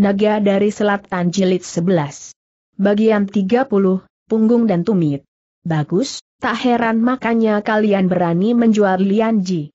Naga dari Selatan Jilid 11. Bagian 30, Punggung dan Tumit. Bagus, tak heran makanya kalian berani menjual Lianji.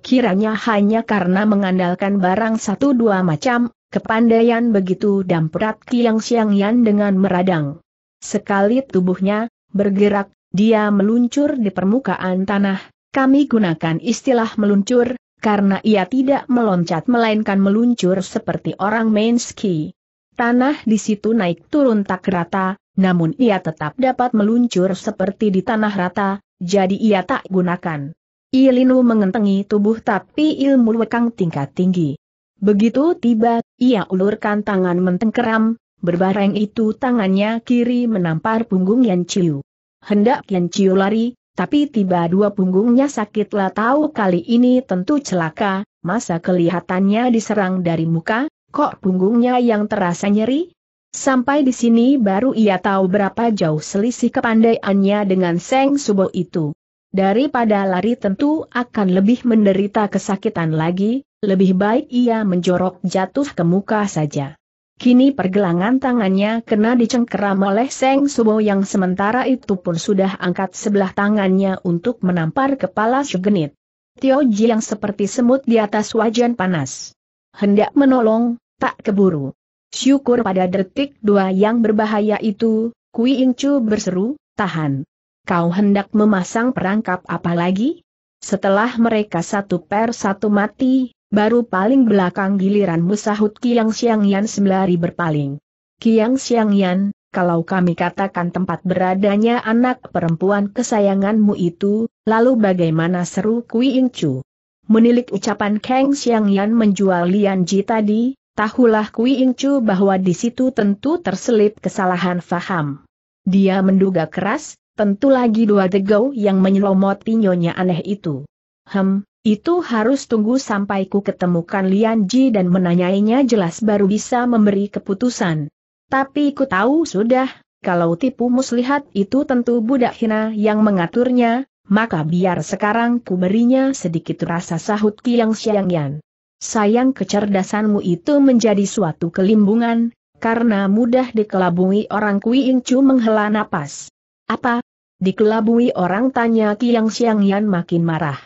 Kiranya hanya karena mengandalkan barang satu dua macam, kepandaian begitu damprat Kiang Siang Yan dengan meradang. Sekali tubuhnya, bergerak, dia meluncur di permukaan tanah, kami gunakan istilah meluncur, karena ia tidak meloncat melainkan meluncur seperti orang main ski. Tanah di situ naik turun tak rata, namun ia tetap dapat meluncur seperti di tanah rata, jadi ia tak gunakan. Ilinu mengentengi tubuh tapi ilmu wekang tingkat tinggi. Begitu tiba, ia ulurkan tangan mentengkeram, berbareng itu tangannya kiri menampar punggung Yan Chiu. Hendak Yan Chiu lari, tapi tiba dua punggungnya sakitlah tahu kali ini tentu celaka, masa kelihatannya diserang dari muka, kok punggungnya yang terasa nyeri? Sampai di sini baru ia tahu berapa jauh selisih kepandaiannya dengan Seng Subo itu. Daripada lari tentu akan lebih menderita kesakitan lagi, lebih baik ia menjorok jatuh ke muka saja. Kini pergelangan tangannya kena dicengkeram oleh Seng Subo yang sementara itu pun sudah angkat sebelah tangannya untuk menampar kepala Sugenit. Tio Ji yang seperti semut di atas wajan panas. Hendak menolong, tak keburu. Syukur pada detik dua yang berbahaya itu, Kui Chu berseru, tahan. Kau hendak memasang perangkap apa lagi? Setelah mereka satu per satu mati, Baru paling belakang giliran musahut Kiang Xiangyan sembari berpaling. Kiang Xiangyan, kalau kami katakan tempat beradanya anak perempuan kesayanganmu itu, lalu bagaimana seru Kui Chu? Menilik ucapan Kang Xiangyan menjual Lian Ji tadi, tahulah Kui Chu bahwa di situ tentu terselip kesalahan faham. Dia menduga keras, tentu lagi dua degau yang menyelomot nyonya aneh itu. Hem, itu harus tunggu sampai ku ketemukan Lian Ji dan menanyainya jelas baru bisa memberi keputusan. Tapi ku tahu sudah, kalau tipu muslihat itu tentu budak hina yang mengaturnya, maka biar sekarang ku berinya sedikit rasa sahut Kiang yan. Sayang kecerdasanmu itu menjadi suatu kelimbungan, karena mudah dikelabui orang Kui Incu menghela napas. Apa? Dikelabui orang tanya Kiang Xiangyan makin marah.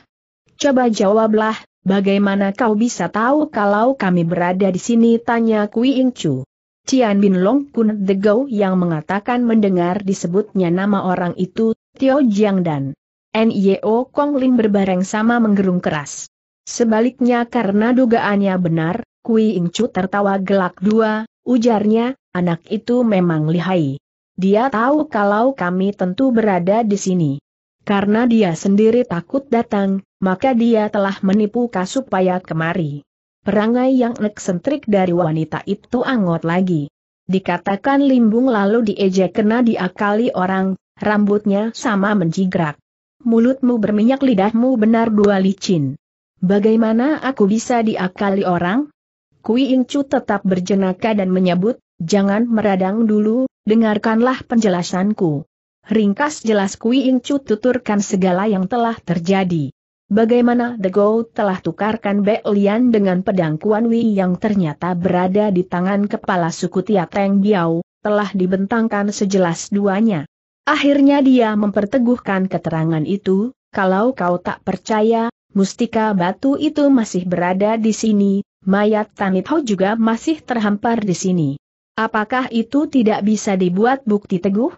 Coba jawablah, bagaimana kau bisa tahu kalau kami berada di sini? Tanya Kui Ing Chu. Tian Bin Long Kun The Go yang mengatakan mendengar disebutnya nama orang itu, Tio Jiang dan N.Y.O. Kong Lin berbareng sama menggerung keras. Sebaliknya karena dugaannya benar, Kui Ing Chu tertawa gelak dua, ujarnya, anak itu memang lihai. Dia tahu kalau kami tentu berada di sini. Karena dia sendiri takut datang, maka dia telah menipu kasupaya kemari. Perangai yang eksentrik dari wanita itu angot lagi. Dikatakan limbung lalu diejek kena diakali orang, rambutnya sama menjigrak. Mulutmu berminyak lidahmu benar dua licin. Bagaimana aku bisa diakali orang? Kui Incu tetap berjenaka dan menyebut, jangan meradang dulu, dengarkanlah penjelasanku. Ringkas jelas Kui Chu tuturkan segala yang telah terjadi. Bagaimana The Go telah tukarkan Bek dengan pedang Kuan Wei yang ternyata berada di tangan kepala suku Tiateng Biao, telah dibentangkan sejelas duanya. Akhirnya dia memperteguhkan keterangan itu, kalau kau tak percaya, mustika batu itu masih berada di sini, mayat Tanitho juga masih terhampar di sini. Apakah itu tidak bisa dibuat bukti teguh?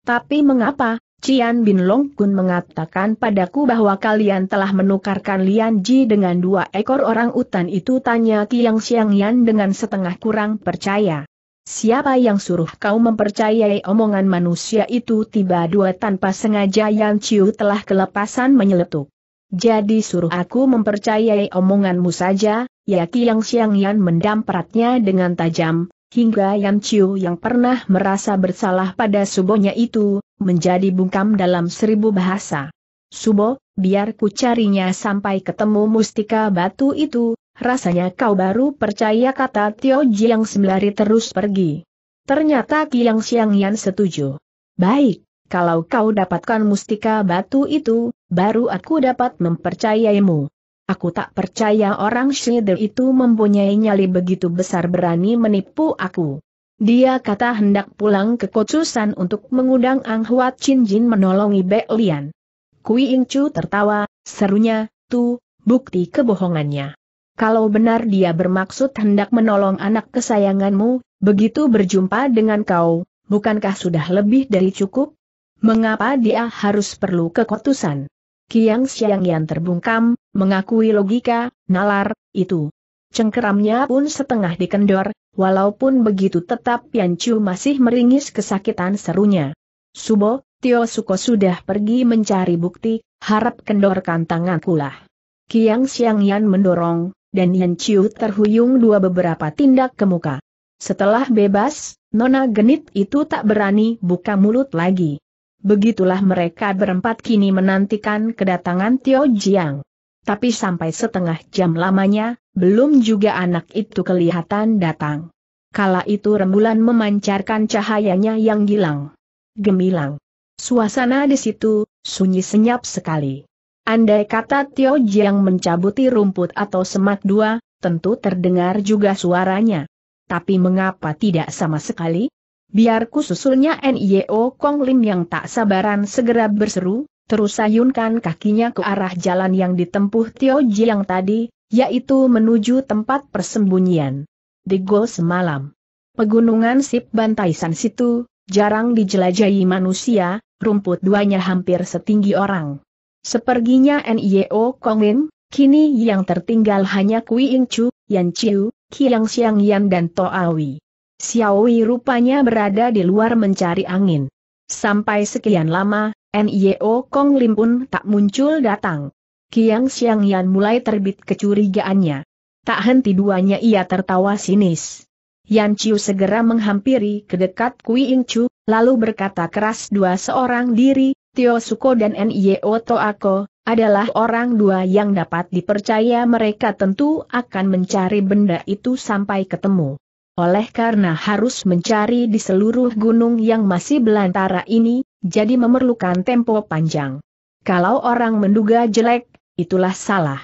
Tapi mengapa, Cian Bin Long Kun mengatakan padaku bahwa kalian telah menukarkan Lian Ji dengan dua ekor orang utan itu tanya Kiang Xiang Yan dengan setengah kurang percaya. Siapa yang suruh kau mempercayai omongan manusia itu tiba dua tanpa sengaja Yan Chiu telah kelepasan menyeletuk. Jadi suruh aku mempercayai omonganmu saja, ya Kiang Xiang Yan mendampratnya dengan tajam, Hingga Yam Chiu yang pernah merasa bersalah pada subonya itu, menjadi bungkam dalam seribu bahasa. Subo, biar ku carinya sampai ketemu mustika batu itu, rasanya kau baru percaya kata Tio Jiang sembari terus pergi. Ternyata Kiang Xiang Yan setuju. Baik, kalau kau dapatkan mustika batu itu, baru aku dapat mempercayaimu. Aku tak percaya orang Shider itu mempunyai nyali begitu besar berani menipu aku. Dia kata hendak pulang ke Kocusan untuk mengundang Ang Huat Chin Jin menolongi Bek Lian. Kui Ing Chu tertawa, serunya, tu, bukti kebohongannya. Kalau benar dia bermaksud hendak menolong anak kesayanganmu, begitu berjumpa dengan kau, bukankah sudah lebih dari cukup? Mengapa dia harus perlu kekotusan? Kiang Siang yang terbungkam, mengakui logika, nalar, itu. Cengkeramnya pun setengah dikendor, walaupun begitu tetap Pian Chu masih meringis kesakitan serunya. Subo, Tio Suko sudah pergi mencari bukti, harap kendorkan tanganku lah. Kiang Siang Yan mendorong, dan Yan Chu terhuyung dua beberapa tindak ke muka. Setelah bebas, Nona genit itu tak berani buka mulut lagi. Begitulah mereka berempat kini menantikan kedatangan Tio Jiang. Tapi sampai setengah jam lamanya, belum juga anak itu kelihatan datang. Kala itu rembulan memancarkan cahayanya yang gilang. Gemilang. Suasana di situ, sunyi senyap sekali. Andai kata Tio Jiang mencabuti rumput atau semak dua, tentu terdengar juga suaranya. Tapi mengapa tidak sama sekali? biar kususulnya NIO Kong Lim yang tak sabaran segera berseru, terus sayunkan kakinya ke arah jalan yang ditempuh Tio Ji yang tadi, yaitu menuju tempat persembunyian. Di Gol semalam. Pegunungan Sip Bantai San situ, jarang dijelajahi manusia, rumput duanya hampir setinggi orang. Seperginya NIO Kong Lim, kini yang tertinggal hanya Kui Ing Chu, Yan Chiu, Kiang Xiang Yan dan Toawi. Xiaowei rupanya berada di luar mencari angin. Sampai sekian lama, NIO Kong Lim pun tak muncul datang. Kiang Xiang Yan mulai terbit kecurigaannya. Tak henti duanya ia tertawa sinis. Yan Chiu segera menghampiri ke dekat Kui Ying Chu, lalu berkata keras dua seorang diri, Tio Suko dan Nio Toako, adalah orang dua yang dapat dipercaya mereka tentu akan mencari benda itu sampai ketemu. Oleh karena harus mencari di seluruh gunung yang masih belantara ini, jadi memerlukan tempo panjang. Kalau orang menduga jelek, itulah salah.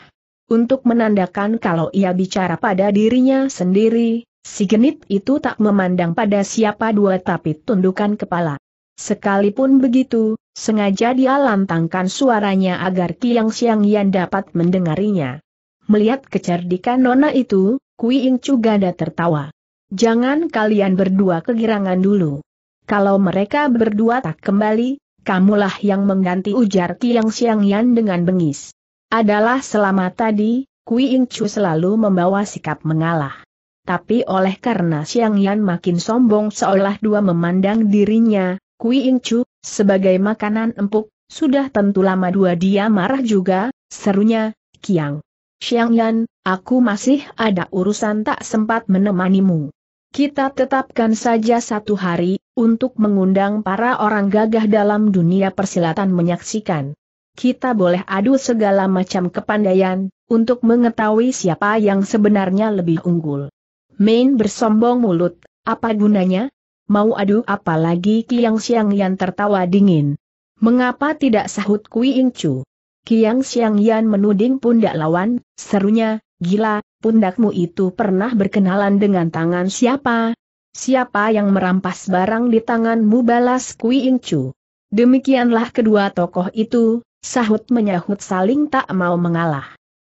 Untuk menandakan kalau ia bicara pada dirinya sendiri, si genit itu tak memandang pada siapa dua tapi tundukan kepala. Sekalipun begitu, sengaja dia lantangkan suaranya agar Kiang Siang Yan dapat mendengarinya. Melihat kecerdikan nona itu, Kui Ing Cuganda tertawa. Jangan kalian berdua kegirangan dulu. Kalau mereka berdua tak kembali, kamulah yang mengganti ujar Kiang Xiangyan dengan bengis. Adalah selama tadi, Kui Ing Chu selalu membawa sikap mengalah. Tapi oleh karena Xiangyan makin sombong seolah dua memandang dirinya, Kui Ing Chu, sebagai makanan empuk, sudah tentu lama dua dia marah juga, serunya, Kiang. Xiangyan, aku masih ada urusan tak sempat menemanimu. Kita tetapkan saja satu hari, untuk mengundang para orang gagah dalam dunia persilatan menyaksikan. Kita boleh adu segala macam kepandaian, untuk mengetahui siapa yang sebenarnya lebih unggul. Main bersombong mulut, apa gunanya? Mau adu apa lagi Kiang Siang Yan tertawa dingin. Mengapa tidak sahut Kui Chu? Kiang Siang Yan menuding pundak lawan, serunya, Gila, pundakmu itu pernah berkenalan dengan tangan siapa? Siapa yang merampas barang di tanganmu balas Kui Incu? Demikianlah kedua tokoh itu, sahut menyahut saling tak mau mengalah.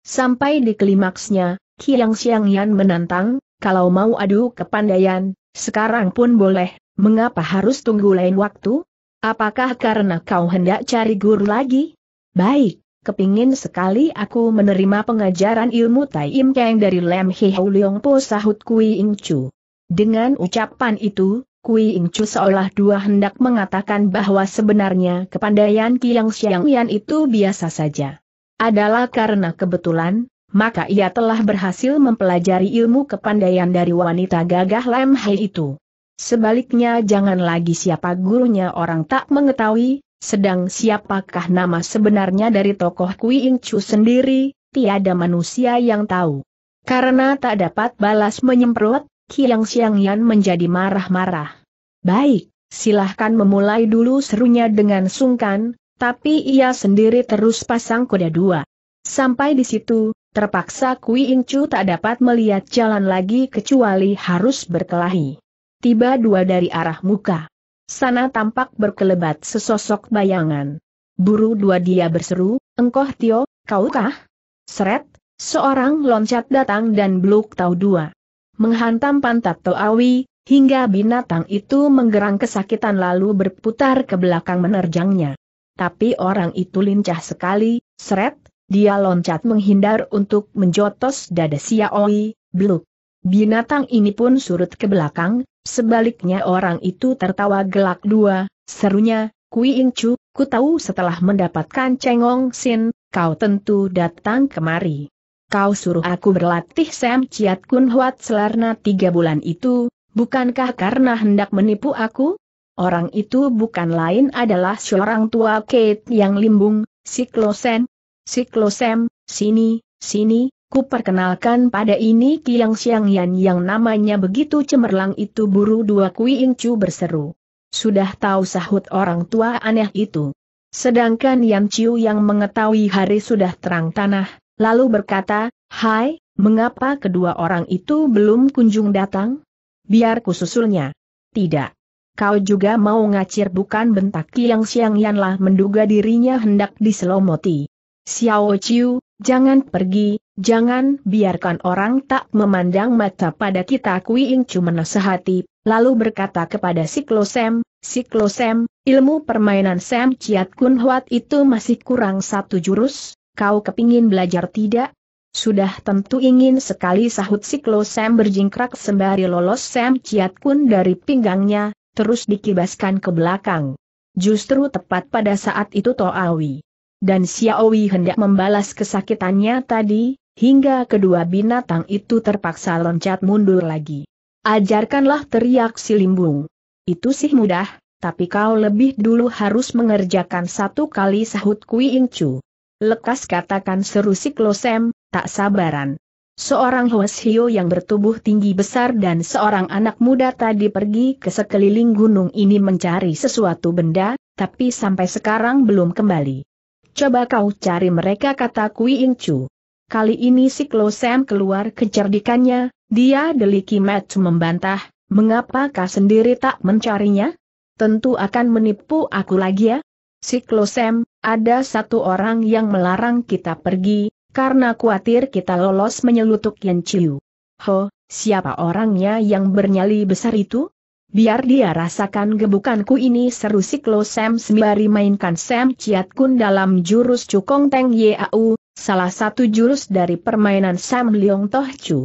Sampai di klimaksnya, Kiang yan menantang, kalau mau adu kepandaian, sekarang pun boleh, mengapa harus tunggu lain waktu? Apakah karena kau hendak cari guru lagi? Baik, Kepingin sekali aku menerima pengajaran ilmu Tai Im Keng dari Lem Hau Leong Po sahut Kui Ing Chu. Dengan ucapan itu, Kui Ing Chu seolah dua hendak mengatakan bahwa sebenarnya kepandaian Kiang Xiang Yan itu biasa saja. Adalah karena kebetulan, maka ia telah berhasil mempelajari ilmu kepandaian dari wanita gagah Lem Hai itu. Sebaliknya jangan lagi siapa gurunya orang tak mengetahui, sedang siapakah nama sebenarnya dari tokoh Kui Ing Chu sendiri, tiada manusia yang tahu. Karena tak dapat balas menyemprot, Kiang Xiang Yan menjadi marah-marah. Baik, silahkan memulai dulu serunya dengan sungkan, tapi ia sendiri terus pasang kuda dua. Sampai di situ, terpaksa Kui Ing Chu tak dapat melihat jalan lagi kecuali harus berkelahi. Tiba dua dari arah muka. Sana tampak berkelebat sesosok bayangan. Buru dua dia berseru, engkoh Tio, kaukah? Seret, seorang loncat datang dan blok tahu dua. Menghantam pantat Toawi, hingga binatang itu menggerang kesakitan lalu berputar ke belakang menerjangnya. Tapi orang itu lincah sekali, seret, dia loncat menghindar untuk menjotos dada Siaoi, blok. Binatang ini pun surut ke belakang, sebaliknya orang itu tertawa gelak dua, serunya, Kui Chu, ku tahu setelah mendapatkan Cengong Sin, kau tentu datang kemari. Kau suruh aku berlatih Sam Chiat Kun Huat selarna tiga bulan itu, bukankah karena hendak menipu aku? Orang itu bukan lain adalah seorang tua Kate yang limbung, Siklosen. Siklosem, sini, sini, perkenalkan pada ini Kiang Yan yang namanya begitu cemerlang itu buru dua Kui Chu berseru. Sudah tahu sahut orang tua aneh itu. Sedangkan Yan Chiu yang mengetahui hari sudah terang tanah, lalu berkata, Hai, mengapa kedua orang itu belum kunjung datang? Biar kususulnya. Tidak. Kau juga mau ngacir bukan bentak Kiang Yan lah menduga dirinya hendak diselomoti. Xiao Chiu, jangan pergi, Jangan biarkan orang tak memandang mata pada kita Kui Ing Chu menasehati, lalu berkata kepada Siklosem, Siklosem, ilmu permainan Sam Chiat Kun Huat itu masih kurang satu jurus, kau kepingin belajar tidak? Sudah tentu ingin sekali sahut Siklosem berjingkrak sembari lolos Sam Chiat Kun dari pinggangnya, terus dikibaskan ke belakang. Justru tepat pada saat itu Toawi dan Xiaowi hendak membalas kesakitannya tadi, hingga kedua binatang itu terpaksa loncat mundur lagi. Ajarkanlah teriak si limbung. Itu sih mudah, tapi kau lebih dulu harus mengerjakan satu kali sahut Kui ingcu. Lekas katakan seru si Klosem, tak sabaran. Seorang Hwasio yang bertubuh tinggi besar dan seorang anak muda tadi pergi ke sekeliling gunung ini mencari sesuatu benda, tapi sampai sekarang belum kembali. Coba kau cari mereka kata Kui Chu. Kali ini si Klosem keluar kecerdikannya, dia deliki Matt membantah, mengapakah sendiri tak mencarinya? Tentu akan menipu aku lagi ya? Si Klosem, ada satu orang yang melarang kita pergi, karena khawatir kita lolos menyelutuk Yan Chiu. Ho, siapa orangnya yang bernyali besar itu? Biar dia rasakan gebukanku ini seru si Klo sembari mainkan Sam Ciat Kun dalam jurus Cukong Teng Yau, Salah satu jurus dari permainan Sam Leong Toh Chu.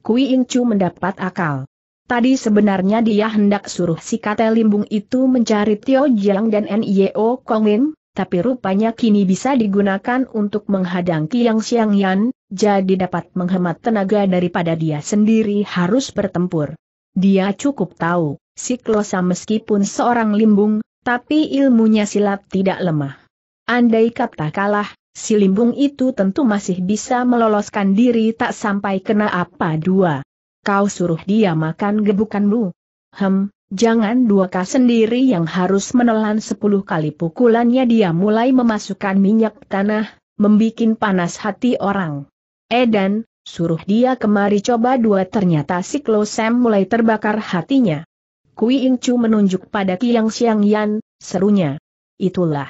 Kui In Chu mendapat akal. Tadi sebenarnya dia hendak suruh si kata limbung itu mencari Tio Jiang dan N.I.O. Kong Lin, tapi rupanya kini bisa digunakan untuk menghadang Kiang Xiang Yan, jadi dapat menghemat tenaga daripada dia sendiri harus bertempur. Dia cukup tahu, Klosa meskipun seorang limbung, tapi ilmunya silat tidak lemah. Andai kata kalah, si limbung itu tentu masih bisa meloloskan diri tak sampai kena apa dua. Kau suruh dia makan gebukanmu. Hem, jangan dua kau sendiri yang harus menelan sepuluh kali pukulannya dia mulai memasukkan minyak tanah, membikin panas hati orang. Edan, suruh dia kemari coba dua ternyata si Klosem mulai terbakar hatinya. Kui Incu menunjuk pada Kiang Xiang Yan, serunya. Itulah.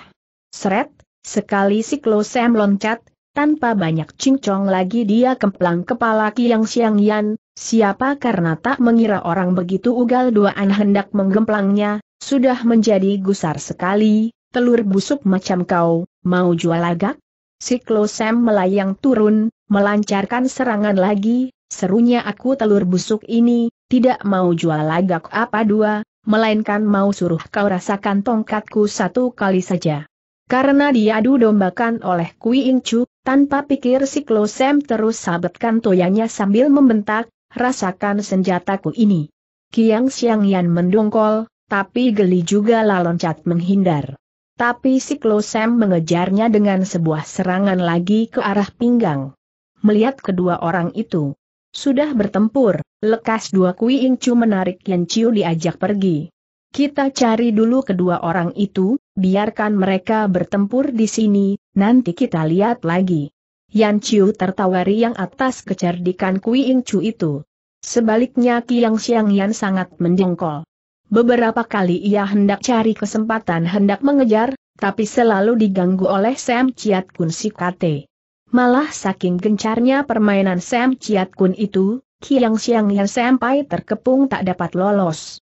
Seret, Sekali siklosem loncat, tanpa banyak cincong lagi dia kemplang kepala Kiang Siang Yan, siapa karena tak mengira orang begitu ugal dua duaan hendak menggemplangnya, sudah menjadi gusar sekali, telur busuk macam kau, mau jual agak? Siklosem melayang turun, melancarkan serangan lagi, serunya aku telur busuk ini, tidak mau jual agak apa dua, melainkan mau suruh kau rasakan tongkatku satu kali saja. Karena diadu dombakan oleh Kui Incu, tanpa pikir si Klosem terus sabetkan toyanya sambil membentak, rasakan senjataku ini. Kiang Siang Yan mendongkol, tapi geli juga lah loncat menghindar. Tapi si Klosem mengejarnya dengan sebuah serangan lagi ke arah pinggang. Melihat kedua orang itu, sudah bertempur, lekas dua Kui Incu menarik Yan Chiu diajak pergi. Kita cari dulu kedua orang itu, biarkan mereka bertempur di sini, nanti kita lihat lagi. Yan Chiu tertawa riang atas kecerdikan Kui Ing Chu itu. Sebaliknya Tiang Xiang Yan sangat menjengkol. Beberapa kali ia hendak cari kesempatan hendak mengejar, tapi selalu diganggu oleh Sam Chiat Kun si Kate. Malah saking gencarnya permainan Sam Chiat Kun itu, Kiang Xiang Yan sampai terkepung tak dapat lolos.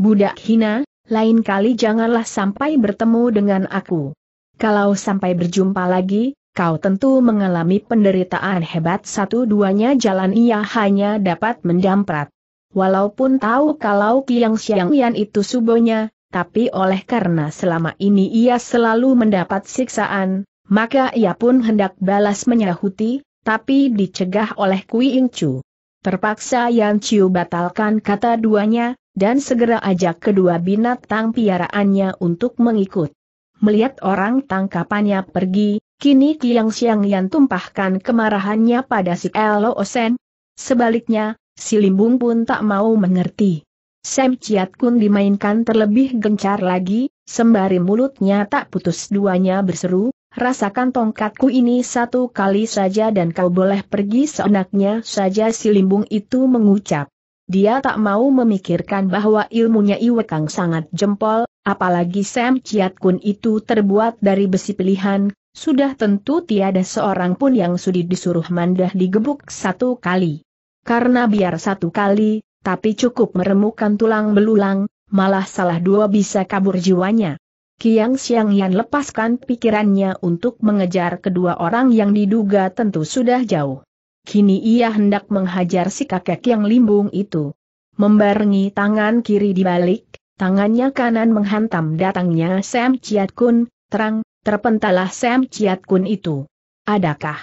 Budak hina, lain kali janganlah sampai bertemu dengan aku. Kalau sampai berjumpa lagi, kau tentu mengalami penderitaan hebat satu-duanya jalan ia hanya dapat mendamprat. Walaupun tahu kalau Kiang Yan itu subonya, tapi oleh karena selama ini ia selalu mendapat siksaan, maka ia pun hendak balas menyahuti, tapi dicegah oleh Kui Ing Chu. Terpaksa Yan Chiu batalkan kata duanya, dan segera ajak kedua binatang piaraannya untuk mengikut. Melihat orang tangkapannya pergi, kini Kiang Siang Yan tumpahkan kemarahannya pada si Elo Osen. Sebaliknya, si Limbung pun tak mau mengerti. Sam Chiat Kun dimainkan terlebih gencar lagi, sembari mulutnya tak putus duanya berseru, rasakan tongkatku ini satu kali saja dan kau boleh pergi seenaknya saja si Limbung itu mengucap. Dia tak mau memikirkan bahwa ilmunya Iwekang sangat jempol, apalagi Sam Chiat Kun itu terbuat dari besi pilihan, sudah tentu tiada seorang pun yang sudi disuruh mandah digebuk satu kali. Karena biar satu kali, tapi cukup meremukan tulang belulang, malah salah dua bisa kabur jiwanya. Kiang Siang Yan lepaskan pikirannya untuk mengejar kedua orang yang diduga tentu sudah jauh. Kini ia hendak menghajar si kakek yang limbung itu. Membarengi tangan kiri dibalik, tangannya kanan menghantam datangnya Sam Chiat Kun, terang, terpentalah Sam Chiat Kun itu. Adakah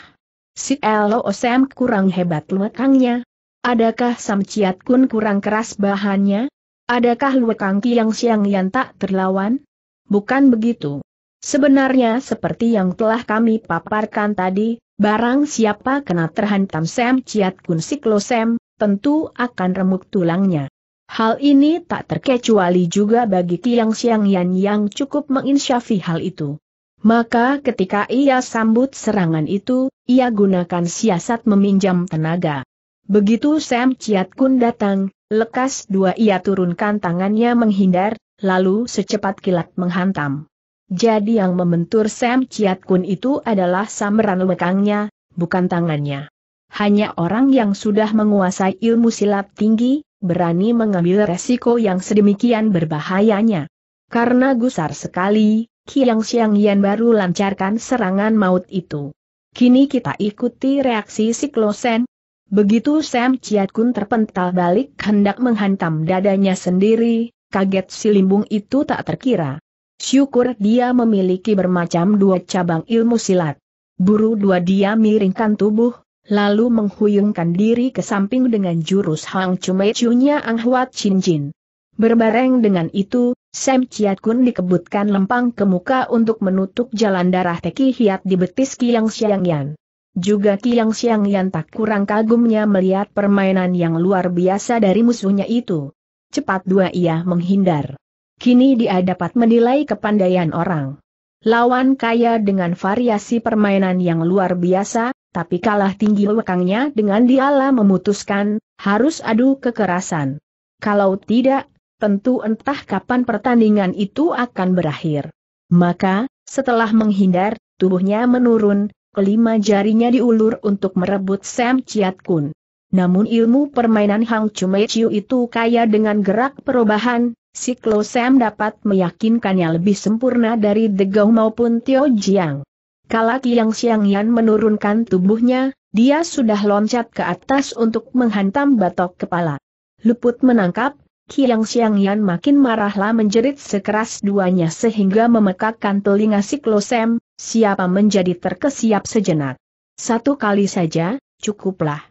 si o Sam kurang hebat lekangnya? Adakah Sam Chiat Kun kurang keras bahannya? Adakah lekang yang siang yang tak terlawan? Bukan begitu. Sebenarnya seperti yang telah kami paparkan tadi, Barang siapa kena terhantam Sam Ciat Kun Sam, tentu akan remuk tulangnya. Hal ini tak terkecuali juga bagi Tiang Siang Yan yang cukup menginsyafi hal itu. Maka ketika ia sambut serangan itu, ia gunakan siasat meminjam tenaga. Begitu Sam Ciat Kun datang, lekas dua ia turunkan tangannya menghindar, lalu secepat kilat menghantam. Jadi yang membentur Sam Ciat Kun itu adalah samaran lekangnya, bukan tangannya. Hanya orang yang sudah menguasai ilmu silat tinggi, berani mengambil resiko yang sedemikian berbahayanya. Karena gusar sekali, Kiang Xiang Yan baru lancarkan serangan maut itu. Kini kita ikuti reaksi Siklosen. Begitu Sam Chiat Kun terpental balik hendak menghantam dadanya sendiri, kaget si limbung itu tak terkira. Syukur dia memiliki bermacam dua cabang ilmu silat. Buru dua dia miringkan tubuh, lalu menghuyungkan diri ke samping dengan jurus Hang Chume Ang Huat Chin Jin. Berbareng dengan itu, Sam Chiat Kun dikebutkan lempang ke muka untuk menutup jalan darah Teki Hiat di betis Kiang Siang Yan. Juga Kiang Siang Yan tak kurang kagumnya melihat permainan yang luar biasa dari musuhnya itu. Cepat dua ia menghindar. Kini dia dapat menilai kepandaian orang. Lawan kaya dengan variasi permainan yang luar biasa, tapi kalah tinggi lekangnya dengan dialah memutuskan, harus adu kekerasan. Kalau tidak, tentu entah kapan pertandingan itu akan berakhir. Maka, setelah menghindar, tubuhnya menurun, kelima jarinya diulur untuk merebut Sam Chiat Kun. Namun ilmu permainan Hang Chiu itu kaya dengan gerak perubahan, Siklo Sam dapat meyakinkannya lebih sempurna dari Degau maupun Tio Jiang. Kala Kiang Yan menurunkan tubuhnya, dia sudah loncat ke atas untuk menghantam batok kepala. Luput menangkap, Kiang Yan makin marahlah menjerit sekeras duanya sehingga memekakkan telinga Siklo Sam, siapa menjadi terkesiap sejenak. Satu kali saja, cukuplah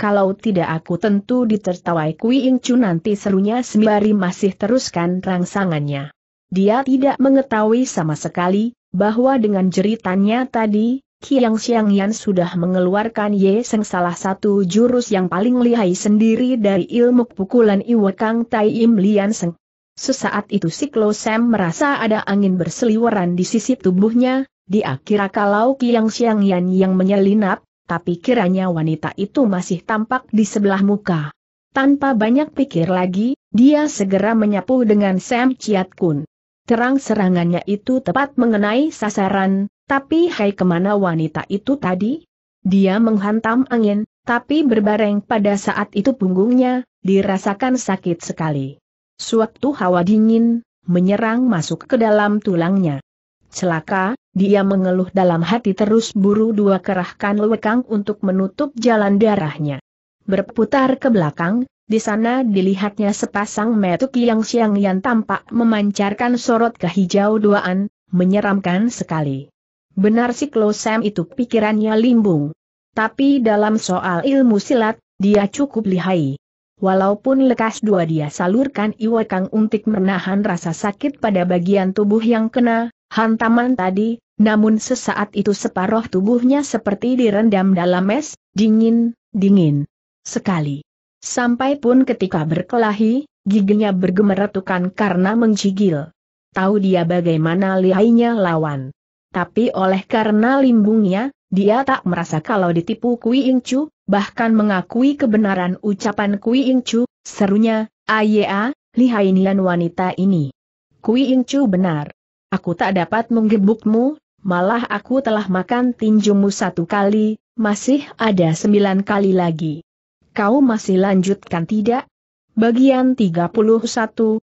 kalau tidak aku tentu ditertawai Kui Ing Chu nanti serunya sembari masih teruskan rangsangannya. Dia tidak mengetahui sama sekali, bahwa dengan jeritannya tadi, Kiang Xiang Yan sudah mengeluarkan Ye Seng salah satu jurus yang paling lihai sendiri dari ilmu pukulan Kang Tai Im Lian Seng. Sesaat itu Siklo Sam merasa ada angin berseliweran di sisi tubuhnya, Di kira kalau Kiang Xiang Yan yang menyelinap, tapi kiranya wanita itu masih tampak di sebelah muka. Tanpa banyak pikir lagi, dia segera menyapu dengan Sam Chiat Kun. Terang serangannya itu tepat mengenai sasaran, tapi hai kemana wanita itu tadi? Dia menghantam angin, tapi berbareng pada saat itu punggungnya, dirasakan sakit sekali. Suatu hawa dingin, menyerang masuk ke dalam tulangnya celaka, dia mengeluh dalam hati terus buru dua kerahkan lewekang untuk menutup jalan darahnya. Berputar ke belakang, di sana dilihatnya sepasang metuk yang siang yang tampak memancarkan sorot kehijau duaan, menyeramkan sekali. Benar si Klosem itu pikirannya limbung. Tapi dalam soal ilmu silat, dia cukup lihai. Walaupun lekas dua dia salurkan iwakang untuk menahan rasa sakit pada bagian tubuh yang kena, hantaman tadi, namun sesaat itu separuh tubuhnya seperti direndam dalam es, dingin, dingin. Sekali. Sampai pun ketika berkelahi, giginya bergemeretukan karena mencigil. Tahu dia bagaimana lihainya lawan. Tapi oleh karena limbungnya, dia tak merasa kalau ditipu Kui Incu, bahkan mengakui kebenaran ucapan Kui Incu, serunya, Ayea, ah, lihainian wanita ini. Kui Incu benar. Aku tak dapat menggebukmu, malah aku telah makan tinjumu satu kali, masih ada sembilan kali lagi. Kau masih lanjutkan tidak? Bagian 31,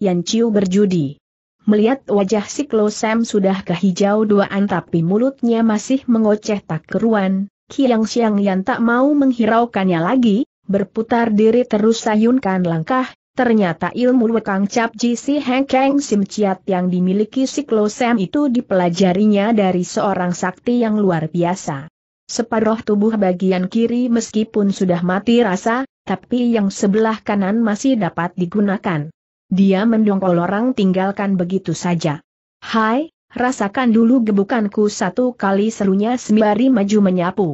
Yan Ciu berjudi. Melihat wajah Siklo Siklosem sudah kehijau duaan, tapi mulutnya masih mengoceh tak keruan, Kiang siang yang tak mau menghiraukannya lagi, berputar diri terus sayunkan langkah, Ternyata ilmu Wekang Cap Ji Si Heng Kang Sim Chiat yang dimiliki si itu dipelajarinya dari seorang sakti yang luar biasa. Separuh tubuh bagian kiri meskipun sudah mati rasa, tapi yang sebelah kanan masih dapat digunakan. Dia mendongkol orang tinggalkan begitu saja. Hai, rasakan dulu gebukanku satu kali serunya sembari maju menyapu.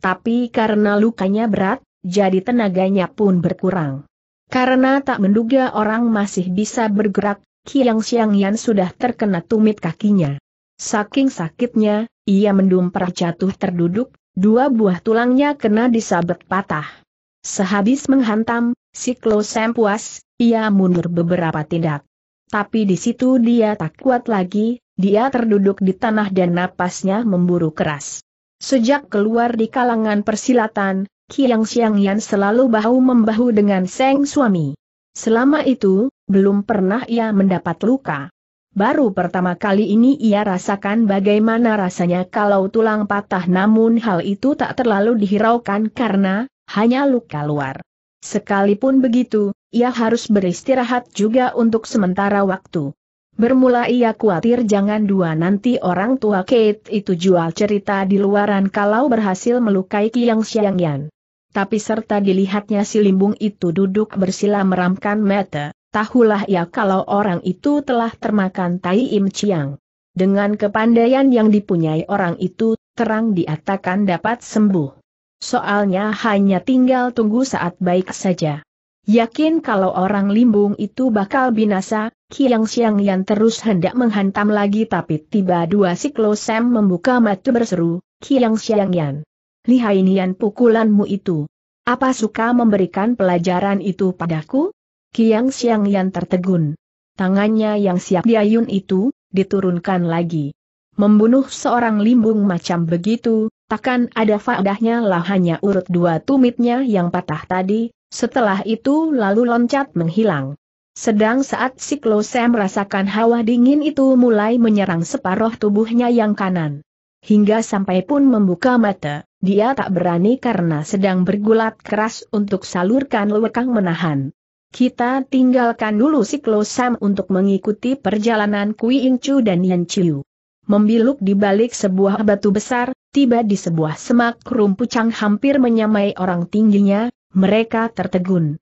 Tapi karena lukanya berat, jadi tenaganya pun berkurang. Karena tak menduga orang masih bisa bergerak, Kiang Xiang Yan sudah terkena tumit kakinya. Saking sakitnya, ia mendung jatuh terduduk, dua buah tulangnya kena disabet patah. Sehabis menghantam, siklo sempuas, ia mundur beberapa tindak. Tapi di situ dia tak kuat lagi, dia terduduk di tanah dan napasnya memburu keras. Sejak keluar di kalangan persilatan, Kiang Xiang Yan selalu bahu-membahu dengan Seng suami. Selama itu, belum pernah ia mendapat luka. Baru pertama kali ini ia rasakan bagaimana rasanya kalau tulang patah namun hal itu tak terlalu dihiraukan karena hanya luka luar. Sekalipun begitu, ia harus beristirahat juga untuk sementara waktu. Bermula ia khawatir jangan dua nanti orang tua Kate itu jual cerita di luaran kalau berhasil melukai Kiang Yan tapi serta dilihatnya si limbung itu duduk bersila meramkan mata, tahulah ya kalau orang itu telah termakan tai im ciang. Dengan kepandaian yang dipunyai orang itu, terang diatakan dapat sembuh. Soalnya hanya tinggal tunggu saat baik saja. Yakin kalau orang limbung itu bakal binasa, Kiang Siang yang terus hendak menghantam lagi tapi tiba dua siklosem membuka mata berseru, Kiang Siang Yan lihai nian pukulanmu itu. Apa suka memberikan pelajaran itu padaku? Kiang Siang yang tertegun. Tangannya yang siap diayun itu, diturunkan lagi. Membunuh seorang limbung macam begitu, takkan ada faedahnya lah hanya urut dua tumitnya yang patah tadi, setelah itu lalu loncat menghilang. Sedang saat Siklose merasakan hawa dingin itu mulai menyerang separuh tubuhnya yang kanan. Hingga sampai pun membuka mata. Dia tak berani karena sedang bergulat keras untuk salurkan lewekang menahan. Kita tinggalkan dulu siklus Sam untuk mengikuti perjalanan Kui Chu dan Yan Chiu. Membiluk di balik sebuah batu besar, tiba di sebuah semak yang hampir menyamai orang tingginya, mereka tertegun.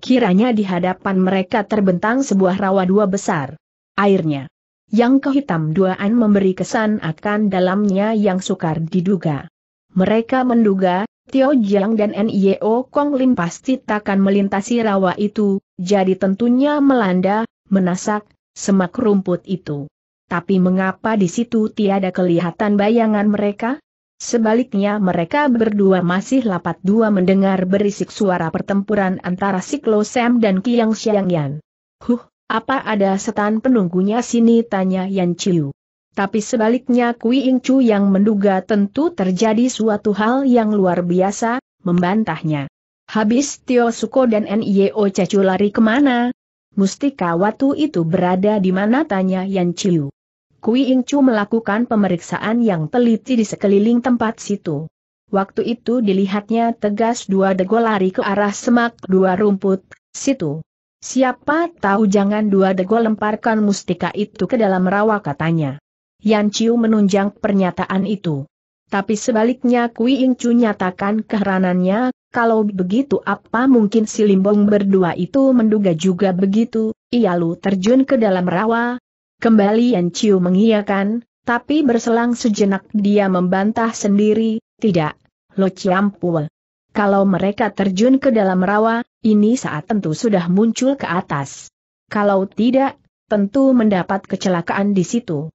Kiranya di hadapan mereka terbentang sebuah rawa dua besar. Airnya. Yang kehitam duaan memberi kesan akan dalamnya yang sukar diduga. Mereka menduga, Tio Jiang dan Nio Kong Lim pasti takkan melintasi rawa itu, jadi tentunya melanda, menasak, semak rumput itu. Tapi mengapa di situ tiada kelihatan bayangan mereka? Sebaliknya mereka berdua masih lapat dua mendengar berisik suara pertempuran antara Siklo Sam dan Kiang Xiangyan. Huh, apa ada setan penunggunya sini tanya Yan Chiu. Tapi sebaliknya Kui Chu yang menduga tentu terjadi suatu hal yang luar biasa, membantahnya. Habis Tio Suko dan Nio Cacu lari kemana? Mustika Watu itu berada di mana tanya Yan Chiu. Kui Chu melakukan pemeriksaan yang teliti di sekeliling tempat situ. Waktu itu dilihatnya tegas dua dego lari ke arah semak dua rumput, situ. Siapa tahu jangan dua dego lemparkan mustika itu ke dalam rawa katanya. Yan Chiu menunjang pernyataan itu. Tapi sebaliknya Kui Ing Chu nyatakan keheranannya, kalau begitu apa mungkin si Limbong berdua itu menduga juga begitu, ia lu terjun ke dalam rawa? Kembali Yan Chiu mengiyakan, tapi berselang sejenak dia membantah sendiri, tidak, lo ciampul. Kalau mereka terjun ke dalam rawa, ini saat tentu sudah muncul ke atas. Kalau tidak, tentu mendapat kecelakaan di situ.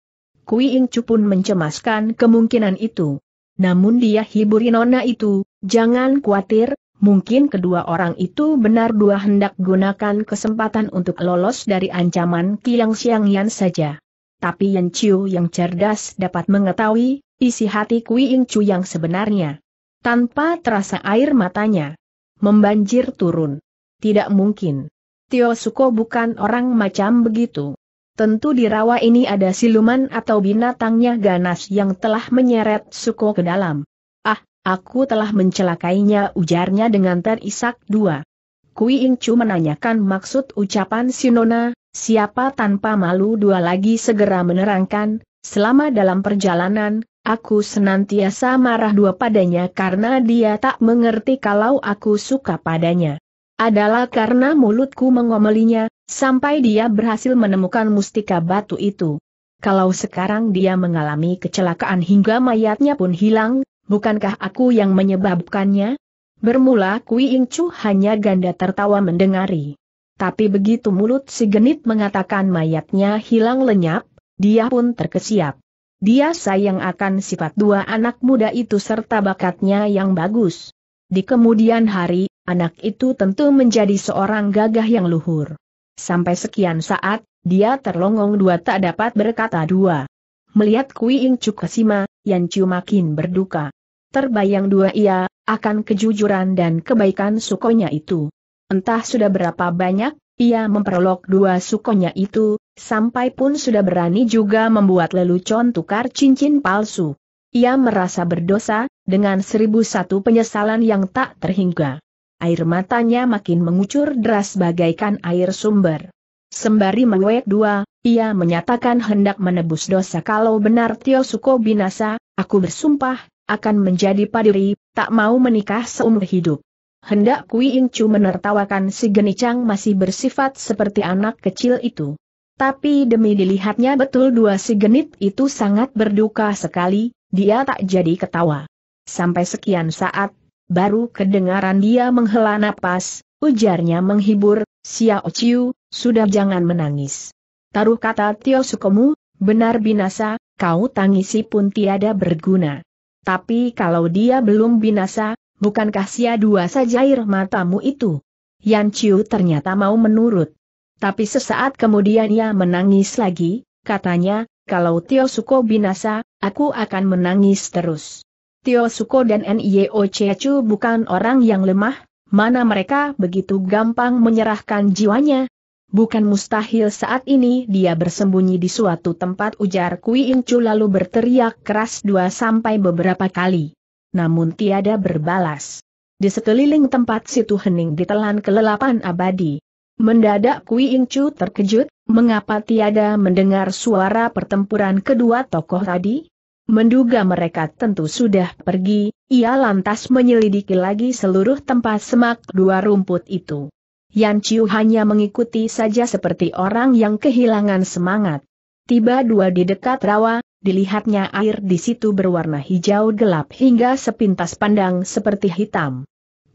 Kui Chu pun mencemaskan kemungkinan itu. Namun dia hiburi nona itu, jangan khawatir, mungkin kedua orang itu benar dua hendak gunakan kesempatan untuk lolos dari ancaman Kiang Siang Yan saja. Tapi Yan Chiu yang cerdas dapat mengetahui isi hati Kui Chu yang sebenarnya. Tanpa terasa air matanya membanjir turun. Tidak mungkin. Tio Suko bukan orang macam begitu. Tentu di rawa ini ada siluman atau binatangnya ganas yang telah menyeret Suko ke dalam. Ah, aku telah mencelakainya ujarnya dengan terisak dua. Kui Incu menanyakan maksud ucapan Sinona, siapa tanpa malu dua lagi segera menerangkan, selama dalam perjalanan, aku senantiasa marah dua padanya karena dia tak mengerti kalau aku suka padanya. Adalah karena mulutku mengomelinya, Sampai dia berhasil menemukan mustika batu itu. Kalau sekarang dia mengalami kecelakaan hingga mayatnya pun hilang, bukankah aku yang menyebabkannya? Bermula Kui Ing Chu hanya ganda tertawa mendengari. Tapi begitu mulut si genit mengatakan mayatnya hilang lenyap, dia pun terkesiap. Dia sayang akan sifat dua anak muda itu serta bakatnya yang bagus. Di kemudian hari, anak itu tentu menjadi seorang gagah yang luhur. Sampai sekian saat, dia terlongong dua tak dapat berkata dua. Melihat Kui Ing Chu Kasima, Yan Chiu makin berduka. Terbayang dua ia, akan kejujuran dan kebaikan sukonya itu. Entah sudah berapa banyak, ia memperolok dua sukonya itu, sampai pun sudah berani juga membuat lelucon tukar cincin palsu. Ia merasa berdosa, dengan seribu satu penyesalan yang tak terhingga air matanya makin mengucur deras bagaikan air sumber. Sembari mewek dua, ia menyatakan hendak menebus dosa kalau benar Tio Suko binasa, aku bersumpah, akan menjadi padiri, tak mau menikah seumur hidup. Hendak Kui Chu menertawakan si Genicang masih bersifat seperti anak kecil itu. Tapi demi dilihatnya betul dua si genit itu sangat berduka sekali, dia tak jadi ketawa. Sampai sekian saat, baru kedengaran dia menghela napas, ujarnya menghibur, Xiao Chiu, sudah jangan menangis. Taruh kata Tio Sukomu, benar binasa, kau tangisi pun tiada berguna. Tapi kalau dia belum binasa, bukankah sia dua saja air matamu itu? Yan Chiu ternyata mau menurut. Tapi sesaat kemudian ia menangis lagi, katanya, kalau Tio Suko binasa, aku akan menangis terus. Tio Suko dan Nio Chechu bukan orang yang lemah, mana mereka begitu gampang menyerahkan jiwanya. Bukan mustahil saat ini dia bersembunyi di suatu tempat ujar Kui Incu lalu berteriak keras dua sampai beberapa kali. Namun tiada berbalas. Di sekeliling tempat situ hening ditelan kelelapan abadi. Mendadak Kui Incu terkejut, mengapa tiada mendengar suara pertempuran kedua tokoh tadi? Menduga mereka tentu sudah pergi, ia lantas menyelidiki lagi seluruh tempat semak dua rumput itu. Yan Chiu hanya mengikuti saja seperti orang yang kehilangan semangat. Tiba dua di dekat rawa, dilihatnya air di situ berwarna hijau gelap hingga sepintas pandang seperti hitam.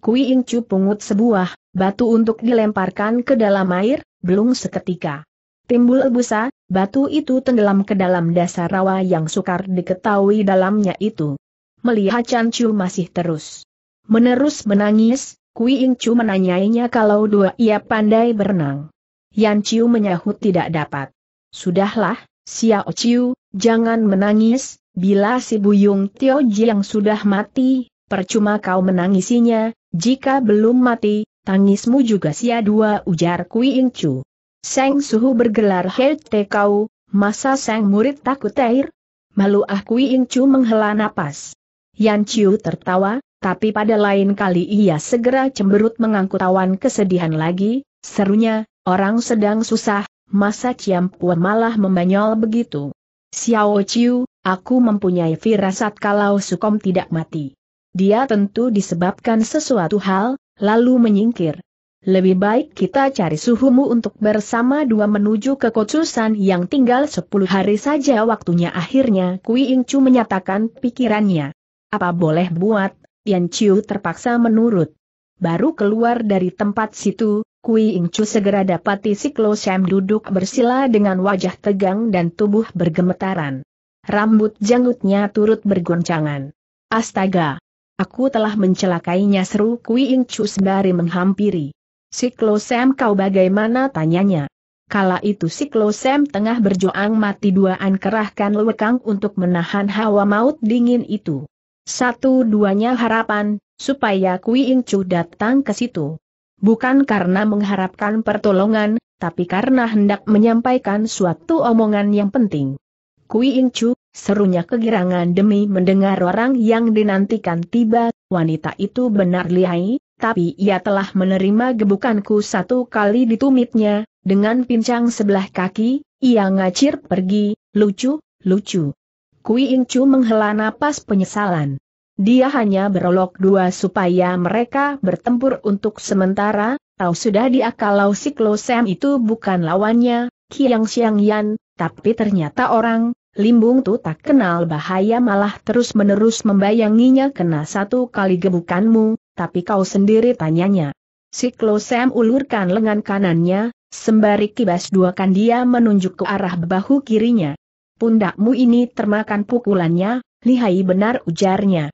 Kui Ing Chiu pungut sebuah batu untuk dilemparkan ke dalam air, belum seketika timbul busa, batu itu tenggelam ke dalam dasar rawa yang sukar diketahui dalamnya itu. Melihat Chan Chu masih terus menerus menangis, Kui Ing Chu menanyainya kalau dua ia pandai berenang. Yan Chiu menyahut tidak dapat. Sudahlah, Xiao Chiu, jangan menangis, bila si Buyung Tio yang sudah mati, percuma kau menangisinya, jika belum mati, tangismu juga sia dua ujar Kui Ing Chu. Seng Suhu bergelar Hei Kau, masa Seng murid takut air? Malu aku ah, Kui Ing Chu menghela napas. Yan Chiu tertawa, tapi pada lain kali ia segera cemberut mengangkut tawan kesedihan lagi, serunya, orang sedang susah, masa Ciam Puan malah membanyol begitu. Xiao Chiu, aku mempunyai firasat kalau Sukom tidak mati. Dia tentu disebabkan sesuatu hal, lalu menyingkir. Lebih baik kita cari suhumu untuk bersama dua menuju ke Kocusan yang tinggal sepuluh hari saja waktunya akhirnya Kui Ing Chu menyatakan pikirannya. Apa boleh buat, Yan Chiu terpaksa menurut. Baru keluar dari tempat situ, Kui Ing Chu segera dapati Siklo Sam duduk bersila dengan wajah tegang dan tubuh bergemetaran. Rambut janggutnya turut bergoncangan. Astaga! Aku telah mencelakainya seru Kui Ing Chu sembari menghampiri. Siklo Sam kau bagaimana tanyanya? Kala itu Siklo Sam tengah berjuang mati duaan kerahkan lewekang untuk menahan hawa maut dingin itu. Satu-duanya harapan, supaya Kui Chu datang ke situ. Bukan karena mengharapkan pertolongan, tapi karena hendak menyampaikan suatu omongan yang penting. Kui Chu, serunya kegirangan demi mendengar orang yang dinantikan tiba, wanita itu benar lihai, tapi ia telah menerima gebukanku satu kali di tumitnya, dengan pincang sebelah kaki, ia ngacir pergi, lucu, lucu. Kui Incu menghela napas penyesalan. Dia hanya berolok dua supaya mereka bertempur untuk sementara, tahu sudah dia kalau si Sam itu bukan lawannya, Kiang Xiang Yan, tapi ternyata orang, Limbung Tu tak kenal bahaya malah terus-menerus membayanginya kena satu kali gebukanmu, tapi kau sendiri tanyanya. Siklosem ulurkan lengan kanannya, sembari kibas dua kan dia menunjuk ke arah bahu kirinya. Pundakmu ini termakan pukulannya, lihai benar ujarnya.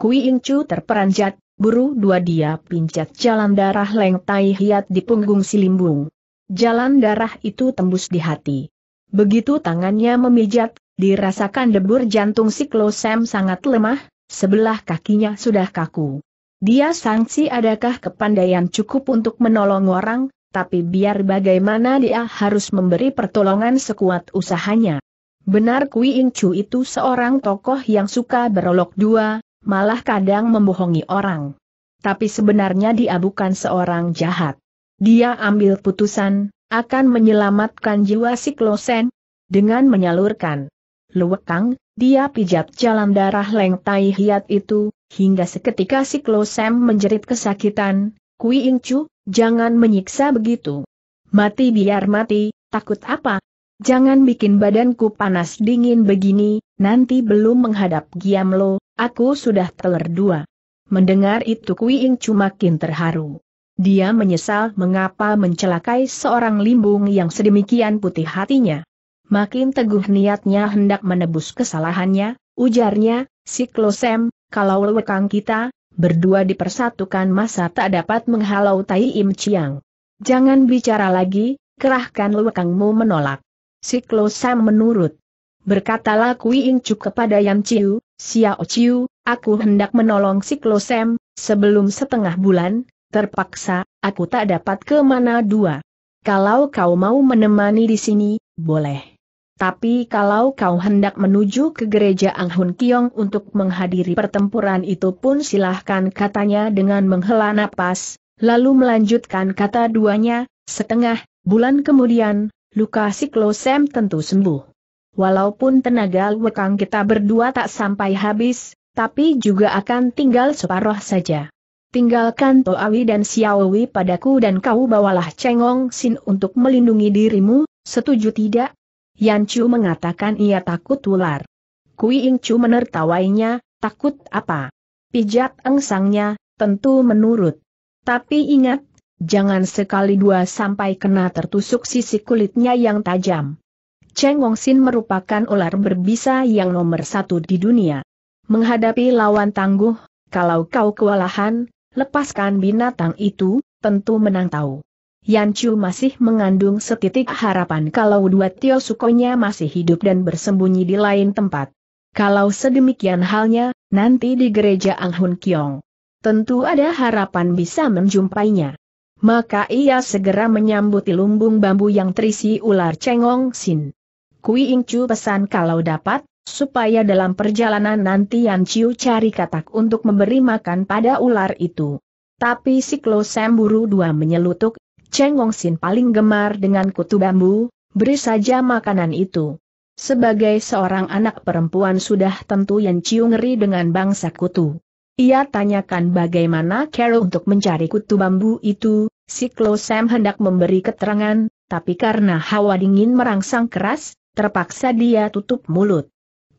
Kui terperanjat, buru dua dia pincat jalan darah leng tai hiat di punggung silimbung. Jalan darah itu tembus di hati. Begitu tangannya memijat, dirasakan debur jantung siklosem sangat lemah, sebelah kakinya sudah kaku. Dia sangsi adakah kepandaian cukup untuk menolong orang, tapi biar bagaimana dia harus memberi pertolongan sekuat usahanya. Benar Kui Ing Chu itu seorang tokoh yang suka berolok dua, malah kadang membohongi orang. Tapi sebenarnya dia bukan seorang jahat. Dia ambil putusan, akan menyelamatkan jiwa si dengan menyalurkan luwekang, dia pijat jalan darah Leng Tai Hiat itu, hingga seketika si Klosem menjerit kesakitan, Kui Ingcu, jangan menyiksa begitu. Mati biar mati, takut apa? Jangan bikin badanku panas dingin begini, nanti belum menghadap Giam Lo, aku sudah teler dua. Mendengar itu Kui Ingcu makin terharu. Dia menyesal mengapa mencelakai seorang limbung yang sedemikian putih hatinya. Makin teguh niatnya hendak menebus kesalahannya, ujarnya, si Klosem, kalau lekang kita, berdua dipersatukan masa tak dapat menghalau Tai Im Chiang. Jangan bicara lagi, kerahkan lekangmu menolak. Siklosam menurut. Berkatalah Kui Chu kepada Yan Chiu, Xiao Chiu, aku hendak menolong Siklosam, sebelum setengah bulan, terpaksa, aku tak dapat ke mana dua. Kalau kau mau menemani di sini, boleh. Tapi kalau kau hendak menuju ke gereja Ang Hun Kiong untuk menghadiri pertempuran itu pun silahkan katanya dengan menghela napas, lalu melanjutkan kata duanya, setengah bulan kemudian, luka siklosem tentu sembuh. Walaupun tenaga lekang kita berdua tak sampai habis, tapi juga akan tinggal separuh saja. Tinggalkan Toawi dan Siawi padaku dan kau bawalah Cengong Sin untuk melindungi dirimu, setuju tidak? Yan Chu mengatakan ia takut ular. Kui Ing Chu menertawainya, takut apa? Pijat engsangnya, tentu menurut. Tapi ingat, jangan sekali dua sampai kena tertusuk sisi kulitnya yang tajam. Cheng Wong Sin merupakan ular berbisa yang nomor satu di dunia. Menghadapi lawan tangguh, kalau kau kewalahan, lepaskan binatang itu, tentu menang tahu. Yan Chu masih mengandung setitik harapan kalau dua Tio Sukonya masih hidup dan bersembunyi di lain tempat. Kalau sedemikian halnya, nanti di gereja Ang Hun Kiong. Tentu ada harapan bisa menjumpainya. Maka ia segera menyambut lumbung bambu yang terisi ular cengong sin. Kui Chu pesan kalau dapat, supaya dalam perjalanan nanti Yan Chiu cari katak untuk memberi makan pada ular itu. Tapi siklo Semburu dua menyelutuk, Cheng Wong Sin paling gemar dengan kutu bambu, beri saja makanan itu. Sebagai seorang anak perempuan sudah tentu Yan Chiu ngeri dengan bangsa kutu. Ia tanyakan bagaimana Carol untuk mencari kutu bambu itu, si Klo Sam hendak memberi keterangan, tapi karena hawa dingin merangsang keras, terpaksa dia tutup mulut.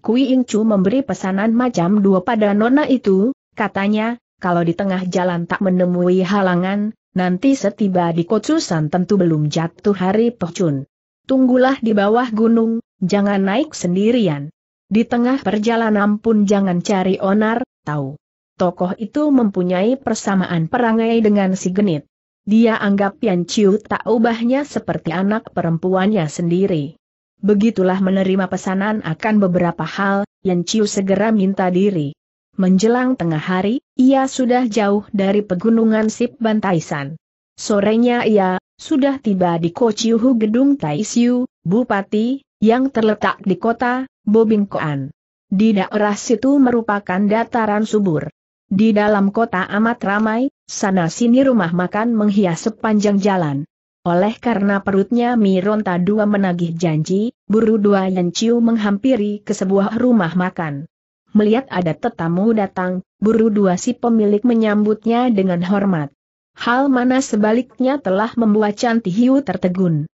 Kui Ing Chu memberi pesanan macam dua pada nona itu, katanya, kalau di tengah jalan tak menemui halangan, Nanti setiba di Kocusan tentu belum jatuh hari pecun. Tunggulah di bawah gunung, jangan naik sendirian. Di tengah perjalanan pun jangan cari onar, tahu. Tokoh itu mempunyai persamaan perangai dengan si genit. Dia anggap Yan Chiu tak ubahnya seperti anak perempuannya sendiri. Begitulah menerima pesanan akan beberapa hal, Yan Chiu segera minta diri menjelang tengah hari, ia sudah jauh dari pegunungan Sip Bantaisan. Sorenya ia, sudah tiba di Kociuhu Gedung Taisyu, Bupati, yang terletak di kota, Bobingkoan. Di daerah situ merupakan dataran subur. Di dalam kota amat ramai, sana-sini rumah makan menghias sepanjang jalan. Oleh karena perutnya Mironta dua menagih janji, buru dua Yanciu menghampiri ke sebuah rumah makan melihat ada tetamu datang, buru dua si pemilik menyambutnya dengan hormat. Hal mana sebaliknya telah membuat Canti Hiu tertegun.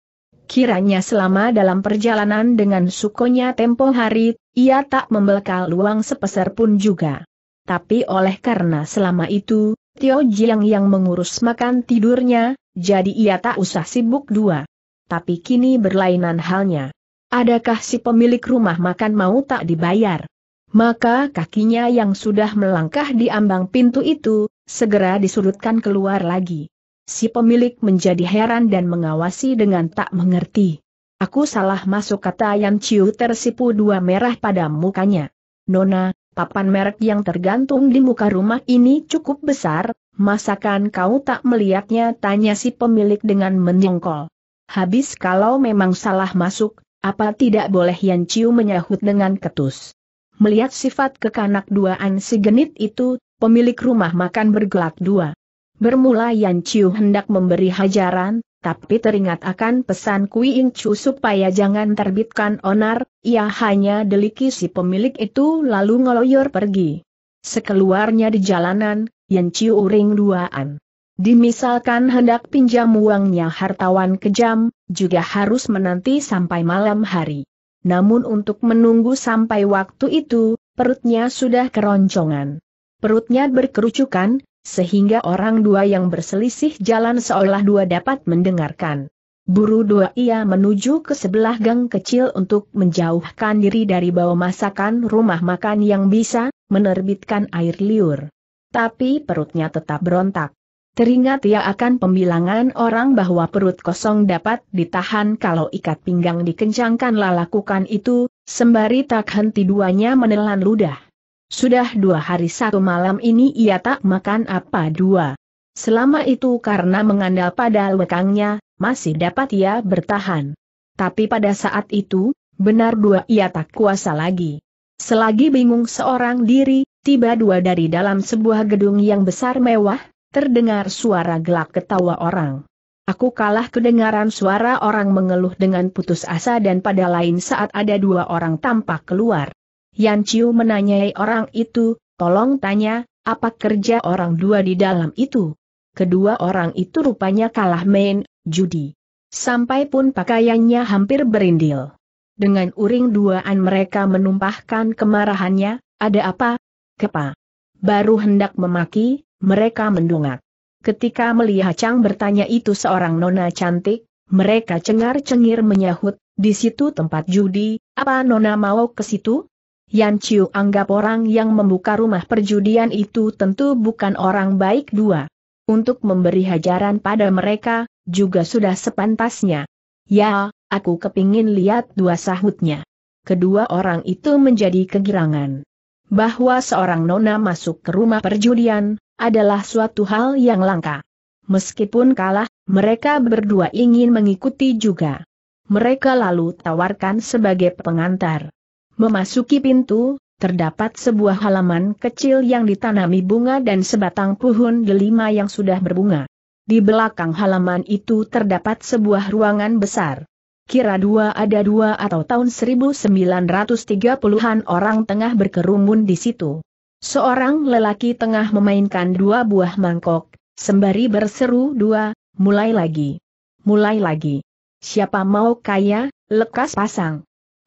Kiranya selama dalam perjalanan dengan sukonya tempo hari, ia tak membekal luang sepeser pun juga. Tapi oleh karena selama itu, Tio Jiang yang mengurus makan tidurnya, jadi ia tak usah sibuk dua. Tapi kini berlainan halnya. Adakah si pemilik rumah makan mau tak dibayar? Maka kakinya yang sudah melangkah di ambang pintu itu, segera disurutkan keluar lagi. Si pemilik menjadi heran dan mengawasi dengan tak mengerti. Aku salah masuk kata Yan Chiu tersipu dua merah pada mukanya. Nona, papan merek yang tergantung di muka rumah ini cukup besar, masakan kau tak melihatnya tanya si pemilik dengan menyongkol. Habis kalau memang salah masuk, apa tidak boleh Yan Chiu menyahut dengan ketus. Melihat sifat kekanak duaan si genit itu, pemilik rumah makan bergelak dua. Bermula Yan Chiu hendak memberi hajaran, tapi teringat akan pesan Kui Ing Chu supaya jangan terbitkan onar, ia hanya deliki si pemilik itu lalu ngeloyor pergi. Sekeluarnya di jalanan, Yan Chiu uring duaan. Dimisalkan hendak pinjam uangnya hartawan kejam, juga harus menanti sampai malam hari. Namun untuk menunggu sampai waktu itu, perutnya sudah keroncongan. Perutnya berkerucukan, sehingga orang dua yang berselisih jalan seolah dua dapat mendengarkan. Buru dua ia menuju ke sebelah gang kecil untuk menjauhkan diri dari bawah masakan rumah makan yang bisa menerbitkan air liur. Tapi perutnya tetap berontak. Teringat ia akan pembilangan orang bahwa perut kosong dapat ditahan kalau ikat pinggang dikencangkan lakukan itu, sembari tak henti duanya menelan ludah. Sudah dua hari satu malam ini ia tak makan apa dua. Selama itu karena mengandal pada lekangnya, masih dapat ia bertahan. Tapi pada saat itu, benar dua ia tak kuasa lagi. Selagi bingung seorang diri, tiba dua dari dalam sebuah gedung yang besar mewah, terdengar suara gelak ketawa orang. Aku kalah kedengaran suara orang mengeluh dengan putus asa dan pada lain saat ada dua orang tampak keluar. Yan Chiu menanyai orang itu, tolong tanya, apa kerja orang dua di dalam itu? Kedua orang itu rupanya kalah main, judi. Sampai pun pakaiannya hampir berindil. Dengan uring duaan mereka menumpahkan kemarahannya, ada apa? Kepa. Baru hendak memaki, mereka mendongak. Ketika melihat Chang bertanya itu seorang nona cantik, mereka cengar-cengir menyahut, di situ tempat judi, apa nona mau ke situ? Yan Chiu anggap orang yang membuka rumah perjudian itu tentu bukan orang baik dua. Untuk memberi hajaran pada mereka, juga sudah sepantasnya. Ya, aku kepingin lihat dua sahutnya. Kedua orang itu menjadi kegirangan. Bahwa seorang nona masuk ke rumah perjudian, adalah suatu hal yang langka. Meskipun kalah, mereka berdua ingin mengikuti juga. Mereka lalu tawarkan sebagai pengantar. Memasuki pintu, terdapat sebuah halaman kecil yang ditanami bunga dan sebatang pohon delima yang sudah berbunga. Di belakang halaman itu terdapat sebuah ruangan besar. Kira dua ada dua atau tahun 1930-an orang tengah berkerumun di situ. Seorang lelaki tengah memainkan dua buah mangkok, sembari berseru dua, mulai lagi. Mulai lagi. Siapa mau kaya, lekas pasang.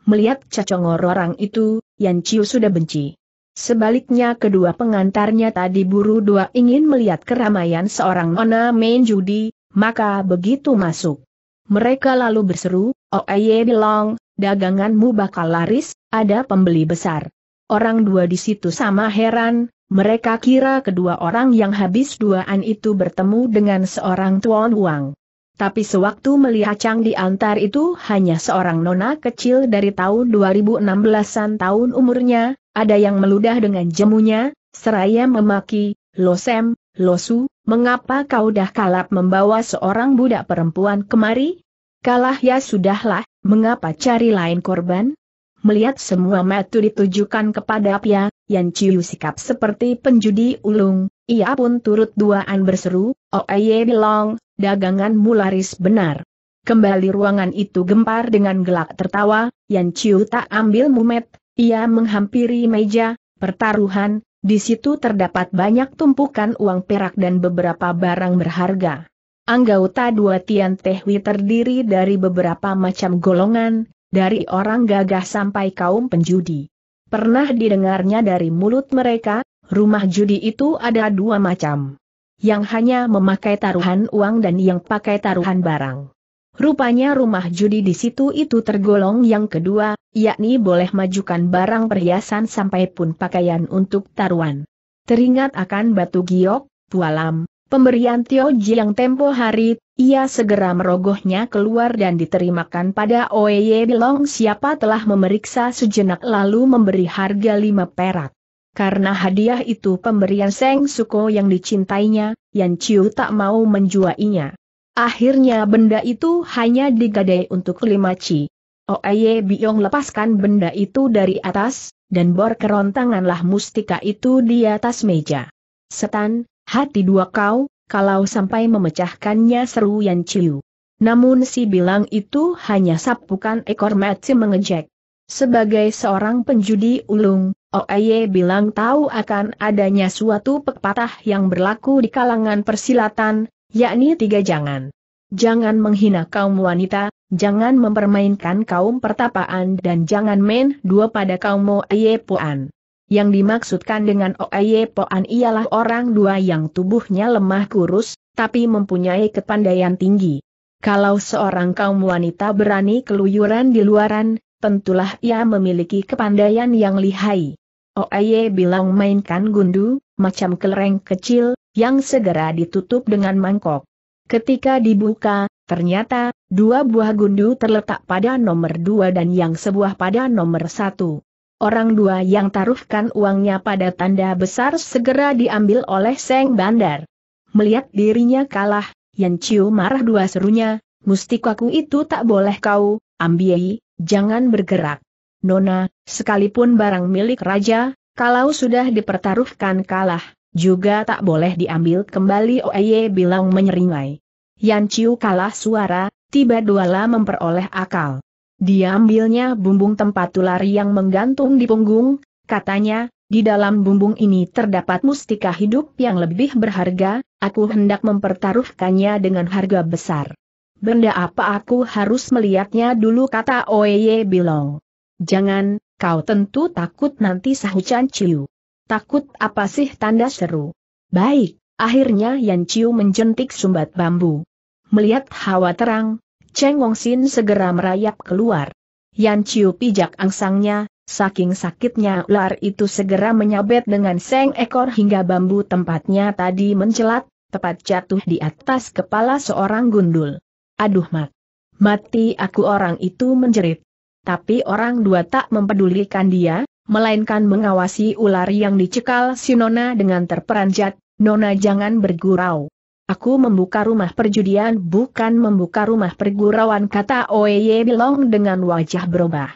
Melihat cacongor orang itu, Yan Chiu sudah benci. Sebaliknya kedua pengantarnya tadi buru dua ingin melihat keramaian seorang nona main judi, maka begitu masuk. Mereka lalu berseru, oh Aye Bilong, daganganmu bakal laris, ada pembeli besar. Orang dua di situ sama heran, mereka kira kedua orang yang habis duaan itu bertemu dengan seorang tuan uang. Tapi sewaktu melihat Chang di antar itu hanya seorang nona kecil dari tahun 2016-an tahun umurnya, ada yang meludah dengan jemunya, seraya memaki, losem, losu, mengapa kau dah kalap membawa seorang budak perempuan kemari? Kalah ya sudahlah, mengapa cari lain korban? melihat semua metu ditujukan kepada Pia, Yan Chiu sikap seperti penjudi ulung, ia pun turut duaan berseru, Oeye Bilong, dagangan mularis benar. Kembali ruangan itu gempar dengan gelak tertawa, Yan Chiu tak ambil mumet, ia menghampiri meja, pertaruhan, di situ terdapat banyak tumpukan uang perak dan beberapa barang berharga. Anggota dua Tian Tehui terdiri dari beberapa macam golongan, dari orang gagah sampai kaum penjudi. Pernah didengarnya dari mulut mereka, rumah judi itu ada dua macam. Yang hanya memakai taruhan uang dan yang pakai taruhan barang. Rupanya rumah judi di situ itu tergolong yang kedua, yakni boleh majukan barang perhiasan sampai pun pakaian untuk taruhan. Teringat akan batu giok, pualam, pemberian Tioji yang tempo hari ia segera merogohnya keluar dan diterimakan pada Oye Bilong siapa telah memeriksa sejenak lalu memberi harga lima perak. Karena hadiah itu pemberian Seng Suko yang dicintainya, Yan Chiu tak mau menjuainya. Akhirnya benda itu hanya digadai untuk lima ci. Oye Biong lepaskan benda itu dari atas, dan bor kerontanganlah mustika itu di atas meja. Setan, hati dua kau, kalau sampai memecahkannya seru yang Chiu. Namun si bilang itu hanya sapukan ekor mati mengejek. Sebagai seorang penjudi ulung, Oeye bilang tahu akan adanya suatu pepatah yang berlaku di kalangan persilatan, yakni tiga jangan. Jangan menghina kaum wanita, jangan mempermainkan kaum pertapaan dan jangan main dua pada kaum Oeye Puan. Yang dimaksudkan dengan Oaye Poan ialah orang dua yang tubuhnya lemah kurus, tapi mempunyai kepandaian tinggi. Kalau seorang kaum wanita berani keluyuran di luaran, tentulah ia memiliki kepandaian yang lihai. Oaye bilang mainkan gundu, macam kelereng kecil, yang segera ditutup dengan mangkok. Ketika dibuka, ternyata, dua buah gundu terletak pada nomor dua dan yang sebuah pada nomor satu. Orang dua yang taruhkan uangnya pada tanda besar segera diambil oleh Seng Bandar. Melihat dirinya kalah, Yan Chiu marah dua serunya, mustikaku itu tak boleh kau, ambiei, jangan bergerak. Nona, sekalipun barang milik raja, kalau sudah dipertaruhkan kalah, juga tak boleh diambil kembali Oeye bilang menyeringai. Yan Chiu kalah suara, tiba dua lah memperoleh akal. Diambilnya bumbung tempat ular yang menggantung di punggung, katanya, di dalam bumbung ini terdapat mustika hidup yang lebih berharga, aku hendak mempertaruhkannya dengan harga besar. Benda apa aku harus melihatnya dulu kata Oye Bilong. Jangan, kau tentu takut nanti sahucan Chan Chiu. Takut apa sih tanda seru? Baik, akhirnya Yan Chiu menjentik sumbat bambu. Melihat hawa terang, Cheng Wong Sin segera merayap keluar. Yan Chiu pijak angsangnya, saking sakitnya ular itu segera menyabet dengan seng ekor hingga bambu tempatnya tadi mencelat, tepat jatuh di atas kepala seorang gundul. Aduh mat. Mati aku orang itu menjerit. Tapi orang dua tak mempedulikan dia, melainkan mengawasi ular yang dicekal si Nona dengan terperanjat, Nona jangan bergurau. Aku membuka rumah perjudian bukan membuka rumah pergurauan kata Oye Bilong dengan wajah berubah.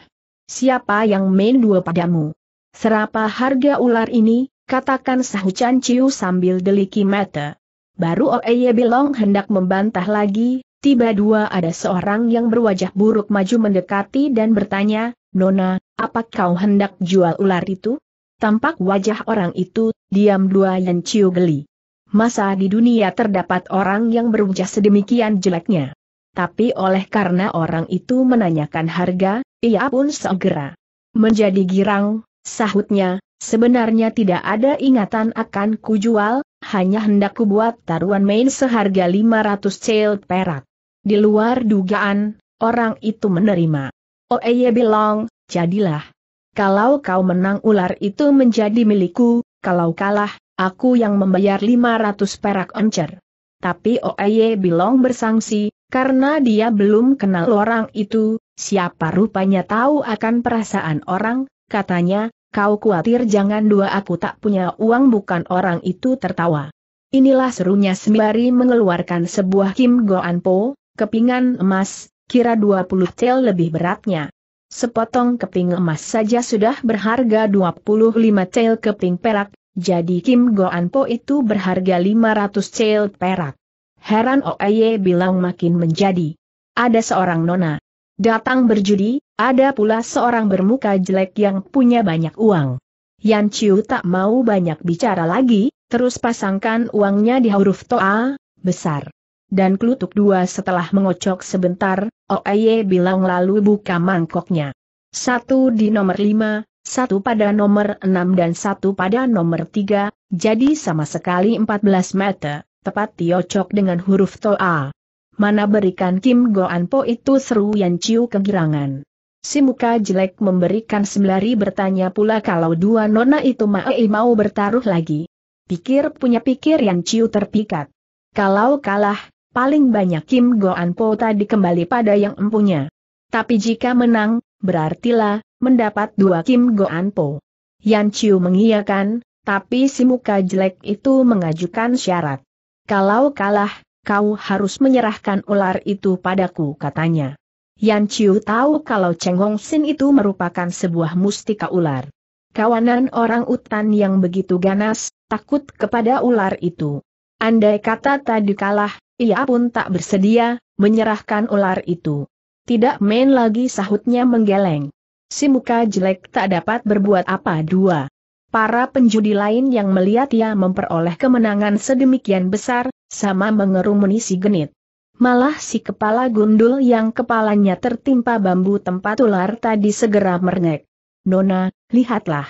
Siapa yang main dua padamu? Serapa harga ular ini, katakan sahucan Ciu sambil deliki mata. Baru Oye Bilong hendak membantah lagi, tiba dua ada seorang yang berwajah buruk maju mendekati dan bertanya, Nona, apa kau hendak jual ular itu? Tampak wajah orang itu, diam dua yang Ciu geli masa di dunia terdapat orang yang berujah sedemikian jeleknya. Tapi oleh karena orang itu menanyakan harga, ia pun segera menjadi girang, sahutnya, sebenarnya tidak ada ingatan akan kujual, hanya hendak kubuat taruhan main seharga 500 cel perak. Di luar dugaan, orang itu menerima. Oh, Oeye iya, bilang, jadilah. Kalau kau menang ular itu menjadi milikku, kalau kalah, aku yang membayar 500 perak encer. Tapi Oeye Bilong bersangsi, karena dia belum kenal orang itu, siapa rupanya tahu akan perasaan orang, katanya, kau khawatir jangan dua aku tak punya uang bukan orang itu tertawa. Inilah serunya sembari mengeluarkan sebuah Kim Goanpo, kepingan emas, kira 20 tel lebih beratnya. Sepotong keping emas saja sudah berharga 25 tel keping perak, jadi Kim Goan Po itu berharga 500 cel perak. Heran Oeye bilang makin menjadi. Ada seorang nona. Datang berjudi, ada pula seorang bermuka jelek yang punya banyak uang. Yan Chiu tak mau banyak bicara lagi, terus pasangkan uangnya di huruf toa, besar. Dan kelutuk dua setelah mengocok sebentar, Oeye bilang lalu buka mangkoknya. Satu di nomor lima, satu pada nomor 6 dan satu pada nomor 3, jadi sama sekali 14 meter, tepat tiocok dengan huruf Toa. Mana berikan Kim Goan Po itu seru yang ciu kegirangan. Si muka jelek memberikan sembari bertanya pula kalau dua nona itu mau mau bertaruh lagi. Pikir punya pikir yang ciu terpikat. Kalau kalah, paling banyak Kim Goan Po tadi kembali pada yang empunya. Tapi jika menang, berartilah, mendapat dua Kim Goan Po. Yan Chiu mengiyakan, tapi si muka jelek itu mengajukan syarat. Kalau kalah, kau harus menyerahkan ular itu padaku katanya. Yan Chiu tahu kalau Cheng Hong Sin itu merupakan sebuah mustika ular. Kawanan orang utan yang begitu ganas, takut kepada ular itu. Andai kata tadi kalah, ia pun tak bersedia, menyerahkan ular itu. Tidak main lagi sahutnya menggeleng si muka jelek tak dapat berbuat apa dua. Para penjudi lain yang melihat ia memperoleh kemenangan sedemikian besar, sama mengerumuni si genit. Malah si kepala gundul yang kepalanya tertimpa bambu tempat ular tadi segera merengek. Nona, lihatlah.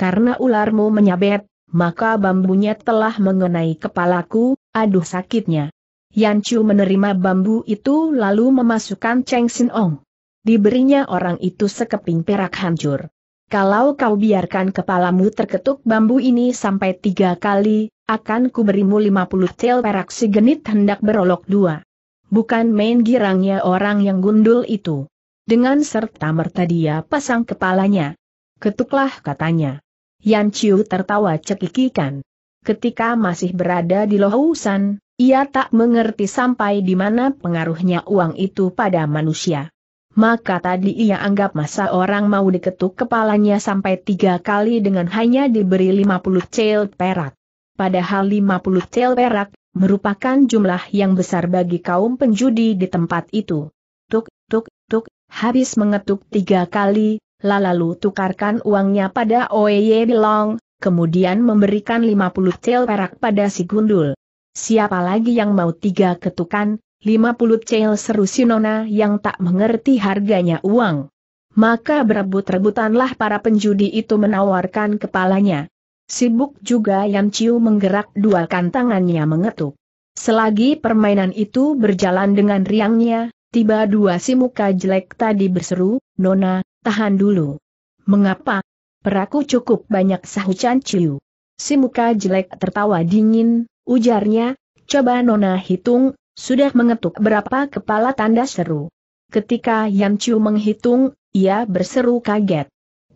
Karena ularmu menyabet, maka bambunya telah mengenai kepalaku, aduh sakitnya. Yancu menerima bambu itu lalu memasukkan Cheng Sin Ong diberinya orang itu sekeping perak hancur. Kalau kau biarkan kepalamu terketuk bambu ini sampai tiga kali, akan kuberimu lima puluh tel perak si genit hendak berolok dua. Bukan main girangnya orang yang gundul itu. Dengan serta merta dia pasang kepalanya. Ketuklah katanya. Yan Chiu tertawa cekikikan. Ketika masih berada di Lohusan, ia tak mengerti sampai di mana pengaruhnya uang itu pada manusia maka tadi ia anggap masa orang mau diketuk kepalanya sampai tiga kali dengan hanya diberi 50 cel perak. Padahal 50 cel perak, merupakan jumlah yang besar bagi kaum penjudi di tempat itu. Tuk, tuk, tuk, habis mengetuk tiga kali, lalu tukarkan uangnya pada Oye Bilong, kemudian memberikan 50 cel perak pada si gundul. Siapa lagi yang mau tiga ketukan, 50 cel seru Sinona yang tak mengerti harganya uang. Maka berebut-rebutanlah para penjudi itu menawarkan kepalanya. Sibuk juga Yan Chiu menggerak dua kantangannya mengetuk. Selagi permainan itu berjalan dengan riangnya, tiba dua si muka jelek tadi berseru, Nona, tahan dulu. Mengapa? Peraku cukup banyak sahut Yan Chiu. Si muka jelek tertawa dingin, ujarnya, coba Nona hitung sudah mengetuk berapa kepala tanda seru. Ketika Yan Chu menghitung, ia berseru kaget.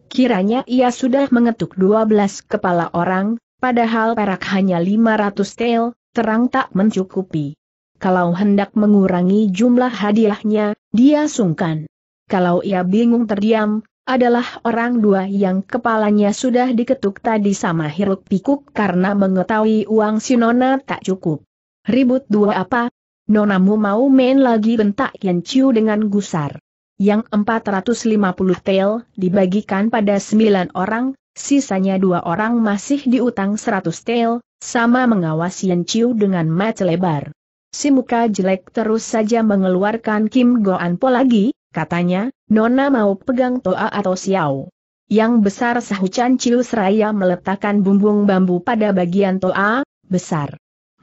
Kiranya ia sudah mengetuk 12 kepala orang, padahal perak hanya 500 tel, terang tak mencukupi. Kalau hendak mengurangi jumlah hadiahnya, dia sungkan. Kalau ia bingung terdiam, adalah orang dua yang kepalanya sudah diketuk tadi sama hiruk pikuk karena mengetahui uang Sinona tak cukup. Ribut dua apa, Nonamu mau main lagi bentak Yan Chiu dengan gusar. Yang 450 tel dibagikan pada 9 orang, sisanya dua orang masih diutang 100 tel, sama mengawasi Yan Chiu dengan mata lebar. Si muka jelek terus saja mengeluarkan Kim Goan Po lagi, katanya, Nona mau pegang Toa atau Xiao. Yang besar sahucan Chiu seraya meletakkan bumbung bambu pada bagian Toa, besar.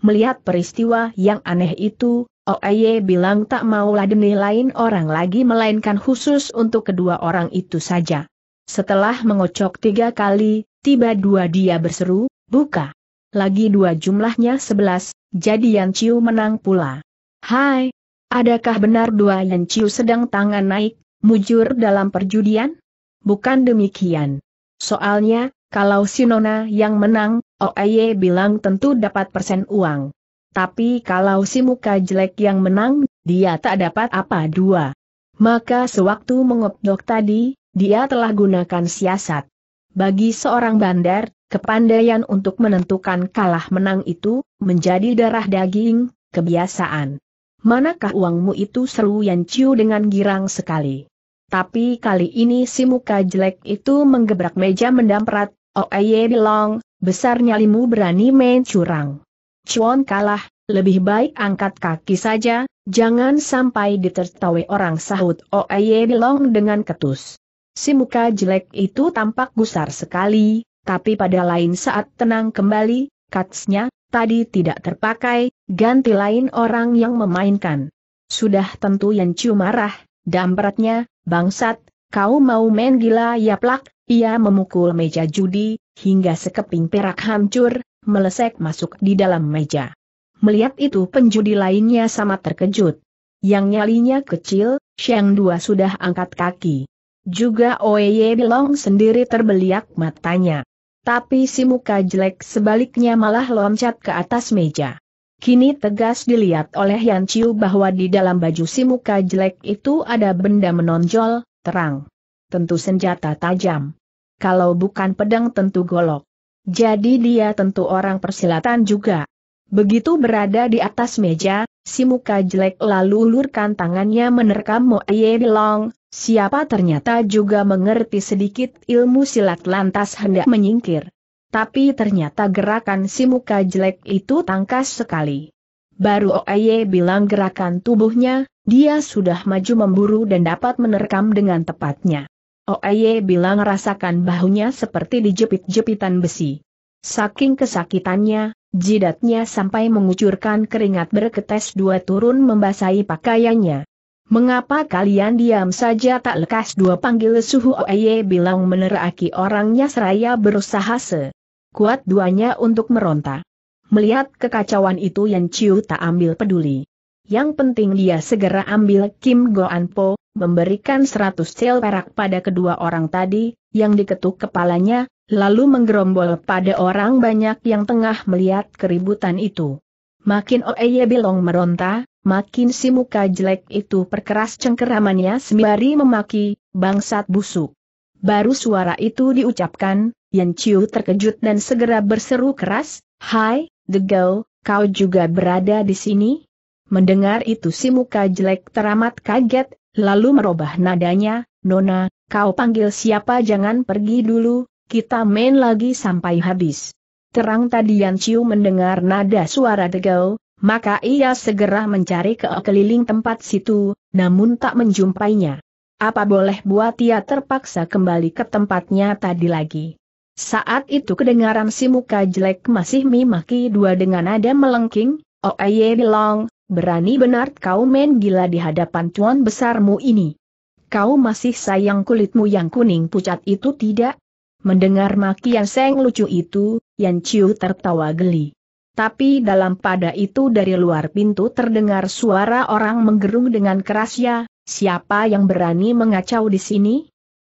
Melihat peristiwa yang aneh itu, Oye bilang tak maulah demi lain orang lagi melainkan khusus untuk kedua orang itu saja. Setelah mengocok tiga kali, tiba dua dia berseru, buka. Lagi dua jumlahnya sebelas, jadi Yan Chiu menang pula. Hai, adakah benar dua Yan Chiu sedang tangan naik, mujur dalam perjudian? Bukan demikian. Soalnya, kalau Sinona yang menang, OAY oh, bilang tentu dapat persen uang. Tapi kalau si muka jelek yang menang, dia tak dapat apa dua. Maka sewaktu mengobdok tadi, dia telah gunakan siasat. Bagi seorang bandar, kepandaian untuk menentukan kalah menang itu, menjadi darah daging, kebiasaan. Manakah uangmu itu seru yang Ciu dengan girang sekali. Tapi kali ini si muka jelek itu menggebrak meja mendamprat, Oeye oh, bilang, Besar nyalimu berani main curang. Cuan kalah, lebih baik angkat kaki saja, jangan sampai ditertawai orang sahut Oeye Long dengan ketus. Si muka jelek itu tampak gusar sekali, tapi pada lain saat tenang kembali, katsnya, tadi tidak terpakai, ganti lain orang yang memainkan. Sudah tentu yang cium marah, dampratnya, bangsat, kau mau main gila ya plak, ia memukul meja judi, hingga sekeping perak hancur, melesek masuk di dalam meja. Melihat itu penjudi lainnya sama terkejut. Yang nyalinya kecil, Sheng Dua sudah angkat kaki. Juga Oye Bilong sendiri terbeliak matanya. Tapi si muka jelek sebaliknya malah loncat ke atas meja. Kini tegas dilihat oleh Yan Chiu bahwa di dalam baju si muka jelek itu ada benda menonjol, terang. Tentu senjata tajam kalau bukan pedang tentu golok. Jadi dia tentu orang persilatan juga. Begitu berada di atas meja, si muka jelek lalu ulurkan tangannya menerkam Mo Ye Long, siapa ternyata juga mengerti sedikit ilmu silat lantas hendak menyingkir. Tapi ternyata gerakan si muka jelek itu tangkas sekali. Baru Oye bilang gerakan tubuhnya, dia sudah maju memburu dan dapat menerkam dengan tepatnya. Oeye oh, bilang rasakan bahunya seperti dijepit-jepitan besi. Saking kesakitannya, jidatnya sampai mengucurkan keringat berketes dua turun membasahi pakaiannya. Mengapa kalian diam saja tak lekas dua panggil suhu Oeye oh, bilang meneraki orangnya seraya berusaha se kuat duanya untuk meronta. Melihat kekacauan itu Yan Chiu tak ambil peduli yang penting dia segera ambil Kim Goan Po, memberikan seratus sel perak pada kedua orang tadi, yang diketuk kepalanya, lalu menggerombol pada orang banyak yang tengah melihat keributan itu. Makin Oeye Bilong meronta, makin si muka jelek itu perkeras cengkeramannya sembari memaki, bangsat busuk. Baru suara itu diucapkan, Yan Chiu terkejut dan segera berseru keras, Hai, the girl, kau juga berada di sini? Mendengar itu si muka jelek teramat kaget, lalu merubah nadanya, Nona, kau panggil siapa jangan pergi dulu, kita main lagi sampai habis. Terang tadi Yan Chiu mendengar nada suara degau, maka ia segera mencari ke keliling tempat situ, namun tak menjumpainya. Apa boleh buat ia terpaksa kembali ke tempatnya tadi lagi. Saat itu kedengaran si muka jelek masih mimaki dua dengan nada melengking, Oh Oeye Long, Berani benar kau main gila di hadapan tuan besarmu ini. Kau masih sayang kulitmu yang kuning pucat itu tidak? Mendengar makian seng lucu itu, Yan Chiu tertawa geli. Tapi dalam pada itu dari luar pintu terdengar suara orang menggerung dengan keras ya, siapa yang berani mengacau di sini?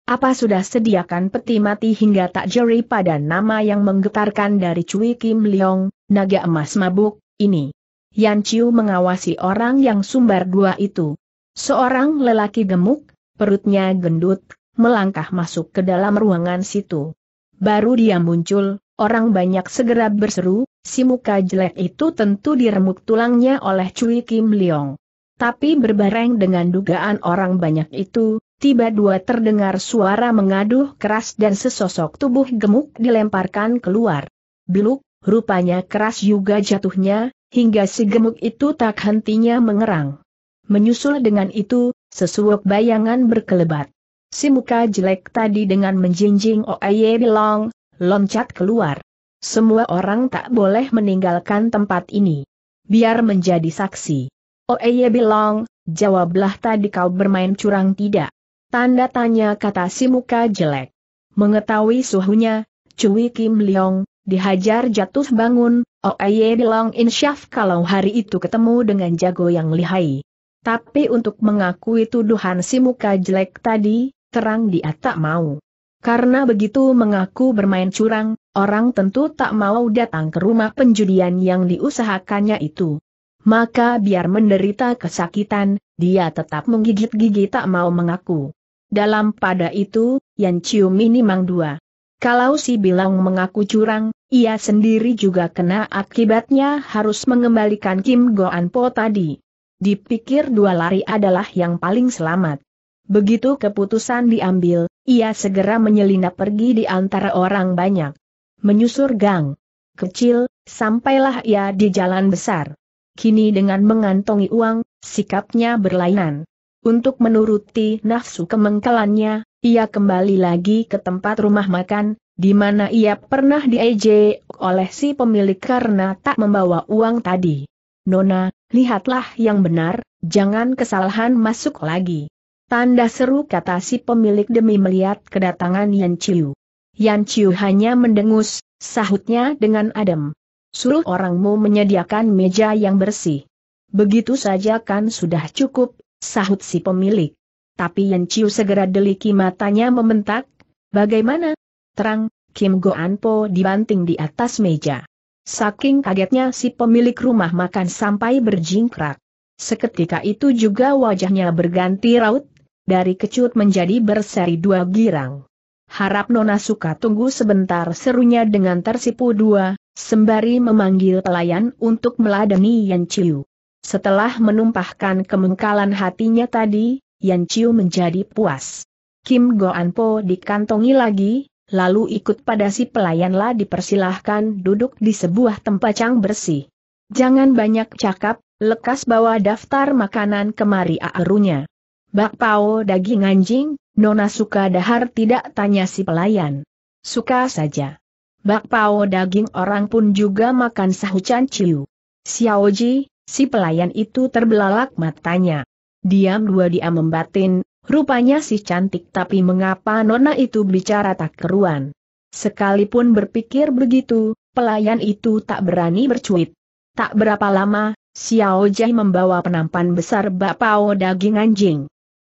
Apa sudah sediakan peti mati hingga tak jeri pada nama yang menggetarkan dari Cui Kim Leong, naga emas mabuk, ini? Yan Chiu mengawasi orang yang sumbar dua itu. Seorang lelaki gemuk, perutnya gendut, melangkah masuk ke dalam ruangan situ. Baru dia muncul, orang banyak segera berseru, si muka jelek itu tentu diremuk tulangnya oleh Cui Kim Leong. Tapi berbareng dengan dugaan orang banyak itu, tiba dua terdengar suara mengaduh keras dan sesosok tubuh gemuk dilemparkan keluar. Biluk, rupanya keras juga jatuhnya, hingga si gemuk itu tak hentinya mengerang. Menyusul dengan itu, sesuap bayangan berkelebat. Si muka jelek tadi dengan menjinjing Oye Bilong, loncat keluar. Semua orang tak boleh meninggalkan tempat ini. Biar menjadi saksi. Oye Bilong, jawablah tadi kau bermain curang tidak? Tanda tanya kata si muka jelek. Mengetahui suhunya, Cui Kim Leong, dihajar jatuh bangun, Oye oh, bilang insyaf kalau hari itu ketemu dengan jago yang lihai. Tapi untuk mengakui tuduhan si muka jelek tadi, terang dia tak mau. Karena begitu mengaku bermain curang, orang tentu tak mau datang ke rumah penjudian yang diusahakannya itu. Maka biar menderita kesakitan, dia tetap menggigit gigi tak mau mengaku. Dalam pada itu, Yan ini Minimang dua. Kalau si Bilang mengaku curang, ia sendiri juga kena akibatnya harus mengembalikan Kim Goan Po tadi. Dipikir dua lari adalah yang paling selamat. Begitu keputusan diambil, ia segera menyelinap pergi di antara orang banyak. Menyusur gang kecil, sampailah ia di jalan besar. Kini dengan mengantongi uang, sikapnya berlainan. Untuk menuruti nafsu kemengkelannya, ia kembali lagi ke tempat rumah makan, di mana ia pernah diejek oleh si pemilik karena tak membawa uang tadi. Nona, lihatlah yang benar, jangan kesalahan masuk lagi. Tanda seru kata si pemilik demi melihat kedatangan Yan Chiu. Yan Chiu hanya mendengus, sahutnya dengan adem. Suruh orangmu menyediakan meja yang bersih. Begitu saja kan sudah cukup, sahut si pemilik. Tapi Yan Chiu segera deliki matanya membentak. Bagaimana? Terang, Kim Go Po dibanting di atas meja. Saking kagetnya si pemilik rumah makan sampai berjingkrak. Seketika itu juga wajahnya berganti raut, dari kecut menjadi berseri dua girang. Harap Nona suka tunggu sebentar serunya dengan tersipu dua, sembari memanggil pelayan untuk meladeni Yan Chiu. Setelah menumpahkan kemengkalan hatinya tadi, Yan Chiu menjadi puas. Kim Goan Po dikantongi lagi, lalu ikut pada si pelayan lah dipersilahkan duduk di sebuah tempat yang bersih. Jangan banyak cakap, lekas bawa daftar makanan kemari aarunya. Bakpao daging anjing, Nona suka dahar tidak tanya si pelayan. Suka saja. Bakpao daging orang pun juga makan sahucan ciu. Xiaoji, si pelayan itu terbelalak matanya diam dua dia membatin, rupanya si cantik tapi mengapa nona itu bicara tak keruan. Sekalipun berpikir begitu, pelayan itu tak berani bercuit. Tak berapa lama, Xiao Jai membawa penampan besar bakpao daging anjing.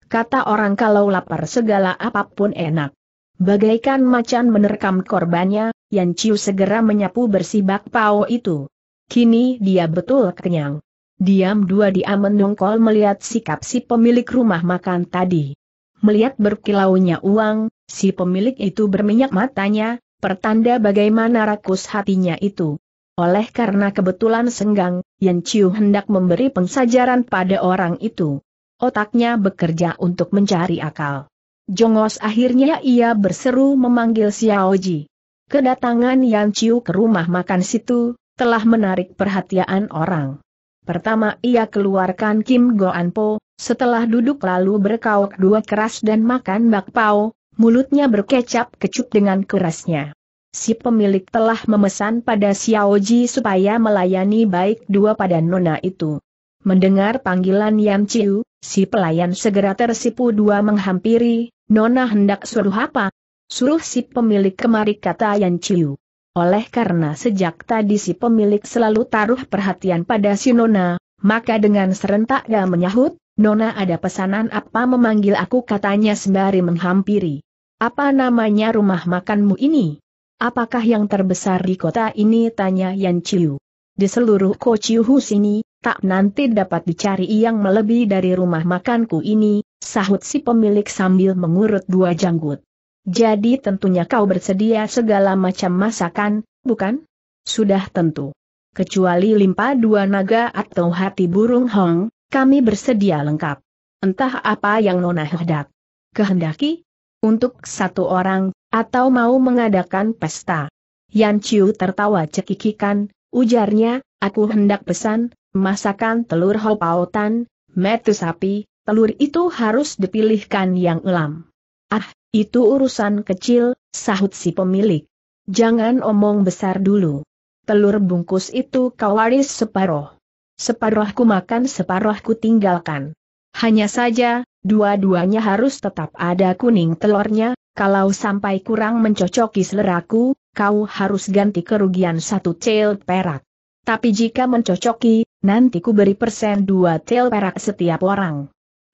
Kata orang kalau lapar segala apapun enak. Bagaikan macan menerkam korbannya, Yan Chiu segera menyapu bersih bakpao itu. Kini dia betul kenyang. Diam dua dia mendongkol melihat sikap si pemilik rumah makan tadi. Melihat berkilaunya uang, si pemilik itu berminyak matanya, pertanda bagaimana rakus hatinya itu. Oleh karena kebetulan senggang, Yan Chiu hendak memberi pengsajaran pada orang itu. Otaknya bekerja untuk mencari akal. Jongos akhirnya ia berseru memanggil Xiao Ji. Kedatangan Yan Chiu ke rumah makan situ, telah menarik perhatian orang. Pertama ia keluarkan Kim Goan Po, setelah duduk lalu berkauk dua keras dan makan bakpao, mulutnya berkecap kecup dengan kerasnya. Si pemilik telah memesan pada Xiao Ji supaya melayani baik dua pada nona itu. Mendengar panggilan Yam Chiu, si pelayan segera tersipu dua menghampiri, nona hendak suruh apa? Suruh si pemilik kemari kata Yan Chiu. Oleh karena sejak tadi si pemilik selalu taruh perhatian pada si Nona, maka dengan serentak dia menyahut, Nona ada pesanan apa memanggil aku katanya sembari menghampiri. Apa namanya rumah makanmu ini? Apakah yang terbesar di kota ini tanya Yan Chiu. Di seluruh Kociuhu sini, tak nanti dapat dicari yang melebihi dari rumah makanku ini, sahut si pemilik sambil mengurut dua janggut. Jadi tentunya kau bersedia segala macam masakan, bukan? Sudah tentu. Kecuali limpa dua naga atau hati burung hong, kami bersedia lengkap. Entah apa yang Nona hendak. Kehendaki? Untuk satu orang, atau mau mengadakan pesta. Yan Chiu tertawa cekikikan, ujarnya, aku hendak pesan, masakan telur hopautan, metu sapi, telur itu harus dipilihkan yang elam. Ah, itu urusan kecil, sahut si pemilik. Jangan omong besar dulu. Telur bungkus itu kau waris separoh. Separohku makan separohku tinggalkan. Hanya saja, dua-duanya harus tetap ada kuning telurnya, kalau sampai kurang mencocoki seleraku, kau harus ganti kerugian satu cel perak. Tapi jika mencocoki, nanti ku beri persen dua cel perak setiap orang.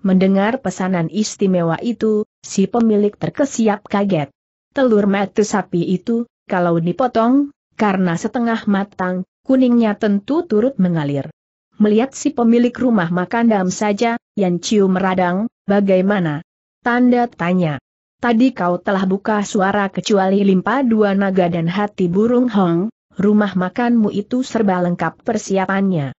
Mendengar pesanan istimewa itu, si pemilik terkesiap kaget. Telur mata sapi itu, kalau dipotong, karena setengah matang, kuningnya tentu turut mengalir. Melihat si pemilik rumah makan dam saja, Yan Ciu meradang, bagaimana? Tanda tanya. Tadi kau telah buka suara kecuali limpa dua naga dan hati burung hong, rumah makanmu itu serba lengkap persiapannya.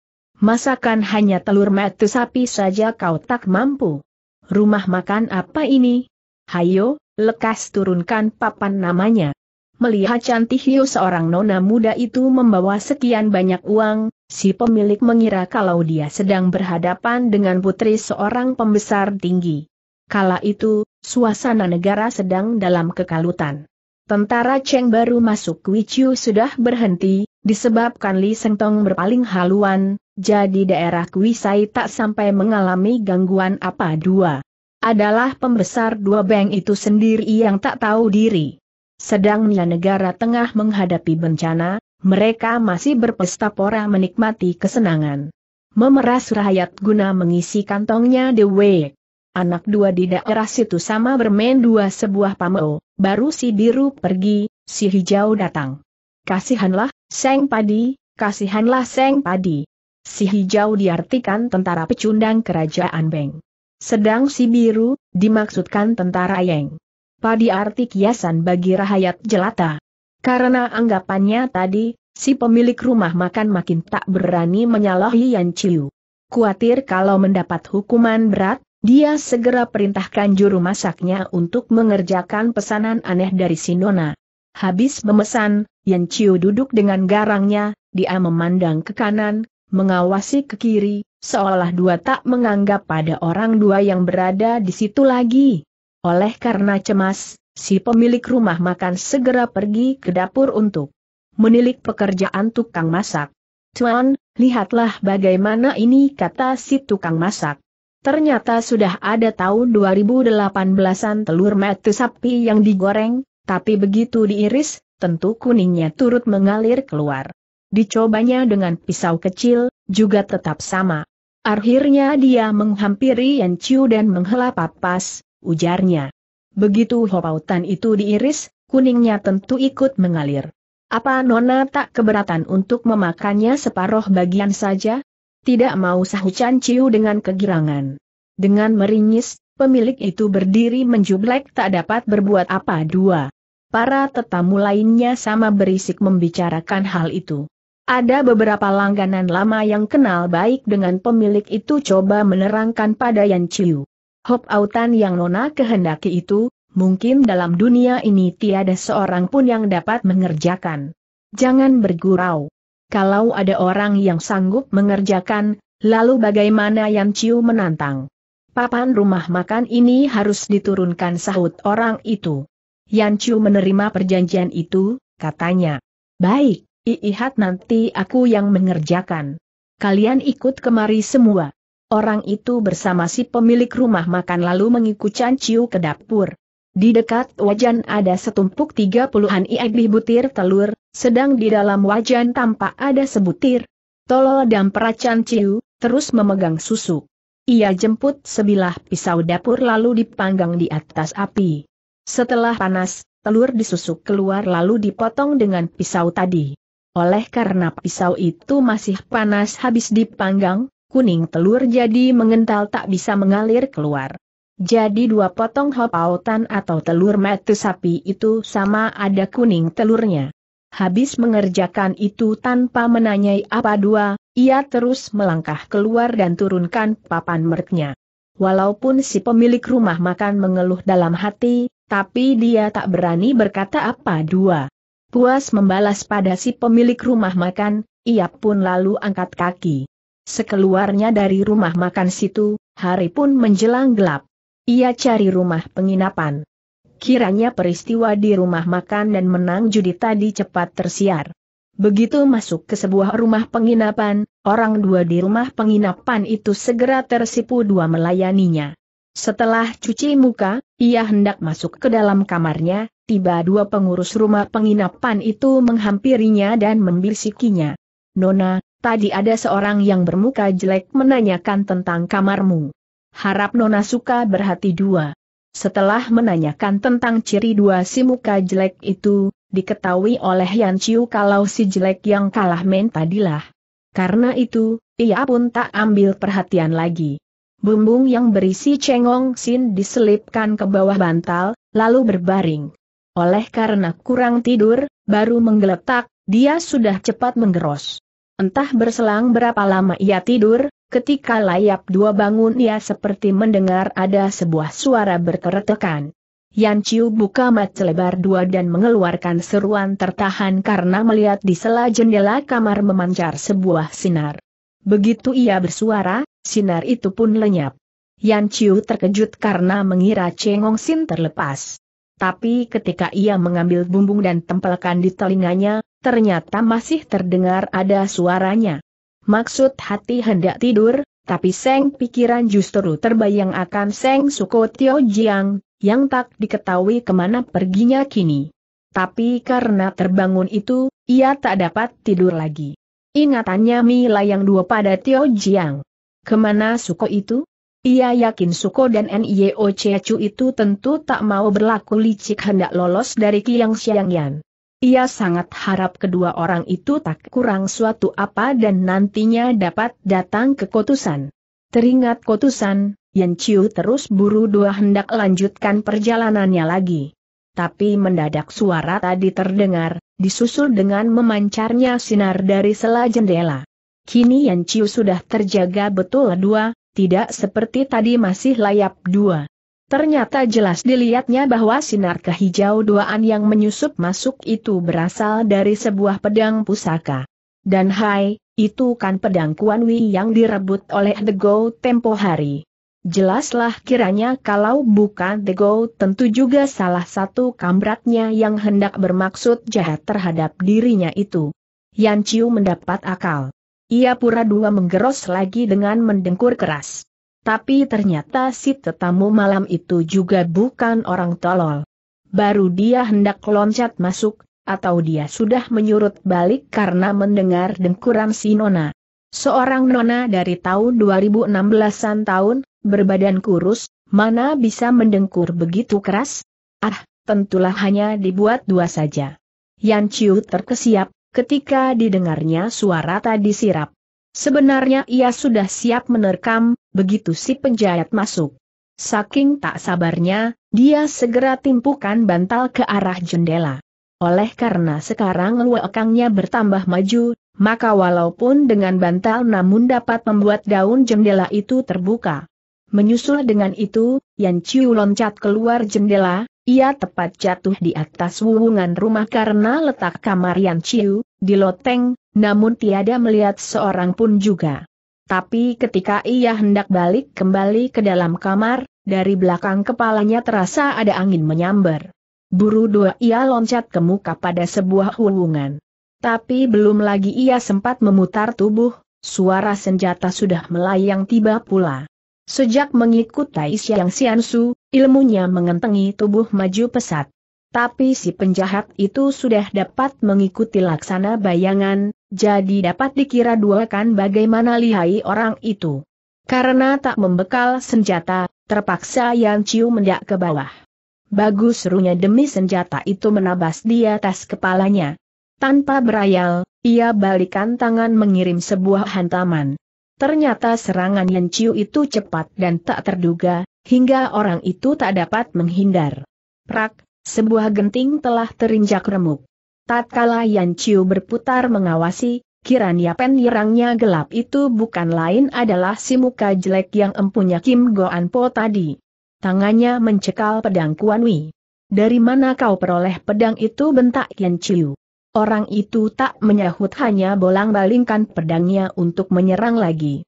Masakan hanya telur metu sapi saja kau tak mampu. Rumah makan apa ini? Hayo, lekas turunkan papan namanya. Melihat cantik Hiu seorang nona muda itu membawa sekian banyak uang, si pemilik mengira kalau dia sedang berhadapan dengan putri seorang pembesar tinggi. Kala itu, suasana negara sedang dalam kekalutan. Tentara Cheng baru masuk Wichu sudah berhenti, disebabkan Li Sengtong berpaling haluan, jadi daerah Kuisai tak sampai mengalami gangguan apa dua. Adalah pembesar dua bank itu sendiri yang tak tahu diri. Sedangnya negara tengah menghadapi bencana, mereka masih berpesta pora menikmati kesenangan. Memeras rakyat guna mengisi kantongnya The way. Anak dua di daerah situ sama bermain dua sebuah pameo, baru si biru pergi, si hijau datang. Kasihanlah, Seng Padi, kasihanlah Seng Padi. Si hijau diartikan tentara pecundang kerajaan Beng. Sedang si biru, dimaksudkan tentara Yang. Padi arti kiasan bagi rahayat jelata. Karena anggapannya tadi, si pemilik rumah makan makin tak berani menyalahi Yan Chiu. Kuatir kalau mendapat hukuman berat, dia segera perintahkan juru masaknya untuk mengerjakan pesanan aneh dari Sinona. Habis memesan, Yan Chiu duduk dengan garangnya, dia memandang ke kanan, mengawasi ke kiri, seolah dua tak menganggap pada orang dua yang berada di situ lagi. Oleh karena cemas, si pemilik rumah makan segera pergi ke dapur untuk menilik pekerjaan tukang masak. Tuan, lihatlah bagaimana ini kata si tukang masak. Ternyata sudah ada tahun 2018-an telur mati sapi yang digoreng, tapi begitu diiris, tentu kuningnya turut mengalir keluar. Dicobanya dengan pisau kecil, juga tetap sama. Akhirnya dia menghampiri Yan Chiu dan menghela papas, ujarnya. Begitu hopautan itu diiris, kuningnya tentu ikut mengalir. Apa Nona tak keberatan untuk memakannya separoh bagian saja? Tidak mau sahucan Chan Chiu dengan kegirangan. Dengan meringis, pemilik itu berdiri menjublek tak dapat berbuat apa dua. Para tetamu lainnya sama berisik membicarakan hal itu. Ada beberapa langganan lama yang kenal baik dengan pemilik itu coba menerangkan pada Yan Chiu. Hop Autan yang Nona kehendaki itu, mungkin dalam dunia ini tiada seorang pun yang dapat mengerjakan. Jangan bergurau. Kalau ada orang yang sanggup mengerjakan, lalu bagaimana Yan Chiu menantang? Papan rumah makan ini harus diturunkan sahut orang itu. Yan Chiu menerima perjanjian itu, katanya. Baik. Iihat nanti aku yang mengerjakan. Kalian ikut kemari semua. Orang itu bersama si pemilik rumah makan lalu mengikut Chan ke dapur. Di dekat wajan ada setumpuk tiga puluhan iaglih butir telur, sedang di dalam wajan tampak ada sebutir. Tolol dan peracan Ciu, terus memegang susu. Ia jemput sebilah pisau dapur lalu dipanggang di atas api. Setelah panas, telur disusuk keluar lalu dipotong dengan pisau tadi. Oleh karena pisau itu masih panas habis dipanggang, kuning telur jadi mengental tak bisa mengalir keluar. Jadi dua potong hopautan atau telur mata sapi itu sama ada kuning telurnya. Habis mengerjakan itu tanpa menanyai apa dua, ia terus melangkah keluar dan turunkan papan merknya. Walaupun si pemilik rumah makan mengeluh dalam hati, tapi dia tak berani berkata apa dua. Puas membalas pada si pemilik rumah makan, ia pun lalu angkat kaki. Sekeluarnya dari rumah makan situ, hari pun menjelang gelap. Ia cari rumah penginapan. Kiranya peristiwa di rumah makan dan menang judi tadi cepat tersiar. Begitu masuk ke sebuah rumah penginapan, orang dua di rumah penginapan itu segera tersipu dua melayaninya. Setelah cuci muka, ia hendak masuk ke dalam kamarnya, tiba dua pengurus rumah penginapan itu menghampirinya dan membisikinya. Nona, tadi ada seorang yang bermuka jelek menanyakan tentang kamarmu. Harap Nona suka berhati dua. Setelah menanyakan tentang ciri dua si muka jelek itu, diketahui oleh Yan Chiu kalau si jelek yang kalah main tadilah. Karena itu, ia pun tak ambil perhatian lagi. Bumbung yang berisi cengong sin diselipkan ke bawah bantal, lalu berbaring. Oleh karena kurang tidur, baru menggeletak, dia sudah cepat menggeros. Entah berselang berapa lama ia tidur, ketika layap dua bangun ia seperti mendengar ada sebuah suara bertertekan. Yan Chiu buka mata lebar dua dan mengeluarkan seruan tertahan karena melihat di sela jendela kamar memancar sebuah sinar. Begitu ia bersuara, sinar itu pun lenyap. Yan Chiu terkejut karena mengira cengong Sin terlepas. Tapi ketika ia mengambil bumbung dan tempelkan di telinganya, ternyata masih terdengar ada suaranya. Maksud hati hendak tidur, tapi Seng pikiran justru terbayang akan Seng Suko Tio Jiang, yang tak diketahui kemana perginya kini. Tapi karena terbangun itu, ia tak dapat tidur lagi. Ingatannya milayang dua pada Tio Jiang. Kemana Suko itu? Ia yakin Suko dan Nio Chechu itu tentu tak mau berlaku licik hendak lolos dari Kiang Xiangyan. Ia sangat harap kedua orang itu tak kurang suatu apa dan nantinya dapat datang ke Kotusan. Teringat Kotusan, Yan Chiu terus buru dua hendak lanjutkan perjalanannya lagi. Tapi mendadak suara tadi terdengar, disusul dengan memancarnya sinar dari sela jendela. Kini Yan Chiu sudah terjaga betul dua, tidak seperti tadi masih layap dua. Ternyata jelas dilihatnya bahwa sinar kehijau duaan yang menyusup masuk itu berasal dari sebuah pedang pusaka. Dan hai, itu kan pedang Kuan Wi yang direbut oleh The Go tempo hari. Jelaslah kiranya kalau bukan The Go tentu juga salah satu kambratnya yang hendak bermaksud jahat terhadap dirinya itu. Yan Chiu mendapat akal. Ia pura-dua menggeros lagi dengan mendengkur keras. Tapi ternyata si tetamu malam itu juga bukan orang tolol. Baru dia hendak loncat masuk, atau dia sudah menyurut balik karena mendengar dengkuran si Nona. Seorang Nona dari tahun 2016-an tahun, berbadan kurus, mana bisa mendengkur begitu keras? Ah, tentulah hanya dibuat dua saja. Yan Chiu terkesiap, ketika didengarnya suara tadi sirap. Sebenarnya ia sudah siap menerkam, begitu si penjahat masuk. Saking tak sabarnya, dia segera timpukan bantal ke arah jendela. Oleh karena sekarang luekangnya bertambah maju, maka walaupun dengan bantal namun dapat membuat daun jendela itu terbuka. Menyusul dengan itu, Yan Chiu loncat keluar jendela, ia tepat jatuh di atas wuwungan rumah karena letak kamar Yan Chiu, di loteng, namun tiada melihat seorang pun juga. Tapi ketika ia hendak balik kembali ke dalam kamar, dari belakang kepalanya terasa ada angin menyambar. Buru dua ia loncat ke muka pada sebuah wuwungan. Tapi belum lagi ia sempat memutar tubuh, suara senjata sudah melayang tiba pula. Sejak mengikuti Tai Siang Siansu, Ilmunya mengentengi tubuh maju pesat. Tapi si penjahat itu sudah dapat mengikuti laksana bayangan, jadi dapat dikira duakan bagaimana lihai orang itu. Karena tak membekal senjata, terpaksa Yang Ciu mendak ke bawah. Bagus serunya demi senjata itu menabas di atas kepalanya. Tanpa berayal, ia balikan tangan mengirim sebuah hantaman. Ternyata serangan Yang Ciu itu cepat dan tak terduga, hingga orang itu tak dapat menghindar. Prak, sebuah genting telah terinjak remuk. Tatkala Yan Chiu berputar mengawasi, kiranya penyerangnya gelap itu bukan lain adalah si muka jelek yang empunya Kim Goan Po tadi. Tangannya mencekal pedang Kuan Wei. Dari mana kau peroleh pedang itu bentak Yan Chiu? Orang itu tak menyahut hanya bolang-balingkan pedangnya untuk menyerang lagi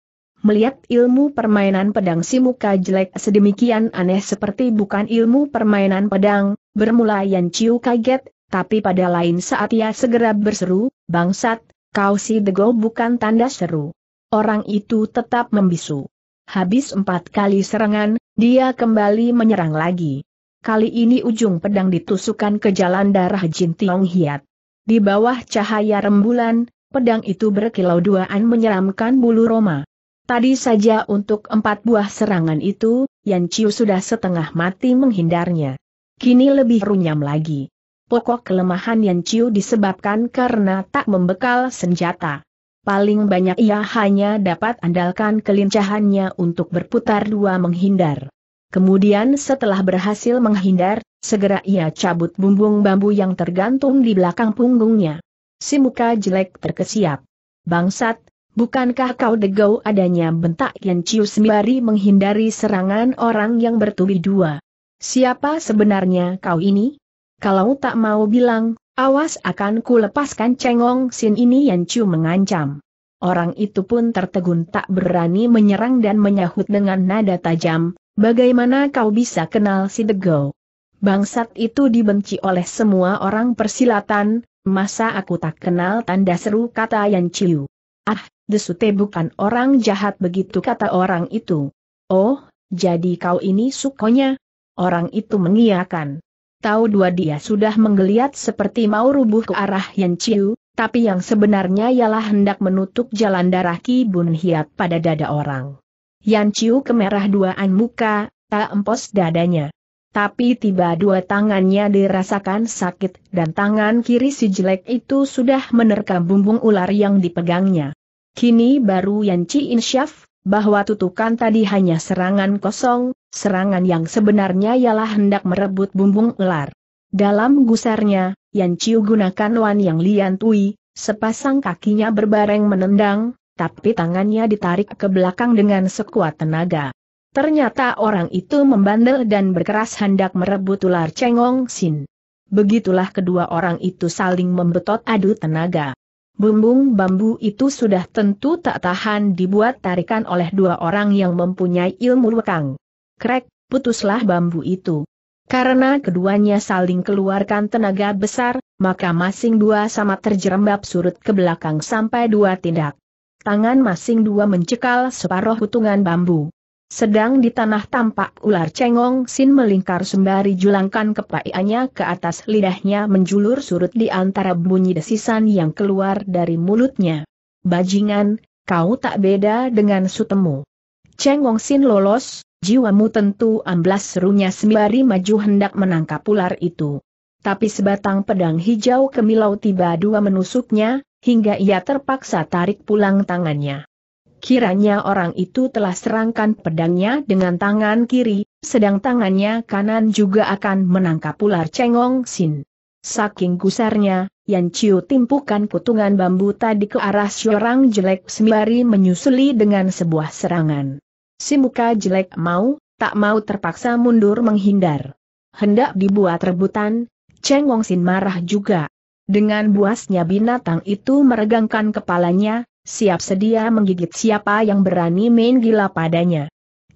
melihat ilmu permainan pedang si muka jelek sedemikian aneh seperti bukan ilmu permainan pedang, bermula Yan Ciu kaget, tapi pada lain saat ia segera berseru, bangsat, kau si dego bukan tanda seru. Orang itu tetap membisu. Habis empat kali serangan, dia kembali menyerang lagi. Kali ini ujung pedang ditusukkan ke jalan darah Jin Tiong Hiat. Di bawah cahaya rembulan, pedang itu berkilau duaan menyeramkan bulu Roma. Tadi saja untuk empat buah serangan itu, Yan Chiu sudah setengah mati menghindarnya. Kini lebih runyam lagi. Pokok kelemahan Yan Chiu disebabkan karena tak membekal senjata. Paling banyak ia hanya dapat andalkan kelincahannya untuk berputar dua menghindar. Kemudian setelah berhasil menghindar, segera ia cabut bumbung bambu yang tergantung di belakang punggungnya. Si muka jelek terkesiap. Bangsat, Bukankah kau degau adanya bentak yang Chiu sembari menghindari serangan orang yang bertubi dua? Siapa sebenarnya kau ini? Kalau tak mau bilang, awas akan ku lepaskan cengong sin ini yang Chiu mengancam. Orang itu pun tertegun tak berani menyerang dan menyahut dengan nada tajam, bagaimana kau bisa kenal si Degau? Bangsat itu dibenci oleh semua orang persilatan, masa aku tak kenal tanda seru kata yang Chiu. Ah, Desute bukan orang jahat begitu kata orang itu. Oh, jadi kau ini sukonya? Orang itu mengiakan. Tahu dua dia sudah menggeliat seperti mau rubuh ke arah Yan Chiu, tapi yang sebenarnya ialah hendak menutup jalan darah Ki Bun Hiat pada dada orang. Yan Chiu kemerah duaan muka, tak empos dadanya. Tapi tiba dua tangannya dirasakan sakit dan tangan kiri si jelek itu sudah menerkam bumbung ular yang dipegangnya. Kini baru Chi insyaf, bahwa tutukan tadi hanya serangan kosong, serangan yang sebenarnya ialah hendak merebut bumbung ular. Dalam gusarnya, Chi gunakan wan yang Lian Tui, sepasang kakinya berbareng menendang, tapi tangannya ditarik ke belakang dengan sekuat tenaga. Ternyata orang itu membandel dan berkeras hendak merebut ular cengong sin. Begitulah kedua orang itu saling membetot adu tenaga. Bumbung bambu itu sudah tentu tak tahan dibuat tarikan oleh dua orang yang mempunyai ilmu lekang. Krek, putuslah bambu itu. Karena keduanya saling keluarkan tenaga besar, maka masing dua sama terjerembab surut ke belakang sampai dua tindak. Tangan masing dua mencekal separuh hutungan bambu. Sedang di tanah tampak ular cengong sin melingkar sembari julangkan kepaiannya ke atas lidahnya menjulur surut di antara bunyi desisan yang keluar dari mulutnya. Bajingan, kau tak beda dengan sutemu. Cengong sin lolos, jiwamu tentu amblas serunya sembari maju hendak menangkap ular itu. Tapi sebatang pedang hijau kemilau tiba dua menusuknya, hingga ia terpaksa tarik pulang tangannya. Kiranya orang itu telah serangkan pedangnya dengan tangan kiri, sedang tangannya kanan juga akan menangkap ular cengong sin. Saking gusarnya, Yan Chiu timpukan kutungan bambu tadi ke arah seorang jelek sembari menyusuli dengan sebuah serangan. Si muka jelek mau, tak mau terpaksa mundur menghindar. Hendak dibuat rebutan, Cheng Wong Sin marah juga. Dengan buasnya binatang itu meregangkan kepalanya, siap sedia menggigit siapa yang berani main gila padanya.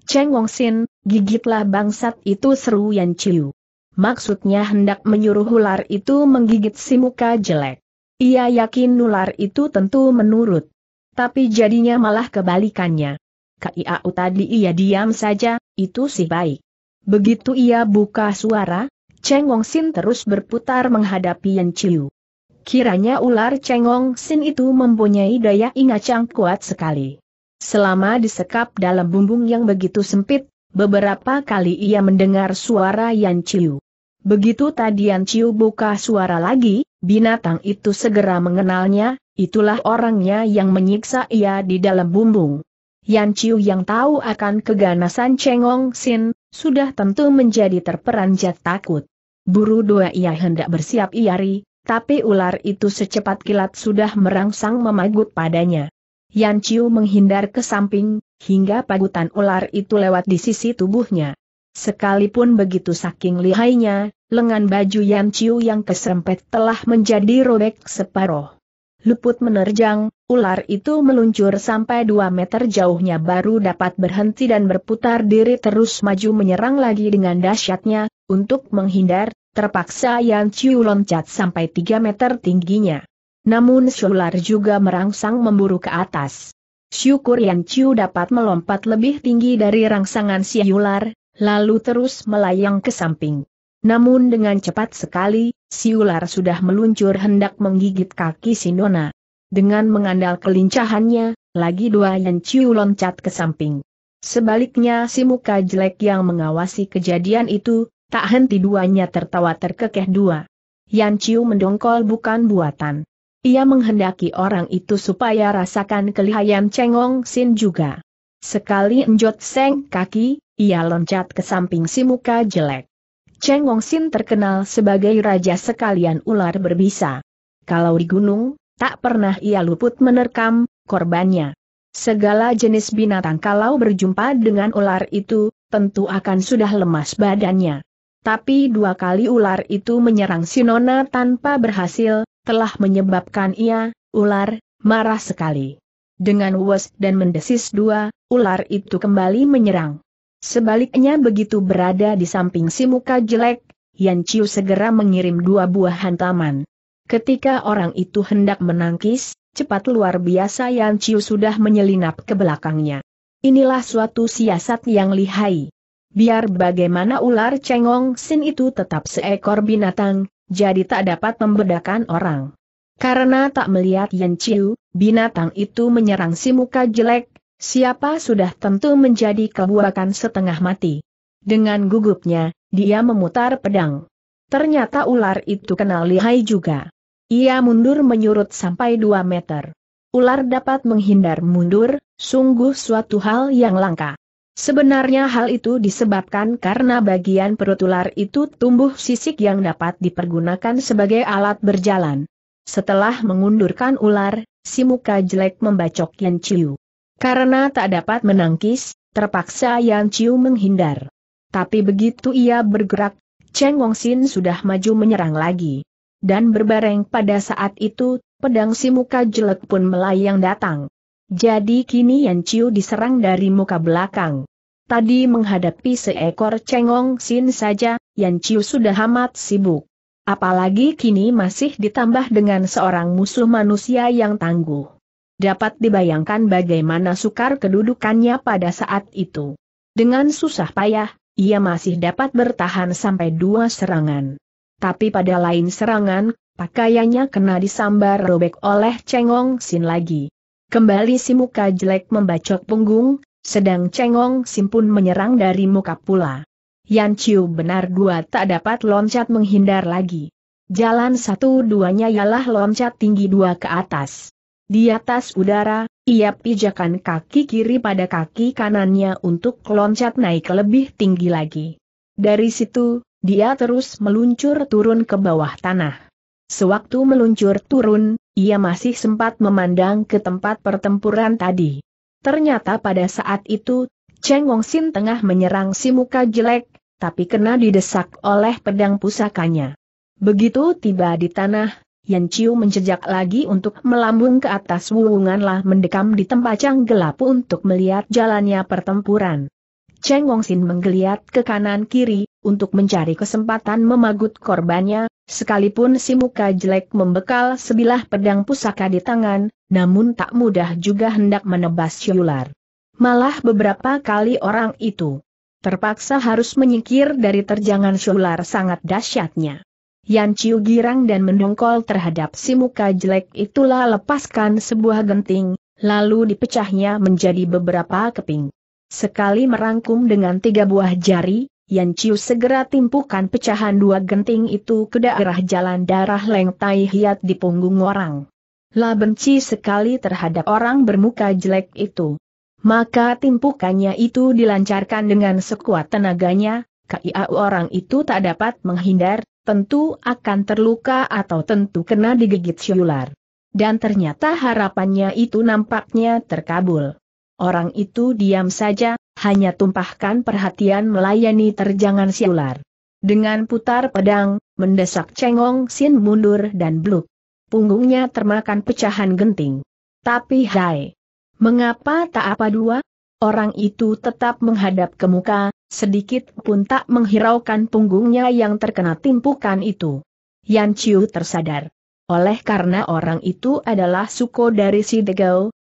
Cheng Wong Sin, gigitlah bangsat itu seru Yan Chiu. Maksudnya hendak menyuruh ular itu menggigit si muka jelek. Ia yakin ular itu tentu menurut. Tapi jadinya malah kebalikannya. Kiau tadi ia diam saja, itu sih baik. Begitu ia buka suara, Cheng Wong Sin terus berputar menghadapi Yan Chiu. Kiranya ular cengong sin itu mempunyai daya ingat yang kuat sekali. Selama disekap dalam bumbung yang begitu sempit, beberapa kali ia mendengar suara Yan Chiu. Begitu tadi Yan Chiu buka suara lagi, binatang itu segera mengenalnya, itulah orangnya yang menyiksa ia di dalam bumbung. Yan Chiu yang tahu akan keganasan cengong Sin, sudah tentu menjadi terperanjat takut. Buru dua ia hendak bersiap iari, tapi ular itu secepat kilat sudah merangsang memagut padanya. Yan Chiu menghindar ke samping, hingga pagutan ular itu lewat di sisi tubuhnya. Sekalipun begitu saking lihainya, lengan baju Yan Chiu yang keserempet telah menjadi robek separoh. Luput menerjang, ular itu meluncur sampai 2 meter jauhnya baru dapat berhenti dan berputar diri terus maju menyerang lagi dengan dahsyatnya, untuk menghindar, Terpaksa Yan Chiu loncat sampai 3 meter tingginya. Namun Shular juga merangsang memburu ke atas. Syukur Yan Chiu dapat melompat lebih tinggi dari rangsangan si Yular, lalu terus melayang ke samping. Namun dengan cepat sekali, si Yular sudah meluncur hendak menggigit kaki Sinona. Dengan mengandal kelincahannya, lagi dua Yan Chiu loncat ke samping. Sebaliknya si muka jelek yang mengawasi kejadian itu, Tak henti duanya tertawa terkekeh dua. Yan Chiu mendongkol bukan buatan. Ia menghendaki orang itu supaya rasakan kelihayan Cengong Sin juga. Sekali enjot seng kaki, ia loncat ke samping si muka jelek. Cengong Sin terkenal sebagai raja sekalian ular berbisa. Kalau di gunung, tak pernah ia luput menerkam korbannya. Segala jenis binatang kalau berjumpa dengan ular itu, tentu akan sudah lemas badannya tapi dua kali ular itu menyerang Sinona tanpa berhasil, telah menyebabkan ia, ular, marah sekali. Dengan was dan mendesis dua, ular itu kembali menyerang. Sebaliknya begitu berada di samping si muka jelek, Yan Chiu segera mengirim dua buah hantaman. Ketika orang itu hendak menangkis, cepat luar biasa Yan Chiu sudah menyelinap ke belakangnya. Inilah suatu siasat yang lihai. Biar bagaimana ular cengong sin itu tetap seekor binatang, jadi tak dapat membedakan orang. Karena tak melihat Yan Chiu, binatang itu menyerang si muka jelek, siapa sudah tentu menjadi kebuakan setengah mati. Dengan gugupnya, dia memutar pedang. Ternyata ular itu kenal lihai juga. Ia mundur menyurut sampai 2 meter. Ular dapat menghindar mundur, sungguh suatu hal yang langka. Sebenarnya hal itu disebabkan karena bagian perut ular itu tumbuh sisik yang dapat dipergunakan sebagai alat berjalan. Setelah mengundurkan ular, si muka jelek membacok Yan Chiu. Karena tak dapat menangkis, terpaksa Yan Chiu menghindar. Tapi begitu ia bergerak, Cheng Wong Sin sudah maju menyerang lagi. Dan berbareng pada saat itu, pedang si muka jelek pun melayang datang. Jadi kini Yan Chiu diserang dari muka belakang. Tadi menghadapi seekor cengong sin saja, Yan Chiu sudah amat sibuk. Apalagi kini masih ditambah dengan seorang musuh manusia yang tangguh. Dapat dibayangkan bagaimana sukar kedudukannya pada saat itu. Dengan susah payah, ia masih dapat bertahan sampai dua serangan. Tapi pada lain serangan, pakaiannya kena disambar robek oleh Cengong Sin lagi. Kembali si muka jelek membacok punggung, sedang cengong simpun menyerang dari muka pula. Yan Chiu benar dua tak dapat loncat menghindar lagi. Jalan satu duanya ialah loncat tinggi dua ke atas. Di atas udara, ia pijakan kaki kiri pada kaki kanannya untuk loncat naik lebih tinggi lagi. Dari situ, dia terus meluncur turun ke bawah tanah. Sewaktu meluncur turun, ia masih sempat memandang ke tempat pertempuran tadi. Ternyata pada saat itu, Cheng Wong Sin tengah menyerang si muka jelek, tapi kena didesak oleh pedang pusakanya. Begitu tiba di tanah, Yan Chiu menjejak lagi untuk melambung ke atas wulunganlah mendekam di tempat yang gelap untuk melihat jalannya pertempuran. Cheng Wong Sin menggeliat ke kanan kiri, untuk mencari kesempatan memagut korbannya, Sekalipun si muka jelek membekal sebilah pedang pusaka di tangan, namun tak mudah juga hendak menebas siular. Malah beberapa kali orang itu terpaksa harus menyingkir dari terjangan siular sangat dahsyatnya. Yan Ciu girang dan mendongkol terhadap si muka jelek itulah lepaskan sebuah genting, lalu dipecahnya menjadi beberapa keping. Sekali merangkum dengan tiga buah jari, Yan Chiu segera timpukan pecahan dua genting itu ke daerah jalan darah Leng Tai Hiat di punggung orang. La benci sekali terhadap orang bermuka jelek itu. Maka timpukannya itu dilancarkan dengan sekuat tenaganya, KIA orang itu tak dapat menghindar, tentu akan terluka atau tentu kena digigit siular. Dan ternyata harapannya itu nampaknya terkabul. Orang itu diam saja, hanya tumpahkan perhatian melayani terjangan si ular. Dengan putar pedang, mendesak Cengong Sin mundur dan bluk. Punggungnya termakan pecahan genting. Tapi hai, mengapa tak apa dua? Orang itu tetap menghadap ke muka, sedikit pun tak menghiraukan punggungnya yang terkena timpukan itu. Yan Chiu tersadar. Oleh karena orang itu adalah suko dari si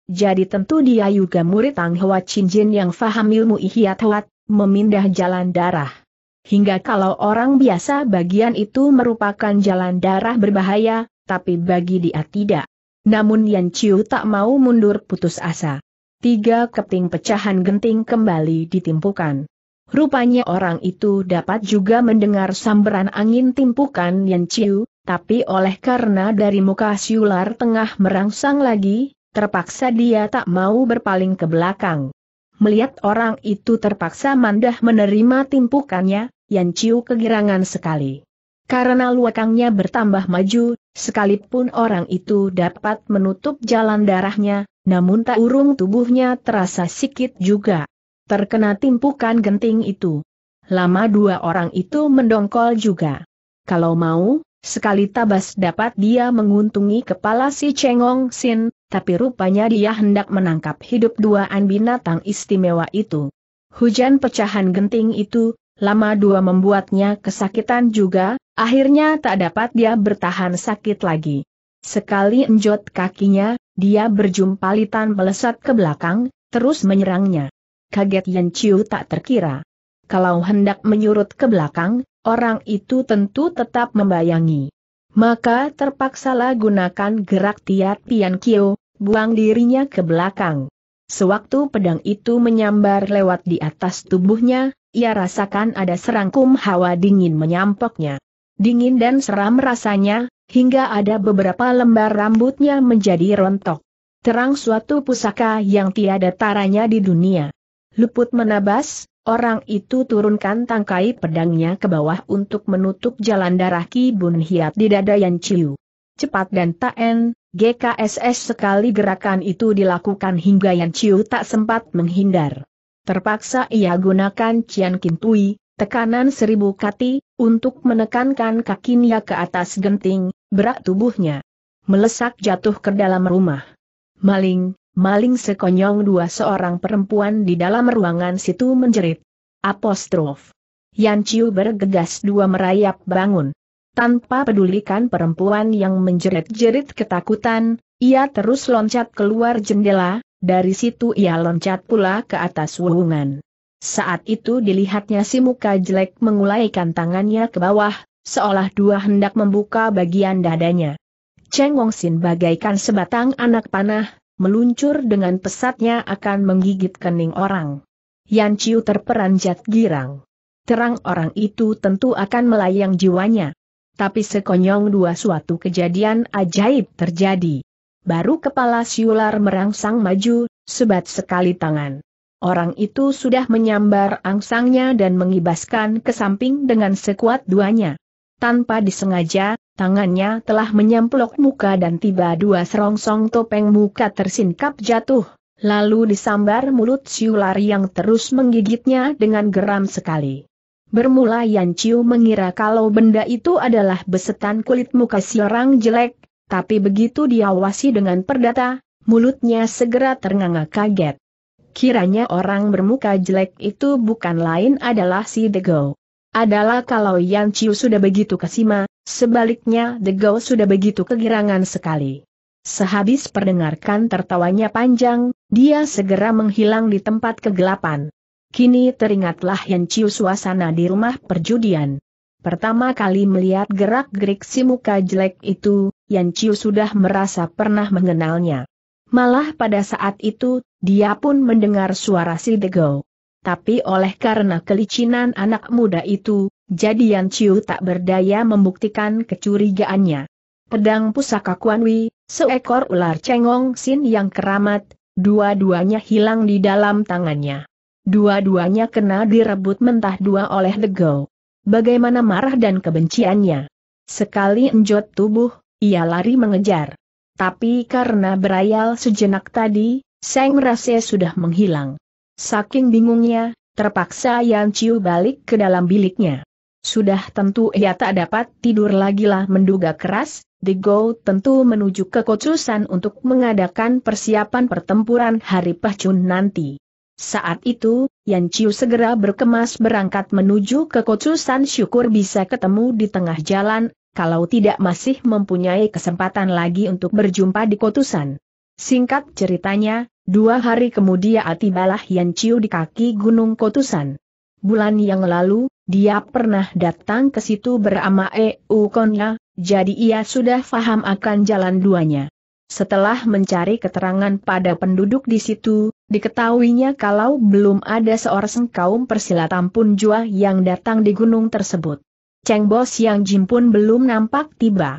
jadi tentu dia juga murid Tang Hwa yang faham ilmu ihyat Huat, memindah jalan darah. Hingga kalau orang biasa bagian itu merupakan jalan darah berbahaya, tapi bagi dia tidak. Namun Yan Chiu tak mau mundur putus asa. Tiga keping pecahan genting kembali ditimpukan. Rupanya orang itu dapat juga mendengar samberan angin timpukan Yan Chiu, tapi oleh karena dari muka siular tengah merangsang lagi, terpaksa dia tak mau berpaling ke belakang. Melihat orang itu terpaksa mandah menerima timpukannya, Yan Chiu kegirangan sekali. Karena luakangnya bertambah maju, sekalipun orang itu dapat menutup jalan darahnya, namun tak urung tubuhnya terasa sikit juga. Terkena timpukan genting itu. Lama dua orang itu mendongkol juga. Kalau mau, Sekali tabas dapat dia menguntungi kepala si cengong Sin, tapi rupanya dia hendak menangkap hidup dua an binatang istimewa itu. Hujan pecahan genting itu, lama dua membuatnya kesakitan juga, akhirnya tak dapat dia bertahan sakit lagi. Sekali enjot kakinya, dia berjumpalitan melesat ke belakang, terus menyerangnya. Kaget Yan Chiu tak terkira. Kalau hendak menyurut ke belakang, orang itu tentu tetap membayangi. Maka terpaksalah gunakan gerak tiat Pian Kio, buang dirinya ke belakang. Sewaktu pedang itu menyambar lewat di atas tubuhnya, ia rasakan ada serangkum hawa dingin menyampoknya. Dingin dan seram rasanya, hingga ada beberapa lembar rambutnya menjadi rontok. Terang suatu pusaka yang tiada taranya di dunia. Luput menabas, Orang itu turunkan tangkai pedangnya ke bawah untuk menutup jalan darah Ki Bun Hiat di dada Yan Chiu. Cepat dan taen, GKSS sekali gerakan itu dilakukan hingga Yan Chiu tak sempat menghindar. Terpaksa ia gunakan Cian Kintui, tekanan seribu kati, untuk menekankan kakinya ke atas genting, berat tubuhnya. Melesak jatuh ke dalam rumah. Maling, maling sekonyong dua seorang perempuan di dalam ruangan situ menjerit. Apostrof. Yan Chiu bergegas dua merayap bangun. Tanpa pedulikan perempuan yang menjerit-jerit ketakutan, ia terus loncat keluar jendela, dari situ ia loncat pula ke atas wuhungan. Saat itu dilihatnya si muka jelek mengulaikan tangannya ke bawah, seolah dua hendak membuka bagian dadanya. Cheng Wong Sin bagaikan sebatang anak panah, meluncur dengan pesatnya akan menggigit kening orang. Yan Chiu terperanjat girang. Terang orang itu tentu akan melayang jiwanya. Tapi sekonyong dua suatu kejadian ajaib terjadi. Baru kepala siular merangsang maju, sebat sekali tangan. Orang itu sudah menyambar angsangnya dan mengibaskan ke samping dengan sekuat duanya. Tanpa disengaja, Tangannya telah menyemplok muka dan tiba dua serongsong topeng muka tersingkap jatuh, lalu disambar mulut siular yang terus menggigitnya dengan geram sekali. Bermula Yan Chiu mengira kalau benda itu adalah besetan kulit muka si orang jelek, tapi begitu diawasi dengan perdata, mulutnya segera ternganga kaget. Kiranya orang bermuka jelek itu bukan lain adalah si Dego. Adalah kalau Yan Chiu sudah begitu kesima, Sebaliknya Degau sudah begitu kegirangan sekali. Sehabis perdengarkan tertawanya panjang, dia segera menghilang di tempat kegelapan. Kini teringatlah Yan Chiu suasana di rumah perjudian. Pertama kali melihat gerak-gerik si muka jelek itu, Yan Chiu sudah merasa pernah mengenalnya. Malah pada saat itu, dia pun mendengar suara si Dego. Tapi oleh karena kelicinan anak muda itu, jadi Yan Chiu tak berdaya membuktikan kecurigaannya. Pedang pusaka Kuan Wei, seekor ular cengong sin yang keramat, dua-duanya hilang di dalam tangannya. Dua-duanya kena direbut mentah dua oleh The Degau. Bagaimana marah dan kebenciannya. Sekali enjot tubuh, ia lari mengejar. Tapi karena berayal sejenak tadi, Seng Rase sudah menghilang. Saking bingungnya, terpaksa Yan Chiu balik ke dalam biliknya. Sudah tentu ia tak dapat tidur lagi lah menduga keras, The Go tentu menuju ke Kocusan untuk mengadakan persiapan pertempuran hari Pahcun nanti. Saat itu, Yan Chiu segera berkemas berangkat menuju ke Kocusan syukur bisa ketemu di tengah jalan, kalau tidak masih mempunyai kesempatan lagi untuk berjumpa di Kotusan. Singkat ceritanya, dua hari kemudian atibalah Yan Chiu di kaki Gunung Kotusan. Bulan yang lalu, dia pernah datang ke situ berama EU Konya, jadi ia sudah faham akan jalan duanya. Setelah mencari keterangan pada penduduk di situ, diketahuinya kalau belum ada seorang kaum persilatan pun jua yang datang di gunung tersebut. Cheng Bos yang Jim pun belum nampak tiba.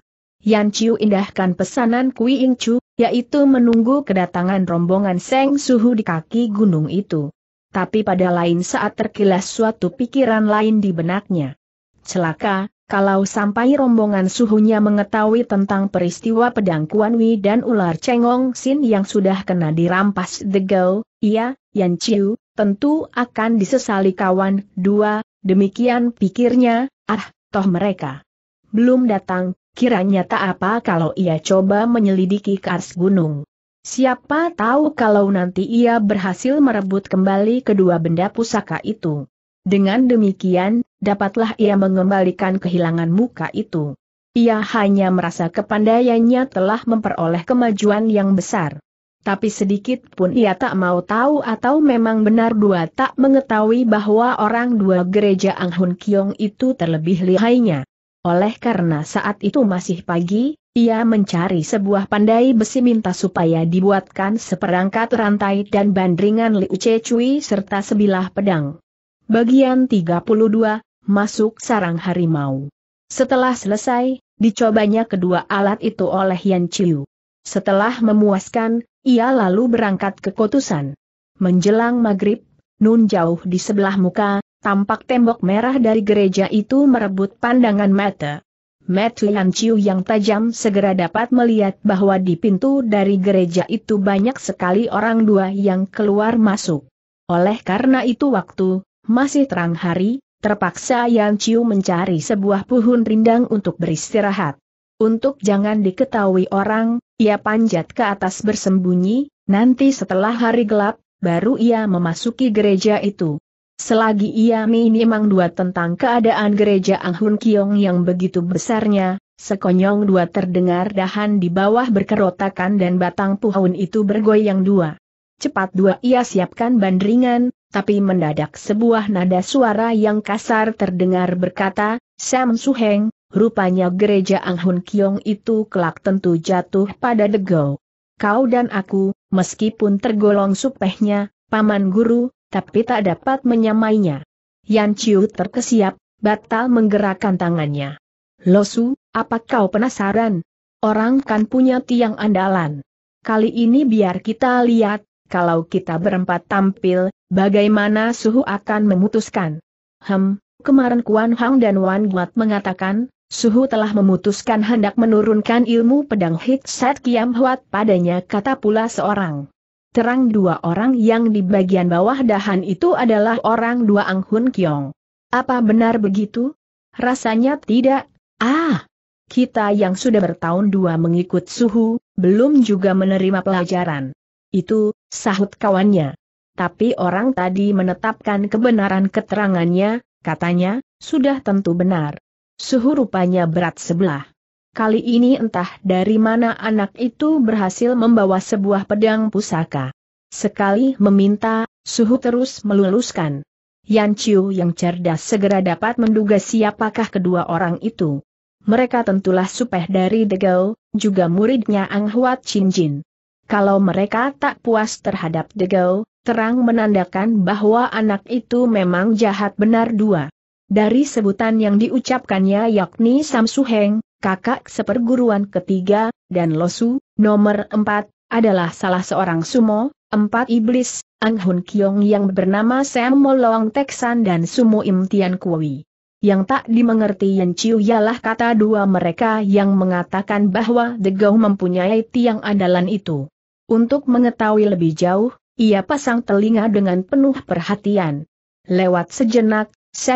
Yan Chiu indahkan pesanan Kui Ing Chu, yaitu menunggu kedatangan rombongan Seng Suhu di kaki gunung itu. Tapi pada lain saat terkilas suatu pikiran lain di benaknya. Celaka, kalau sampai rombongan suhunya mengetahui tentang peristiwa pedang Kuan Wei dan ular Cengong Sin yang sudah kena dirampas The Girl, ia, Yan Chiu, tentu akan disesali kawan dua, demikian pikirnya, ah, toh mereka. Belum datang, kiranya tak apa kalau ia coba menyelidiki kars gunung. Siapa tahu kalau nanti ia berhasil merebut kembali kedua benda pusaka itu. Dengan demikian, dapatlah ia mengembalikan kehilangan muka itu. Ia hanya merasa kepandaiannya telah memperoleh kemajuan yang besar. Tapi sedikit pun ia tak mau tahu atau memang benar dua tak mengetahui bahwa orang dua gereja Ang Hun Kiong itu terlebih lihainya. Oleh karena saat itu masih pagi, ia mencari sebuah pandai besi minta supaya dibuatkan seperangkat rantai dan bandringan Liu Che serta sebilah pedang. Bagian 32, Masuk Sarang Harimau. Setelah selesai, dicobanya kedua alat itu oleh Yan Chiu. Setelah memuaskan, ia lalu berangkat ke Kotusan. Menjelang maghrib, Nun jauh di sebelah muka, tampak tembok merah dari gereja itu merebut pandangan mata. Yan Chiu yang tajam segera dapat melihat bahwa di pintu dari gereja itu banyak sekali orang dua yang keluar masuk. Oleh karena itu waktu, masih terang hari, terpaksa Yan Chiu mencari sebuah puhun rindang untuk beristirahat. Untuk jangan diketahui orang, ia panjat ke atas bersembunyi, nanti setelah hari gelap, baru ia memasuki gereja itu. Selagi ia minimal dua tentang keadaan gereja Ang Hun Kiong yang begitu besarnya, sekonyong dua terdengar dahan di bawah berkerotakan dan batang puhun itu bergoyang dua. Cepat dua ia siapkan bandringan, tapi mendadak sebuah nada suara yang kasar terdengar berkata, Sam Suheng, rupanya gereja Ang Hun Kiong itu kelak tentu jatuh pada degau. Kau dan aku, meskipun tergolong supehnya, paman guru, tapi tak dapat menyamainya. Yan Chiu terkesiap, batal menggerakkan tangannya. Losu, apa kau penasaran? Orang kan punya tiang andalan. Kali ini biar kita lihat, kalau kita berempat tampil, bagaimana suhu akan memutuskan. Hem, kemarin Kuan Hang dan Wan Guat mengatakan, suhu telah memutuskan hendak menurunkan ilmu pedang Hit Set Kiam Huat padanya kata pula seorang terang dua orang yang di bagian bawah dahan itu adalah orang dua Ang Hun Kiong. Apa benar begitu? Rasanya tidak. Ah, kita yang sudah bertahun dua mengikut suhu, belum juga menerima pelajaran. Itu, sahut kawannya. Tapi orang tadi menetapkan kebenaran keterangannya, katanya, sudah tentu benar. Suhu rupanya berat sebelah kali ini entah dari mana anak itu berhasil membawa sebuah pedang pusaka. Sekali meminta, suhu terus meluluskan. Yan Chiu yang cerdas segera dapat menduga siapakah kedua orang itu. Mereka tentulah supeh dari Degau, juga muridnya Ang Huat Chin Jin. Kalau mereka tak puas terhadap Degau, terang menandakan bahwa anak itu memang jahat benar dua. Dari sebutan yang diucapkannya yakni Sam Heng kakak seperguruan ketiga, dan Losu, nomor empat, adalah salah seorang sumo, empat iblis, Ang Hun Kyong yang bernama Sam Molong Teksan dan Sumo Im Tian Kui. Yang tak dimengerti Yan Chiu ialah kata dua mereka yang mengatakan bahwa The mempunyai tiang andalan itu. Untuk mengetahui lebih jauh, ia pasang telinga dengan penuh perhatian. Lewat sejenak,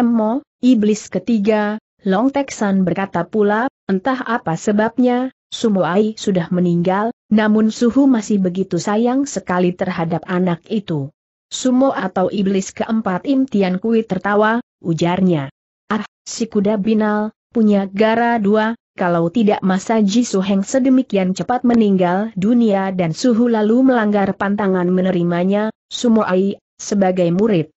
Mo, iblis ketiga, Long Teksan berkata pula, entah apa sebabnya, Sumoai sudah meninggal, namun Suhu masih begitu sayang sekali terhadap anak itu. Sumo atau iblis keempat Imtian Kui tertawa, ujarnya. Ah, si kuda binal, punya gara dua, kalau tidak masa Su Heng sedemikian cepat meninggal dunia dan Suhu lalu melanggar pantangan menerimanya, Sumo Ai sebagai murid.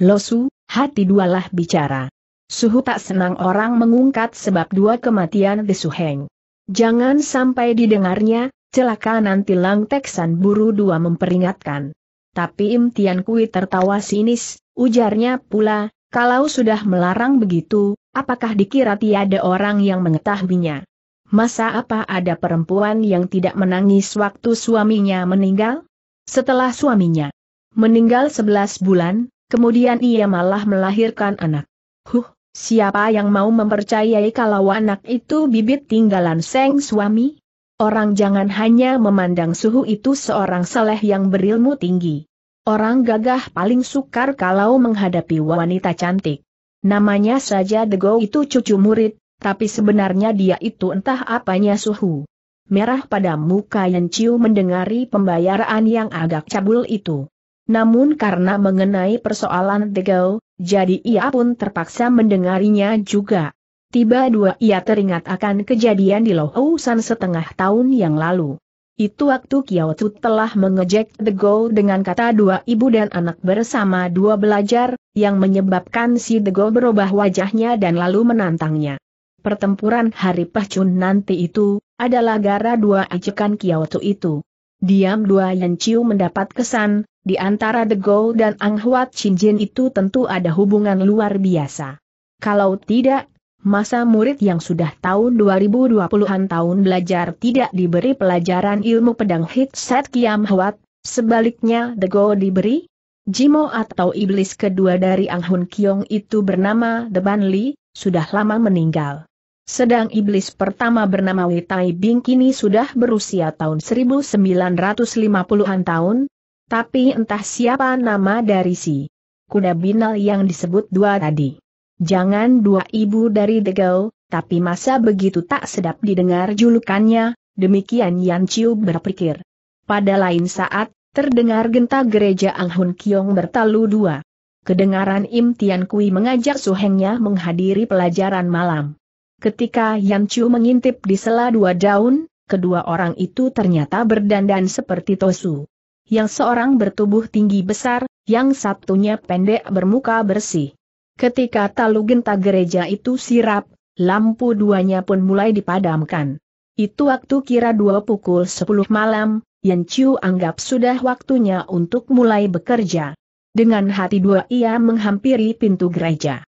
Losu, hati dualah bicara. Suhu tak senang orang mengungkat sebab dua kematian di Suheng. Jangan sampai didengarnya, celaka nanti Lang Teksan buru dua memperingatkan. Tapi Im Tian Kui tertawa sinis, ujarnya pula, kalau sudah melarang begitu, apakah dikira tiada orang yang mengetahuinya? Masa apa ada perempuan yang tidak menangis waktu suaminya meninggal? Setelah suaminya meninggal sebelas bulan, kemudian ia malah melahirkan anak. Huh, Siapa yang mau mempercayai kalau anak itu bibit tinggalan seng suami? Orang jangan hanya memandang suhu itu seorang saleh yang berilmu tinggi. Orang gagah paling sukar kalau menghadapi wanita cantik. Namanya saja Dego itu cucu murid, tapi sebenarnya dia itu entah apanya suhu. Merah pada muka Yen Chiu mendengari pembayaran yang agak cabul itu. Namun karena mengenai persoalan Degau, jadi ia pun terpaksa mendengarinya juga. Tiba dua ia teringat akan kejadian di Lohousan setengah tahun yang lalu. Itu waktu Kiyotu telah mengejek The Go dengan kata dua ibu dan anak bersama dua belajar, yang menyebabkan si The Go berubah wajahnya dan lalu menantangnya. Pertempuran hari pahcun nanti itu, adalah gara dua ajakan Kiyotu itu. Diam dua Yan Chiu mendapat kesan, di antara The Go dan Ang Huat Chin Jin itu tentu ada hubungan luar biasa. Kalau tidak, masa murid yang sudah tahun 2020-an tahun belajar tidak diberi pelajaran ilmu pedang hit set Kiam Huat, sebaliknya The Go diberi? Jimo atau iblis kedua dari Ang Hun Kiong itu bernama The Ban Li, sudah lama meninggal. Sedang iblis pertama bernama Wei Tai Bing kini sudah berusia tahun 1950-an tahun, tapi entah siapa nama dari si kuda binal yang disebut dua tadi. Jangan dua ibu dari Degau, tapi masa begitu tak sedap didengar julukannya, demikian Yan Chiu berpikir. Pada lain saat, terdengar genta gereja Ang Hun Kiong bertalu dua. Kedengaran Im Tian Kui mengajak Hengnya menghadiri pelajaran malam. Ketika Yan Ciu mengintip di sela dua daun, kedua orang itu ternyata berdandan seperti Tosu yang seorang bertubuh tinggi besar, yang satunya pendek bermuka bersih. Ketika talu genta gereja itu sirap, lampu duanya pun mulai dipadamkan. Itu waktu kira dua pukul sepuluh malam, Yan Chiu anggap sudah waktunya untuk mulai bekerja. Dengan hati dua ia menghampiri pintu gereja.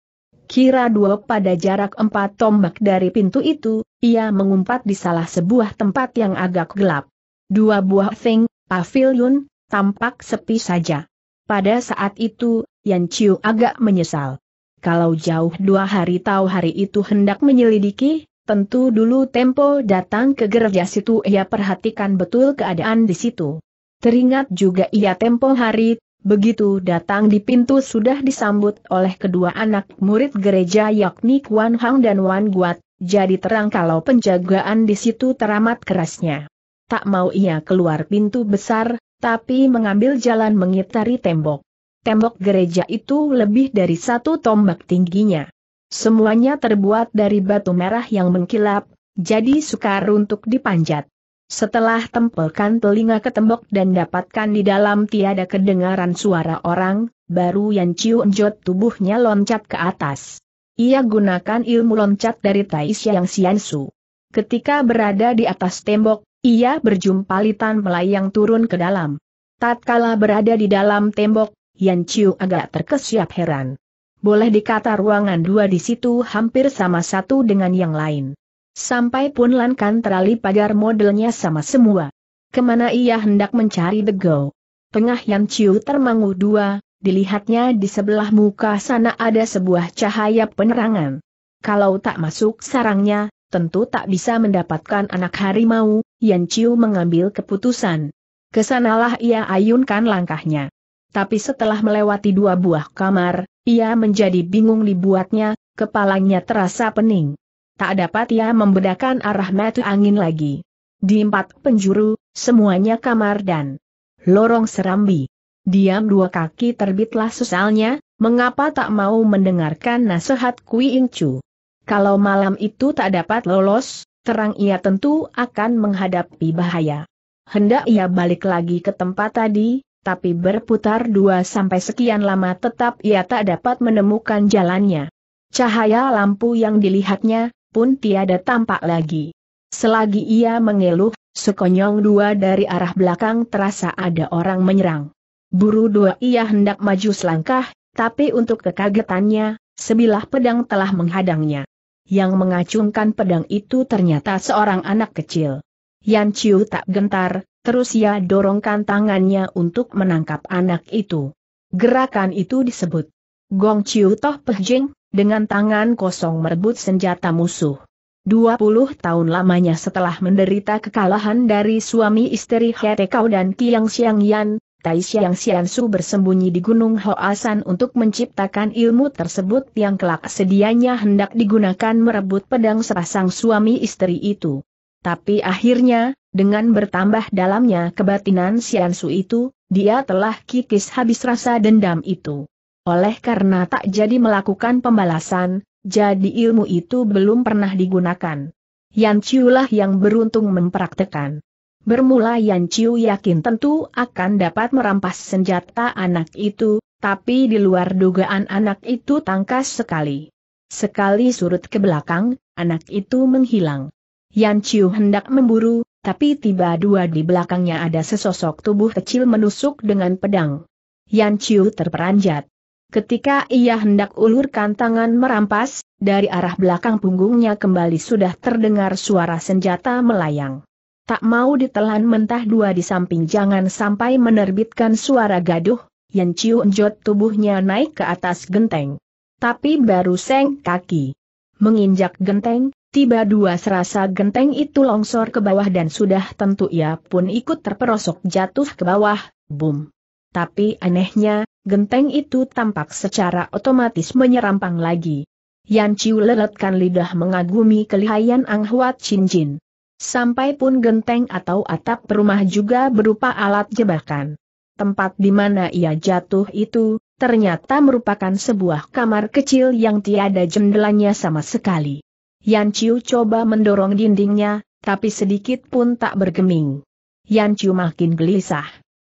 Kira dua pada jarak empat tombak dari pintu itu, ia mengumpat di salah sebuah tempat yang agak gelap. Dua buah feng Pavilion, tampak sepi saja. Pada saat itu, Yan Chiu agak menyesal. Kalau jauh dua hari tahu hari itu hendak menyelidiki, tentu dulu Tempo datang ke gereja situ ia perhatikan betul keadaan di situ. Teringat juga ia Tempo hari, begitu datang di pintu sudah disambut oleh kedua anak murid gereja yakni Kwan Hang dan Wan Guat, jadi terang kalau penjagaan di situ teramat kerasnya. Tak mau ia keluar pintu besar, tapi mengambil jalan mengitari tembok. Tembok gereja itu lebih dari satu tombak tingginya. Semuanya terbuat dari batu merah yang mengkilap, jadi sukar untuk dipanjat. Setelah tempelkan telinga ke tembok dan dapatkan di dalam tiada kedengaran suara orang, baru Yan Chiu Njot tubuhnya loncat ke atas. Ia gunakan ilmu loncat dari Tai Siang Siansu. Ketika berada di atas tembok, ia berjumpa Litan melayang turun ke dalam. Tatkala berada di dalam tembok, Yan Chiu agak terkesiap heran. Boleh dikata ruangan dua di situ hampir sama satu dengan yang lain. Sampai pun lankan terali pagar modelnya sama semua. Kemana ia hendak mencari begau? Tengah Yan Chiu termangu dua, dilihatnya di sebelah muka sana ada sebuah cahaya penerangan. Kalau tak masuk sarangnya, tentu tak bisa mendapatkan anak harimau, Yan Chiu mengambil keputusan. Kesanalah ia ayunkan langkahnya. Tapi setelah melewati dua buah kamar, ia menjadi bingung dibuatnya, kepalanya terasa pening. Tak dapat ia membedakan arah mata angin lagi. Di empat penjuru, semuanya kamar dan lorong serambi. Diam dua kaki terbitlah sesalnya, mengapa tak mau mendengarkan nasihat Kui Chu. Kalau malam itu tak dapat lolos, terang ia tentu akan menghadapi bahaya. Hendak ia balik lagi ke tempat tadi, tapi berputar dua sampai sekian lama tetap ia tak dapat menemukan jalannya. Cahaya lampu yang dilihatnya, pun tiada tampak lagi. Selagi ia mengeluh, sekonyong dua dari arah belakang terasa ada orang menyerang. Buru dua ia hendak maju selangkah, tapi untuk kekagetannya, sebilah pedang telah menghadangnya. Yang mengacungkan pedang itu ternyata seorang anak kecil. Yan Chiu tak gentar, terus ia dorongkan tangannya untuk menangkap anak itu. Gerakan itu disebut Gong Chiu Toh Pejing, dengan tangan kosong merebut senjata musuh. 20 tahun lamanya setelah menderita kekalahan dari suami istri Hete Kau dan Kiang Xiang Yan, Tai Xiang Xiansu bersembunyi di Gunung Hoasan untuk menciptakan ilmu tersebut yang kelak sedianya hendak digunakan merebut pedang sepasang suami istri itu. Tapi akhirnya, dengan bertambah dalamnya kebatinan Xiansu itu, dia telah kikis habis rasa dendam itu. Oleh karena tak jadi melakukan pembalasan, jadi ilmu itu belum pernah digunakan. Yan lah yang beruntung mempraktekan. Bermula Yan Chiu yakin tentu akan dapat merampas senjata anak itu, tapi di luar dugaan anak itu tangkas sekali. Sekali surut ke belakang, anak itu menghilang. Yan Chiu hendak memburu, tapi tiba dua di belakangnya ada sesosok tubuh kecil menusuk dengan pedang. Yan Chiu terperanjat. Ketika ia hendak ulurkan tangan merampas, dari arah belakang punggungnya kembali sudah terdengar suara senjata melayang. Tak mau ditelan mentah dua di samping jangan sampai menerbitkan suara gaduh, Yan Chiu Njot tubuhnya naik ke atas genteng. Tapi baru seng kaki. Menginjak genteng, tiba dua serasa genteng itu longsor ke bawah dan sudah tentu ia pun ikut terperosok jatuh ke bawah, boom. Tapi anehnya, genteng itu tampak secara otomatis menyerampang lagi. Yan Chiu leletkan lidah mengagumi kelihayan Ang Huat Chin Jin. Sampai pun genteng atau atap rumah juga berupa alat jebakan. Tempat di mana ia jatuh itu, ternyata merupakan sebuah kamar kecil yang tiada jendelanya sama sekali. Yan Chiu coba mendorong dindingnya, tapi sedikit pun tak bergeming. Yan Chiu makin gelisah.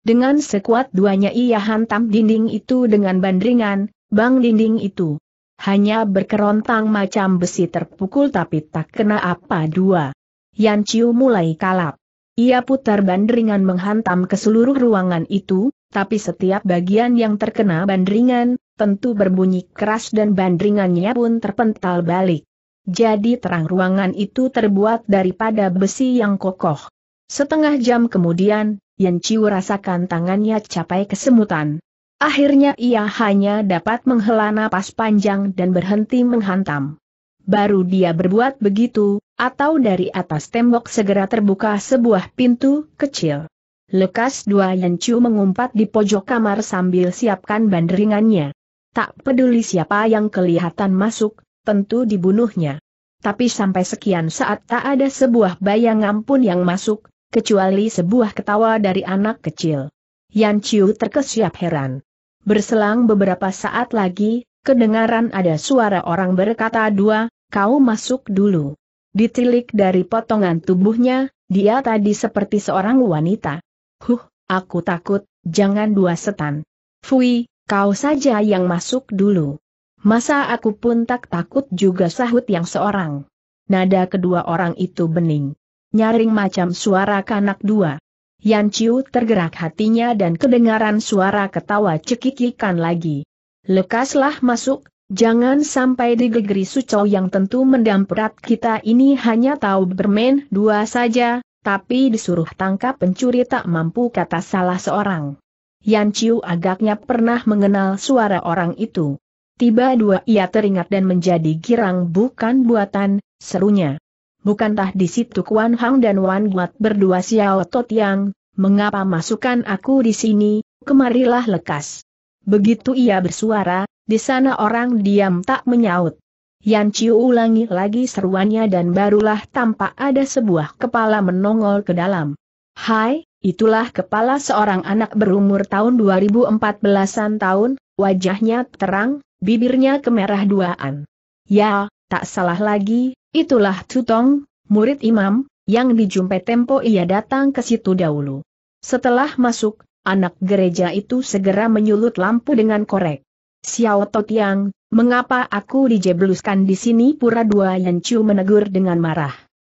Dengan sekuat duanya ia hantam dinding itu dengan bandringan, bang dinding itu. Hanya berkerontang macam besi terpukul tapi tak kena apa dua. Yan Chiu mulai kalap. Ia putar bandringan menghantam ke seluruh ruangan itu, tapi setiap bagian yang terkena bandringan tentu berbunyi keras dan bandringannya pun terpental balik. Jadi terang ruangan itu terbuat daripada besi yang kokoh. Setengah jam kemudian, Yan Chiu rasakan tangannya capai kesemutan. Akhirnya ia hanya dapat menghela napas panjang dan berhenti menghantam baru dia berbuat begitu, atau dari atas tembok segera terbuka sebuah pintu kecil. Lekas dua Yancu mengumpat di pojok kamar sambil siapkan banderingannya. Tak peduli siapa yang kelihatan masuk, tentu dibunuhnya. Tapi sampai sekian saat tak ada sebuah bayangan pun yang masuk, kecuali sebuah ketawa dari anak kecil. Yan Yancu terkesiap heran. Berselang beberapa saat lagi, kedengaran ada suara orang berkata dua, kau masuk dulu. Ditilik dari potongan tubuhnya, dia tadi seperti seorang wanita. Huh, aku takut, jangan dua setan. Fui, kau saja yang masuk dulu. Masa aku pun tak takut juga sahut yang seorang. Nada kedua orang itu bening. Nyaring macam suara kanak dua. Yan Chiu tergerak hatinya dan kedengaran suara ketawa cekikikan lagi. Lekaslah masuk, Jangan sampai digegeri Suco yang tentu mendamperat kita ini hanya tahu bermain dua saja, tapi disuruh tangkap pencuri tak mampu kata salah seorang. Yan Chiu agaknya pernah mengenal suara orang itu. Tiba dua ia teringat dan menjadi girang bukan buatan, serunya. Bukankah di situ Kuan Hang dan Wan Guat berdua Xiao yang? mengapa masukkan aku di sini, kemarilah lekas. Begitu ia bersuara, di sana orang diam tak menyaut. Yan Chiu ulangi lagi seruannya dan barulah tampak ada sebuah kepala menongol ke dalam. Hai, itulah kepala seorang anak berumur tahun 2014-an tahun, wajahnya terang, bibirnya kemerah duaan. Ya, tak salah lagi, itulah Tutong, murid imam, yang dijumpai tempo ia datang ke situ dahulu. Setelah masuk, anak gereja itu segera menyulut lampu dengan korek. Xiao Totiang, mengapa aku dijebluskan di sini pura dua Yan Chu menegur dengan marah.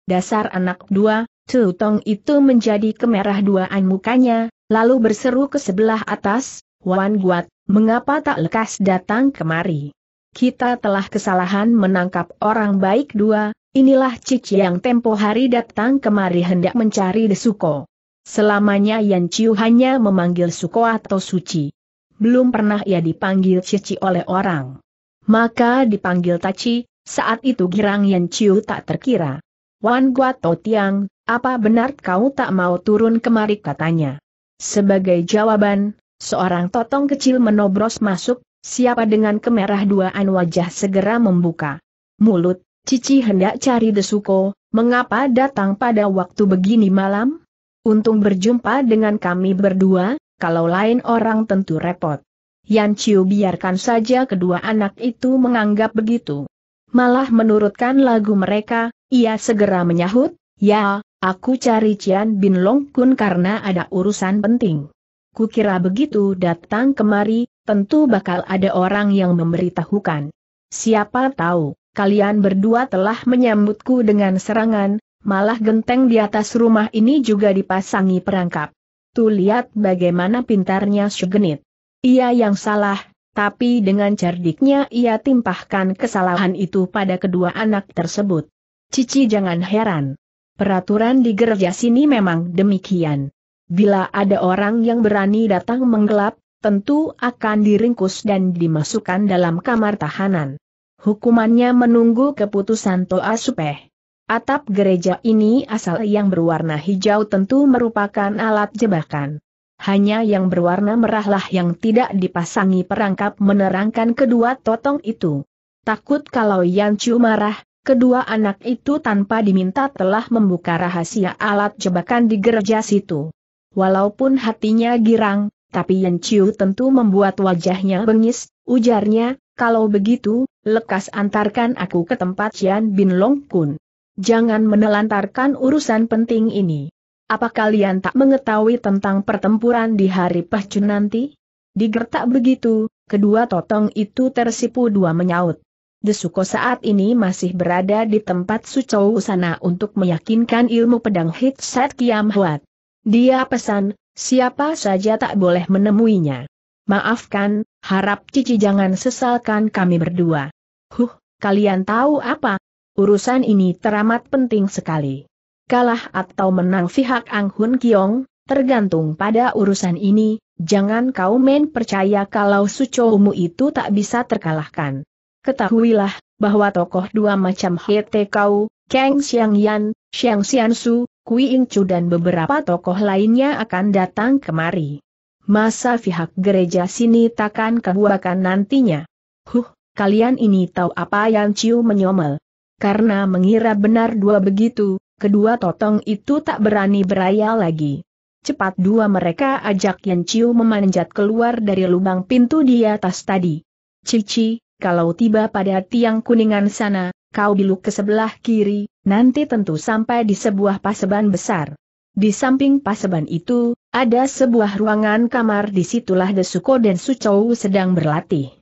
Dasar anak dua, Tu Tong itu menjadi kemerah duaan mukanya, lalu berseru ke sebelah atas, Wan Guat, mengapa tak lekas datang kemari? Kita telah kesalahan menangkap orang baik dua, inilah Cici yang tempo hari datang kemari hendak mencari Desuko. Selamanya Yan Chiu hanya memanggil Suko atau Suci belum pernah ia dipanggil Cici oleh orang. Maka dipanggil Taci, saat itu girang Yan Chiu tak terkira. Wan Guato Tiang, apa benar kau tak mau turun kemari katanya. Sebagai jawaban, seorang totong kecil menobros masuk, siapa dengan kemerah duaan wajah segera membuka mulut, Cici hendak cari desuko, mengapa datang pada waktu begini malam? Untung berjumpa dengan kami berdua, kalau lain orang tentu repot. Yan Chiu biarkan saja kedua anak itu menganggap begitu. Malah menurutkan lagu mereka, ia segera menyahut, ya, aku cari Cian Bin Long Kun karena ada urusan penting. Kukira begitu datang kemari, tentu bakal ada orang yang memberitahukan. Siapa tahu, kalian berdua telah menyambutku dengan serangan, malah genteng di atas rumah ini juga dipasangi perangkap. Tu lihat bagaimana pintarnya Sugenit. Ia yang salah, tapi dengan cerdiknya ia timpahkan kesalahan itu pada kedua anak tersebut. Cici jangan heran. Peraturan di gereja sini memang demikian. Bila ada orang yang berani datang menggelap, tentu akan diringkus dan dimasukkan dalam kamar tahanan. Hukumannya menunggu keputusan Toa Supeh. Atap gereja ini asal yang berwarna hijau tentu merupakan alat jebakan. Hanya yang berwarna merahlah yang tidak dipasangi perangkap menerangkan kedua totong itu. Takut kalau Yan Chu marah, kedua anak itu tanpa diminta telah membuka rahasia alat jebakan di gereja situ. Walaupun hatinya girang, tapi Yan Chu tentu membuat wajahnya bengis, ujarnya, kalau begitu, lekas antarkan aku ke tempat Yan Bin Long Kun jangan menelantarkan urusan penting ini. Apa kalian tak mengetahui tentang pertempuran di hari Pahcun nanti? Digertak begitu, kedua totong itu tersipu dua menyaut. Desuko saat ini masih berada di tempat Sucou sana untuk meyakinkan ilmu pedang set Kiam Huat. Dia pesan, siapa saja tak boleh menemuinya. Maafkan, harap Cici jangan sesalkan kami berdua. Huh, kalian tahu apa, Urusan ini teramat penting sekali. Kalah atau menang pihak Ang Hun Kiong, tergantung pada urusan ini, jangan kau main percaya kalau sucomu itu tak bisa terkalahkan. Ketahuilah, bahwa tokoh dua macam Hete Kau, Kang Xiang Yan, Xiang Xian Su, Kui Chu dan beberapa tokoh lainnya akan datang kemari. Masa pihak gereja sini takkan kebuakan nantinya. Huh, kalian ini tahu apa yang Ciu menyomel karena mengira benar dua begitu, kedua totong itu tak berani beraya lagi. Cepat dua mereka ajak Yan Chiu memanjat keluar dari lubang pintu di atas tadi. Cici, kalau tiba pada tiang kuningan sana, kau biluk ke sebelah kiri, nanti tentu sampai di sebuah paseban besar. Di samping paseban itu, ada sebuah ruangan kamar di situlah Desuko dan Sucou sedang berlatih.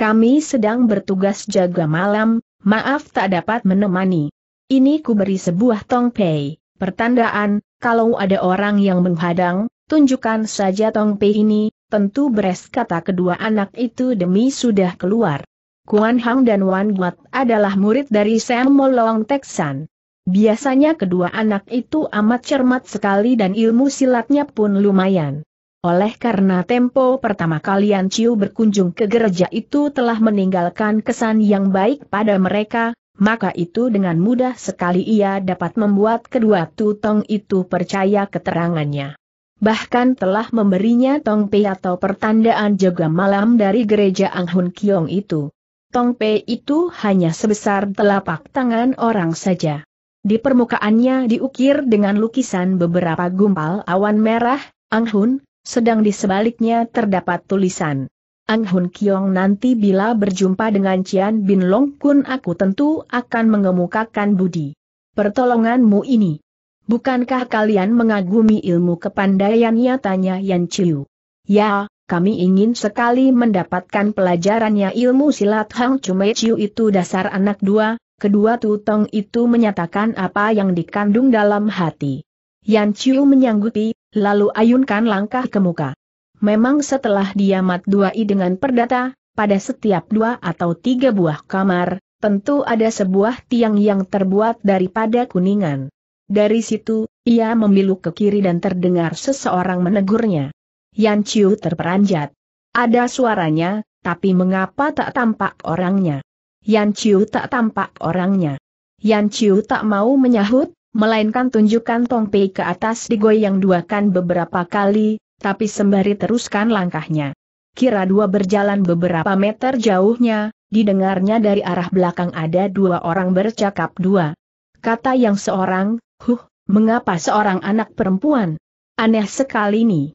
Kami sedang bertugas jaga malam, Maaf tak dapat menemani. Ini ku beri sebuah tongpei, pertandaan, kalau ada orang yang menghadang, tunjukkan saja tongpei ini, tentu beres kata kedua anak itu demi sudah keluar. Kuan Hang dan Wan Guat adalah murid dari Sam Molong Teksan. Biasanya kedua anak itu amat cermat sekali dan ilmu silatnya pun lumayan. Oleh karena tempo pertama kalian Ciu berkunjung ke gereja itu telah meninggalkan kesan yang baik pada mereka, maka itu dengan mudah sekali ia dapat membuat kedua tutong itu percaya keterangannya. Bahkan telah memberinya tong tongpe atau pertandaan jaga malam dari gereja Anghun Kiong itu. Tong Tongpe itu hanya sebesar telapak tangan orang saja. Di permukaannya diukir dengan lukisan beberapa gumpal awan merah, Anghun, sedang di sebaliknya terdapat tulisan. Ang Hun Kiong nanti bila berjumpa dengan Cian Bin Long Kun aku tentu akan mengemukakan budi. Pertolonganmu ini. Bukankah kalian mengagumi ilmu kepandaiannya tanya Yan Chiu? Ya, kami ingin sekali mendapatkan pelajarannya ilmu silat Hang Chume Chiu itu dasar anak dua, kedua tutong itu menyatakan apa yang dikandung dalam hati. Yan Chiu menyanggupi, lalu ayunkan langkah ke muka. Memang setelah diamat duai dengan perdata, pada setiap dua atau tiga buah kamar, tentu ada sebuah tiang yang terbuat daripada kuningan. Dari situ, ia memiluk ke kiri dan terdengar seseorang menegurnya. Yan Chiu terperanjat. Ada suaranya, tapi mengapa tak tampak orangnya? Yan Chiu tak tampak orangnya. Yan Chiu tak mau menyahut, melainkan tunjukkan tongpei ke atas digoyang dua kan beberapa kali, tapi sembari teruskan langkahnya. Kira dua berjalan beberapa meter jauhnya, didengarnya dari arah belakang ada dua orang bercakap dua. Kata yang seorang, huh, mengapa seorang anak perempuan? Aneh sekali nih.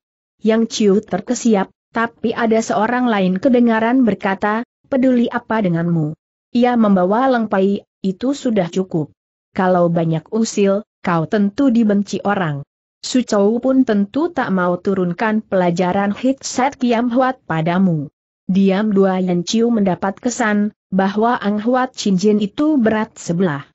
Yang Ciu terkesiap, tapi ada seorang lain kedengaran berkata, peduli apa denganmu? Ia membawa lengpai, itu sudah cukup kalau banyak usil, kau tentu dibenci orang. Sucou pun tentu tak mau turunkan pelajaran set Kiam Huat padamu. Diam dua Yan Chiu mendapat kesan, bahwa Ang Huat Chin Jin itu berat sebelah.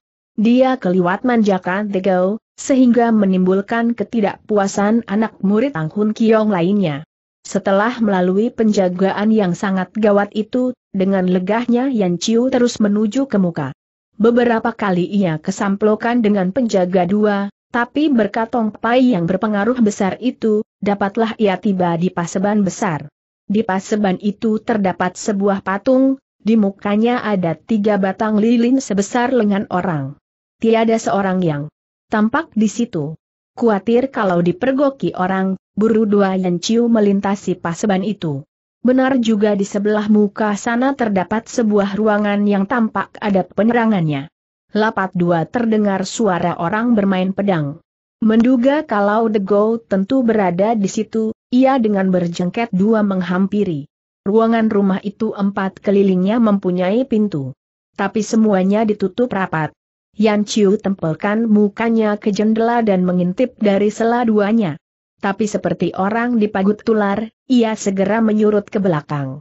Dia keliwat manjakan tegau, sehingga menimbulkan ketidakpuasan anak murid Ang Hun Kiong lainnya. Setelah melalui penjagaan yang sangat gawat itu, dengan legahnya Yan Chiu terus menuju ke muka. Beberapa kali ia kesamplokan dengan penjaga dua, tapi berkat tongpai yang berpengaruh besar itu, dapatlah ia tiba di paseban besar. Di paseban itu terdapat sebuah patung, di mukanya ada tiga batang lilin sebesar lengan orang. Tiada seorang yang tampak di situ. Kuatir kalau dipergoki orang, buru dua yang ciu melintasi paseban itu. Benar juga di sebelah muka sana terdapat sebuah ruangan yang tampak ada penerangannya. Lapat dua terdengar suara orang bermain pedang. Menduga kalau The Go tentu berada di situ, ia dengan berjengket dua menghampiri. Ruangan rumah itu empat kelilingnya mempunyai pintu. Tapi semuanya ditutup rapat. Yan Chiu tempelkan mukanya ke jendela dan mengintip dari sela duanya. Tapi seperti orang dipagut tular, ia segera menyurut ke belakang.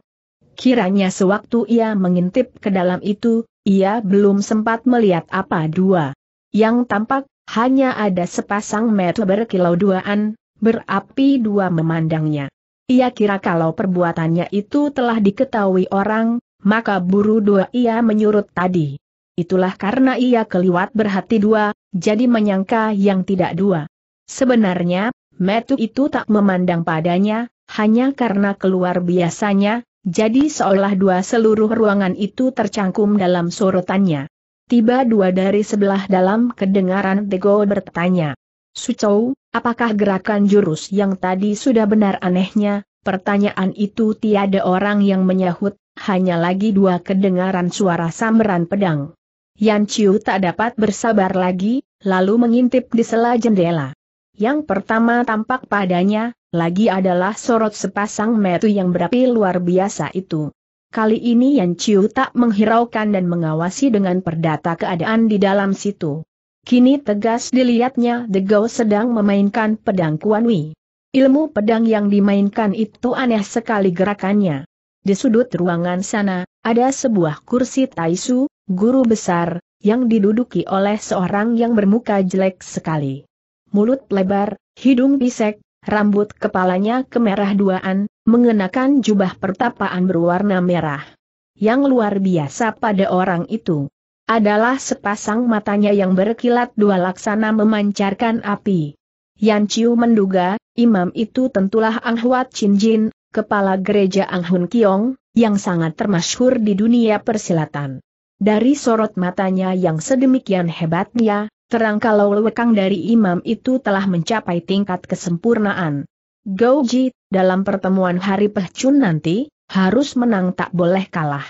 Kiranya sewaktu ia mengintip ke dalam itu, ia belum sempat melihat apa dua. Yang tampak, hanya ada sepasang mata berkilau duaan, berapi dua memandangnya. Ia kira kalau perbuatannya itu telah diketahui orang, maka buru dua ia menyurut tadi. Itulah karena ia keliwat berhati dua, jadi menyangka yang tidak dua. Sebenarnya, Metu itu tak memandang padanya, hanya karena keluar biasanya, jadi seolah dua seluruh ruangan itu tercangkum dalam sorotannya. Tiba dua dari sebelah dalam kedengaran Tego bertanya. Sucou, apakah gerakan jurus yang tadi sudah benar anehnya? Pertanyaan itu tiada orang yang menyahut, hanya lagi dua kedengaran suara samberan pedang. Yan Chiu tak dapat bersabar lagi, lalu mengintip di sela jendela. Yang pertama tampak padanya, lagi adalah sorot sepasang metu yang berapi luar biasa itu. Kali ini Yan Chiu tak menghiraukan dan mengawasi dengan perdata keadaan di dalam situ. Kini tegas dilihatnya The Degau sedang memainkan pedang Kuan Wei. Ilmu pedang yang dimainkan itu aneh sekali gerakannya. Di sudut ruangan sana, ada sebuah kursi taisu, guru besar, yang diduduki oleh seorang yang bermuka jelek sekali mulut lebar, hidung pisek, rambut kepalanya kemerah duaan, mengenakan jubah pertapaan berwarna merah. Yang luar biasa pada orang itu adalah sepasang matanya yang berkilat dua laksana memancarkan api. Yan Chiu menduga, imam itu tentulah Ang Huat Chin Jin, kepala gereja Ang Hun Kiong, yang sangat termasyhur di dunia persilatan. Dari sorot matanya yang sedemikian hebatnya, Terang kalau lewekang dari imam itu telah mencapai tingkat kesempurnaan. Goji, dalam pertemuan hari Pehcun nanti, harus menang tak boleh kalah.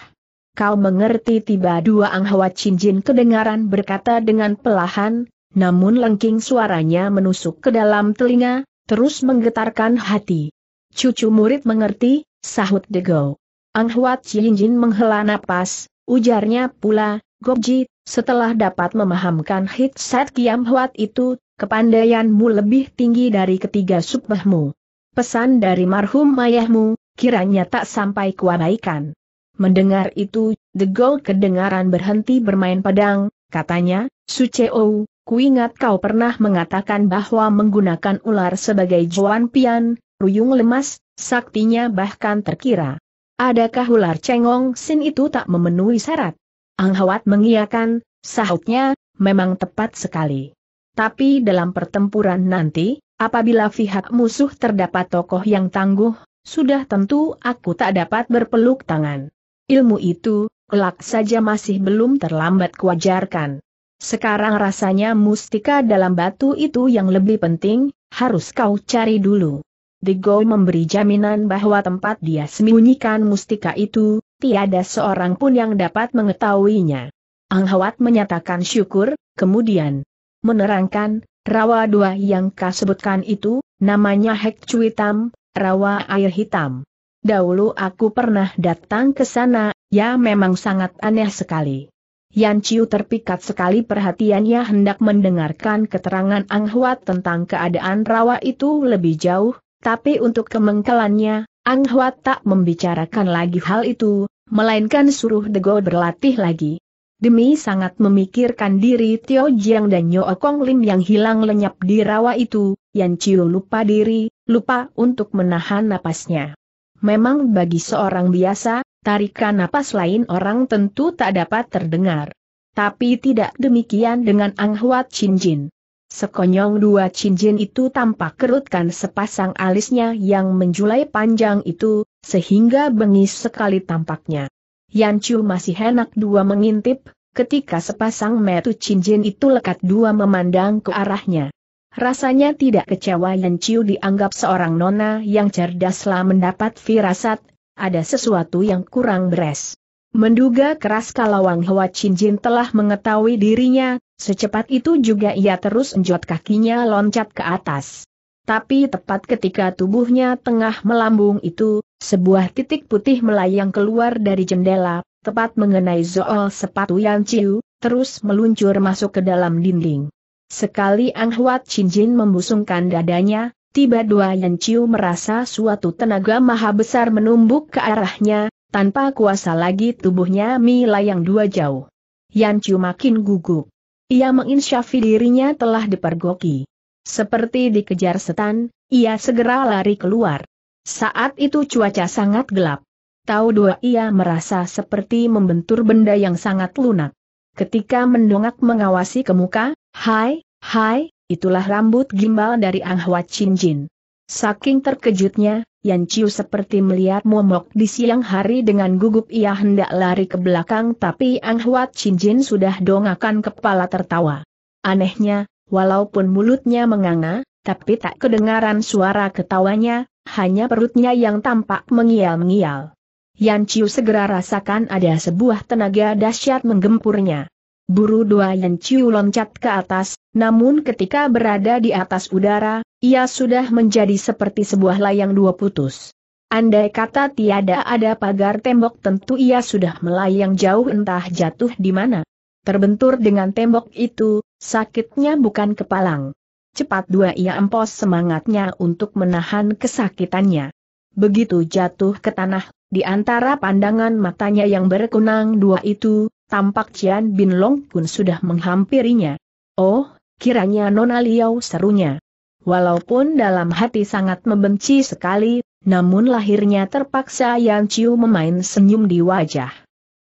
Kau mengerti tiba dua Anghawa Cinjin kedengaran berkata dengan pelahan, namun lengking suaranya menusuk ke dalam telinga, terus menggetarkan hati. Cucu murid mengerti, sahut degau. Anghuat Cinjin menghela napas, ujarnya pula, Gobji, setelah dapat memahamkan set Kiam Huat itu, kepandaianmu lebih tinggi dari ketiga subbahmu. Pesan dari marhum mayahmu, kiranya tak sampai kuabaikan. Mendengar itu, The Gold kedengaran berhenti bermain pedang, katanya, Suceo, kuingat kau pernah mengatakan bahwa menggunakan ular sebagai juan pian, ruyung lemas, saktinya bahkan terkira. Adakah ular cengong sin itu tak memenuhi syarat? Ang Hawat mengiyakan, sahutnya, memang tepat sekali. Tapi dalam pertempuran nanti, apabila pihak musuh terdapat tokoh yang tangguh, sudah tentu aku tak dapat berpeluk tangan. Ilmu itu, kelak saja masih belum terlambat kuajarkan. Sekarang rasanya mustika dalam batu itu yang lebih penting, harus kau cari dulu. Digo memberi jaminan bahwa tempat dia sembunyikan mustika itu, tiada seorang pun yang dapat mengetahuinya. Ang Hawat menyatakan syukur, kemudian menerangkan, rawa dua yang kau itu, namanya Hek Cui rawa air hitam. Dahulu aku pernah datang ke sana, ya memang sangat aneh sekali. Yan Chiu terpikat sekali perhatiannya hendak mendengarkan keterangan Ang Huat tentang keadaan rawa itu lebih jauh, tapi untuk kemengkelannya, Ang Huat tak membicarakan lagi hal itu, melainkan suruh Dego berlatih lagi. Demi sangat memikirkan diri Tio Jiang dan Nyo Kong Lim yang hilang lenyap di rawa itu, Yan Chiu lupa diri, lupa untuk menahan napasnya. Memang bagi seorang biasa, tarikan napas lain orang tentu tak dapat terdengar. Tapi tidak demikian dengan Ang Huat Chin Jin. Sekonyong dua Chin Jin itu tampak kerutkan sepasang alisnya yang menjulai panjang itu, sehingga bengis sekali tampaknya. Yan Chu masih enak dua mengintip, ketika sepasang metu cincin itu lekat dua memandang ke arahnya. Rasanya tidak kecewa Yan Chu dianggap seorang nona yang cerdaslah mendapat firasat, ada sesuatu yang kurang beres. Menduga keras kalau Wang Hua Cinjin telah mengetahui dirinya, secepat itu juga ia terus enjot kakinya loncat ke atas tapi tepat ketika tubuhnya tengah melambung itu, sebuah titik putih melayang keluar dari jendela, tepat mengenai zool sepatu Yan Chiu, terus meluncur masuk ke dalam dinding. Sekali Ang Huat Chin Jin membusungkan dadanya, tiba dua Yan Chiu merasa suatu tenaga maha besar menumbuk ke arahnya, tanpa kuasa lagi tubuhnya melayang dua jauh. Yan Chiu makin gugup. Ia menginsyafi dirinya telah dipergoki. Seperti dikejar setan, ia segera lari keluar. Saat itu cuaca sangat gelap. Tahu dua ia merasa seperti membentur benda yang sangat lunak. Ketika mendongak mengawasi ke muka, hai, hai, itulah rambut gimbal dari Ang Hwa Chin Jin. Saking terkejutnya, Yan Chiu seperti melihat momok di siang hari dengan gugup ia hendak lari ke belakang tapi Ang Hwa Chin Jin sudah dongakan kepala tertawa. Anehnya, Walaupun mulutnya menganga, tapi tak kedengaran suara ketawanya, hanya perutnya yang tampak mengial-mengial. Yan Chiu segera rasakan ada sebuah tenaga dahsyat menggempurnya. Buru dua Yan Chiu loncat ke atas, namun ketika berada di atas udara, ia sudah menjadi seperti sebuah layang dua putus. Andai kata tiada ada pagar tembok tentu ia sudah melayang jauh entah jatuh di mana. Terbentur dengan tembok itu, Sakitnya bukan kepalang. Cepat dua ia empos semangatnya untuk menahan kesakitannya. Begitu jatuh ke tanah, di antara pandangan matanya yang berkunang dua itu, tampak Cian Bin Long pun sudah menghampirinya. Oh, kiranya Nona Liao serunya. Walaupun dalam hati sangat membenci sekali, namun lahirnya terpaksa Yan Chiu memain senyum di wajah.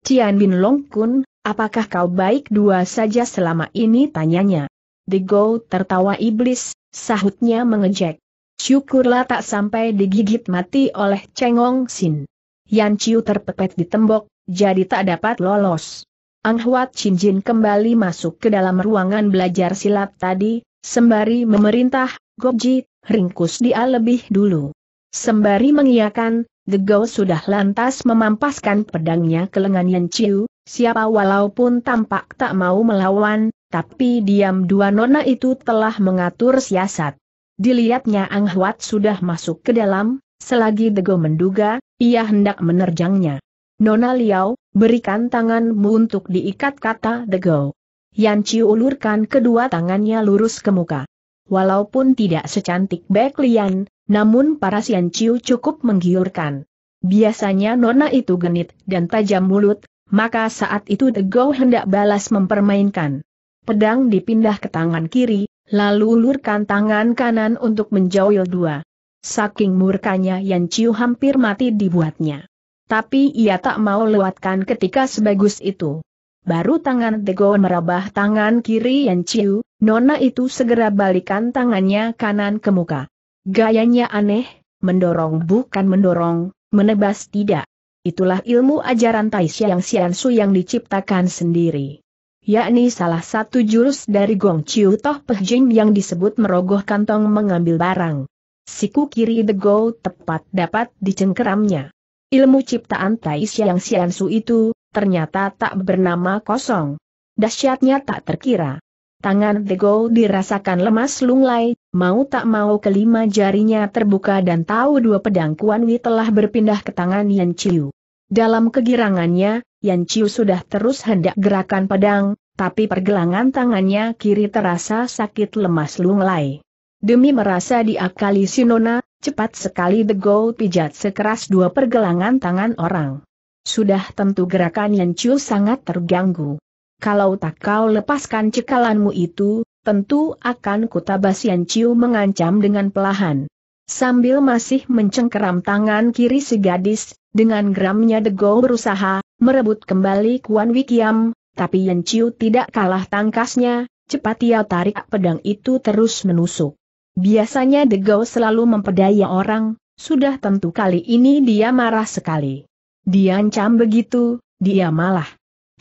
Cian Bin Long Kun, Apakah kau baik dua saja selama ini tanyanya? The Go tertawa iblis, sahutnya mengejek. Syukurlah tak sampai digigit mati oleh Cengong Sin. Yan Chiu terpepet di tembok, jadi tak dapat lolos. Ang Huat Chin Jin kembali masuk ke dalam ruangan belajar silat tadi, sembari memerintah, Gobji, ringkus dia lebih dulu. Sembari mengiakan, The Ghost sudah lantas memampaskan pedangnya ke lengan Yan Chiu, siapa walaupun tampak tak mau melawan, tapi diam dua nona itu telah mengatur siasat. Dilihatnya Ang Huat sudah masuk ke dalam, selagi The Go menduga, ia hendak menerjangnya. Nona Liao, berikan tanganmu untuk diikat kata The Go. Yan Chiu ulurkan kedua tangannya lurus ke muka. Walaupun tidak secantik Bek Lian, namun para Sian Chiu cukup menggiurkan. Biasanya nona itu genit dan tajam mulut, maka saat itu Degau hendak balas mempermainkan. Pedang dipindah ke tangan kiri, lalu ulurkan tangan kanan untuk menjauhil dua. Saking murkanya Yan Chiu hampir mati dibuatnya. Tapi ia tak mau lewatkan ketika sebagus itu. Baru tangan degau merabah tangan kiri Yan Chiu, Nona itu segera balikan tangannya kanan ke muka. Gayanya aneh, mendorong bukan mendorong, menebas tidak. Itulah ilmu ajaran Taisha yang Su yang diciptakan sendiri. Yakni salah satu jurus dari Gong Chiu Toh Peh yang disebut merogoh kantong mengambil barang. Siku kiri The Go tepat dapat dicengkeramnya. Ilmu ciptaan Taisha yang Su itu, ternyata tak bernama kosong. Dasyatnya tak terkira. Tangan The Go dirasakan lemas lunglai, mau tak mau kelima jarinya terbuka dan tahu dua pedang Kuan Wei telah berpindah ke tangan Yan Chiu. Dalam kegirangannya, Yan Chiu sudah terus hendak gerakan pedang, tapi pergelangan tangannya kiri terasa sakit lemas lunglai. Demi merasa diakali Sinona, cepat sekali The Go pijat sekeras dua pergelangan tangan orang. Sudah tentu gerakan Yan Chiu sangat terganggu. Kalau tak kau lepaskan cekalanmu itu, tentu akan kutabas Ciu mengancam dengan pelahan. Sambil masih mencengkeram tangan kiri si gadis, dengan geramnya Dego berusaha, merebut kembali Kuan Wikiam, tapi Yan Ciu tidak kalah tangkasnya, cepat ia tarik pedang itu terus menusuk. Biasanya Dego selalu mempedaya orang, sudah tentu kali ini dia marah sekali. Diancam begitu, dia malah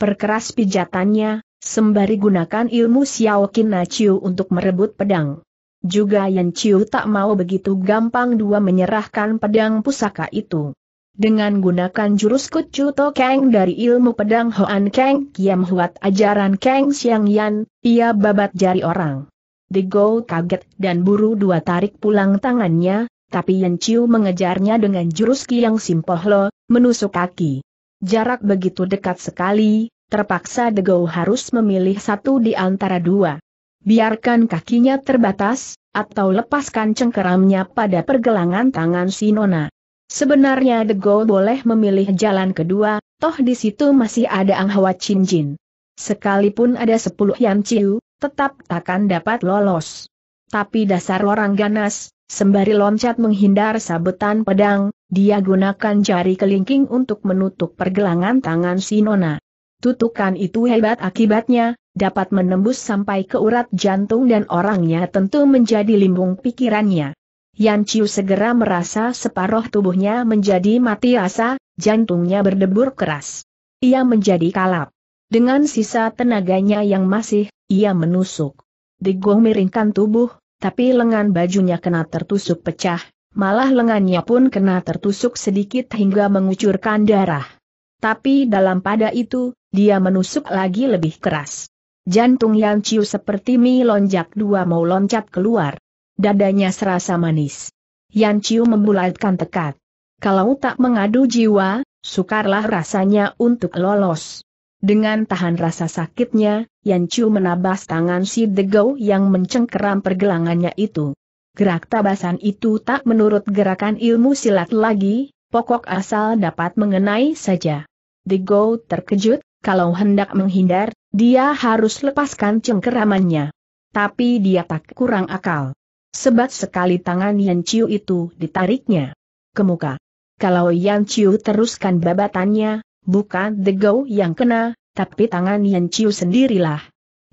perkeras pijatannya, sembari gunakan ilmu Xiao Qin Chiu untuk merebut pedang. Juga Yan Chiu tak mau begitu gampang dua menyerahkan pedang pusaka itu. Dengan gunakan jurus Kucu To Kang dari ilmu pedang Hoan Kang Kiam Huat ajaran Kang Xiang Yan, ia babat jari orang. The kaget dan buru dua tarik pulang tangannya, tapi Yan Chiu mengejarnya dengan jurus Kiang Simpoh Lo, menusuk kaki. Jarak begitu dekat sekali, terpaksa Degau harus memilih satu di antara dua. Biarkan kakinya terbatas, atau lepaskan cengkeramnya pada pergelangan tangan si Nona. Sebenarnya Degau boleh memilih jalan kedua, toh di situ masih ada Anghawa Chinjin. Sekalipun ada sepuluh Yan Ciu, tetap takkan dapat lolos. Tapi dasar orang ganas, sembari loncat menghindar sabetan pedang, dia gunakan jari kelingking untuk menutup pergelangan tangan si Nona. Tutukan itu hebat akibatnya, dapat menembus sampai ke urat jantung dan orangnya tentu menjadi limbung pikirannya. Yan Chiu segera merasa separuh tubuhnya menjadi mati rasa, jantungnya berdebur keras. Ia menjadi kalap. Dengan sisa tenaganya yang masih, ia menusuk. Degong miringkan tubuh, tapi lengan bajunya kena tertusuk pecah, Malah lengannya pun kena tertusuk sedikit hingga mengucurkan darah. Tapi dalam pada itu, dia menusuk lagi lebih keras. Jantung Yang Ciu seperti mie lonjak dua mau loncat keluar. Dadanya serasa manis. Yang Ciu membulatkan tekad. Kalau tak mengadu jiwa, sukarlah rasanya untuk lolos. Dengan tahan rasa sakitnya, Yan Chu menabas tangan si Degau yang mencengkeram pergelangannya itu. Gerak tabasan itu tak menurut gerakan ilmu silat lagi, pokok asal dapat mengenai saja. The Go terkejut, kalau hendak menghindar, dia harus lepaskan cengkeramannya. Tapi dia tak kurang akal. Sebab sekali tangan Yan Chiu itu ditariknya kemuka. Kalau Yan Chiu teruskan babatannya, bukan The Go yang kena, tapi tangan Yan Chiu sendirilah.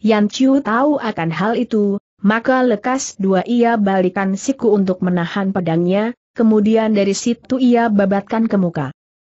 Yan Chiu tahu akan hal itu, maka lekas dua ia balikan siku untuk menahan pedangnya, kemudian dari situ ia babatkan ke muka.